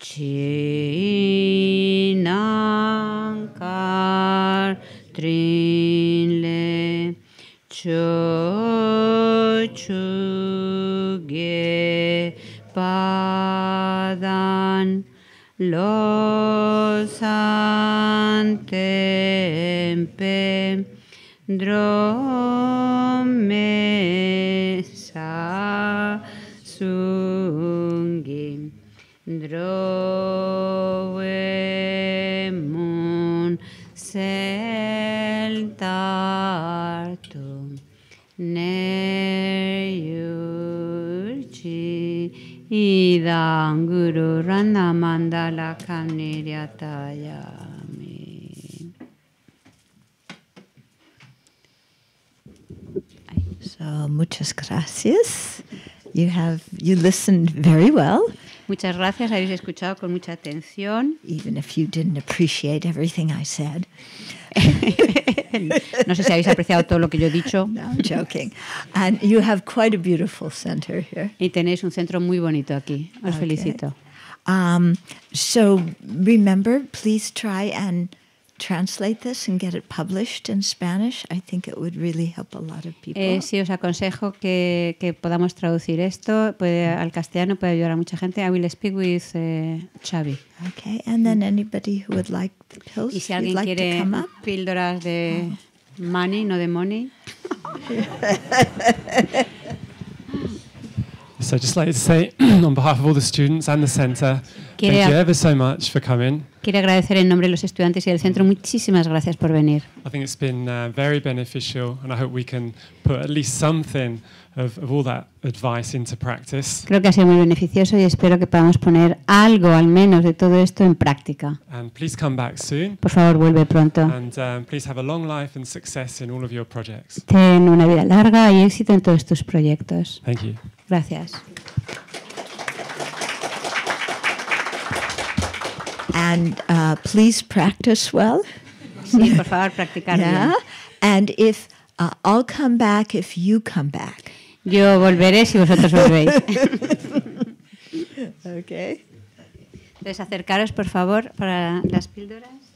chi Chugye Padan Los Antempe Dro Guru Rana Mandala Kaniryatayami. So, muchas gracias. You have you listened very well. Muchas gracias, habéis escuchado con mucha atención. Even if you didn't appreciate everything I said. [LAUGHS] no sé si habéis apreciado todo lo que yo he dicho. No, I'm joking. And you have quite a beautiful center here. Y tenéis un centro muy bonito aquí. Os felicito. Um, so remember, please try and translate this and get it published in Spanish, I think it would really help a lot of people. Eh, sí, os aconsejo que, podamos traducir esto puede, mm. al castellano, puede ayudar mucha gente. I will speak with eh, Okay, and then anybody who would like the pills, píldoras de no de money. [LAUGHS] so I'd just like to say, [CLEARS THROAT] on behalf of all the students and the center, thank you ever so much for coming. Quiero agradecer en nombre de los estudiantes y del centro. Muchísimas gracias por venir. Creo que ha sido muy beneficioso y espero que podamos poner algo al menos de todo esto en práctica. Por favor, vuelve pronto. Ten una vida larga y éxito en todos tus proyectos. Gracias. And uh, please practice well. Sí, por favor, practicar yeah. bien. And if uh, I'll come back if you come back. Yo volveré si vosotros volvéis. [LAUGHS] okay. Entonces, acercaros, por favor, para las píldoras.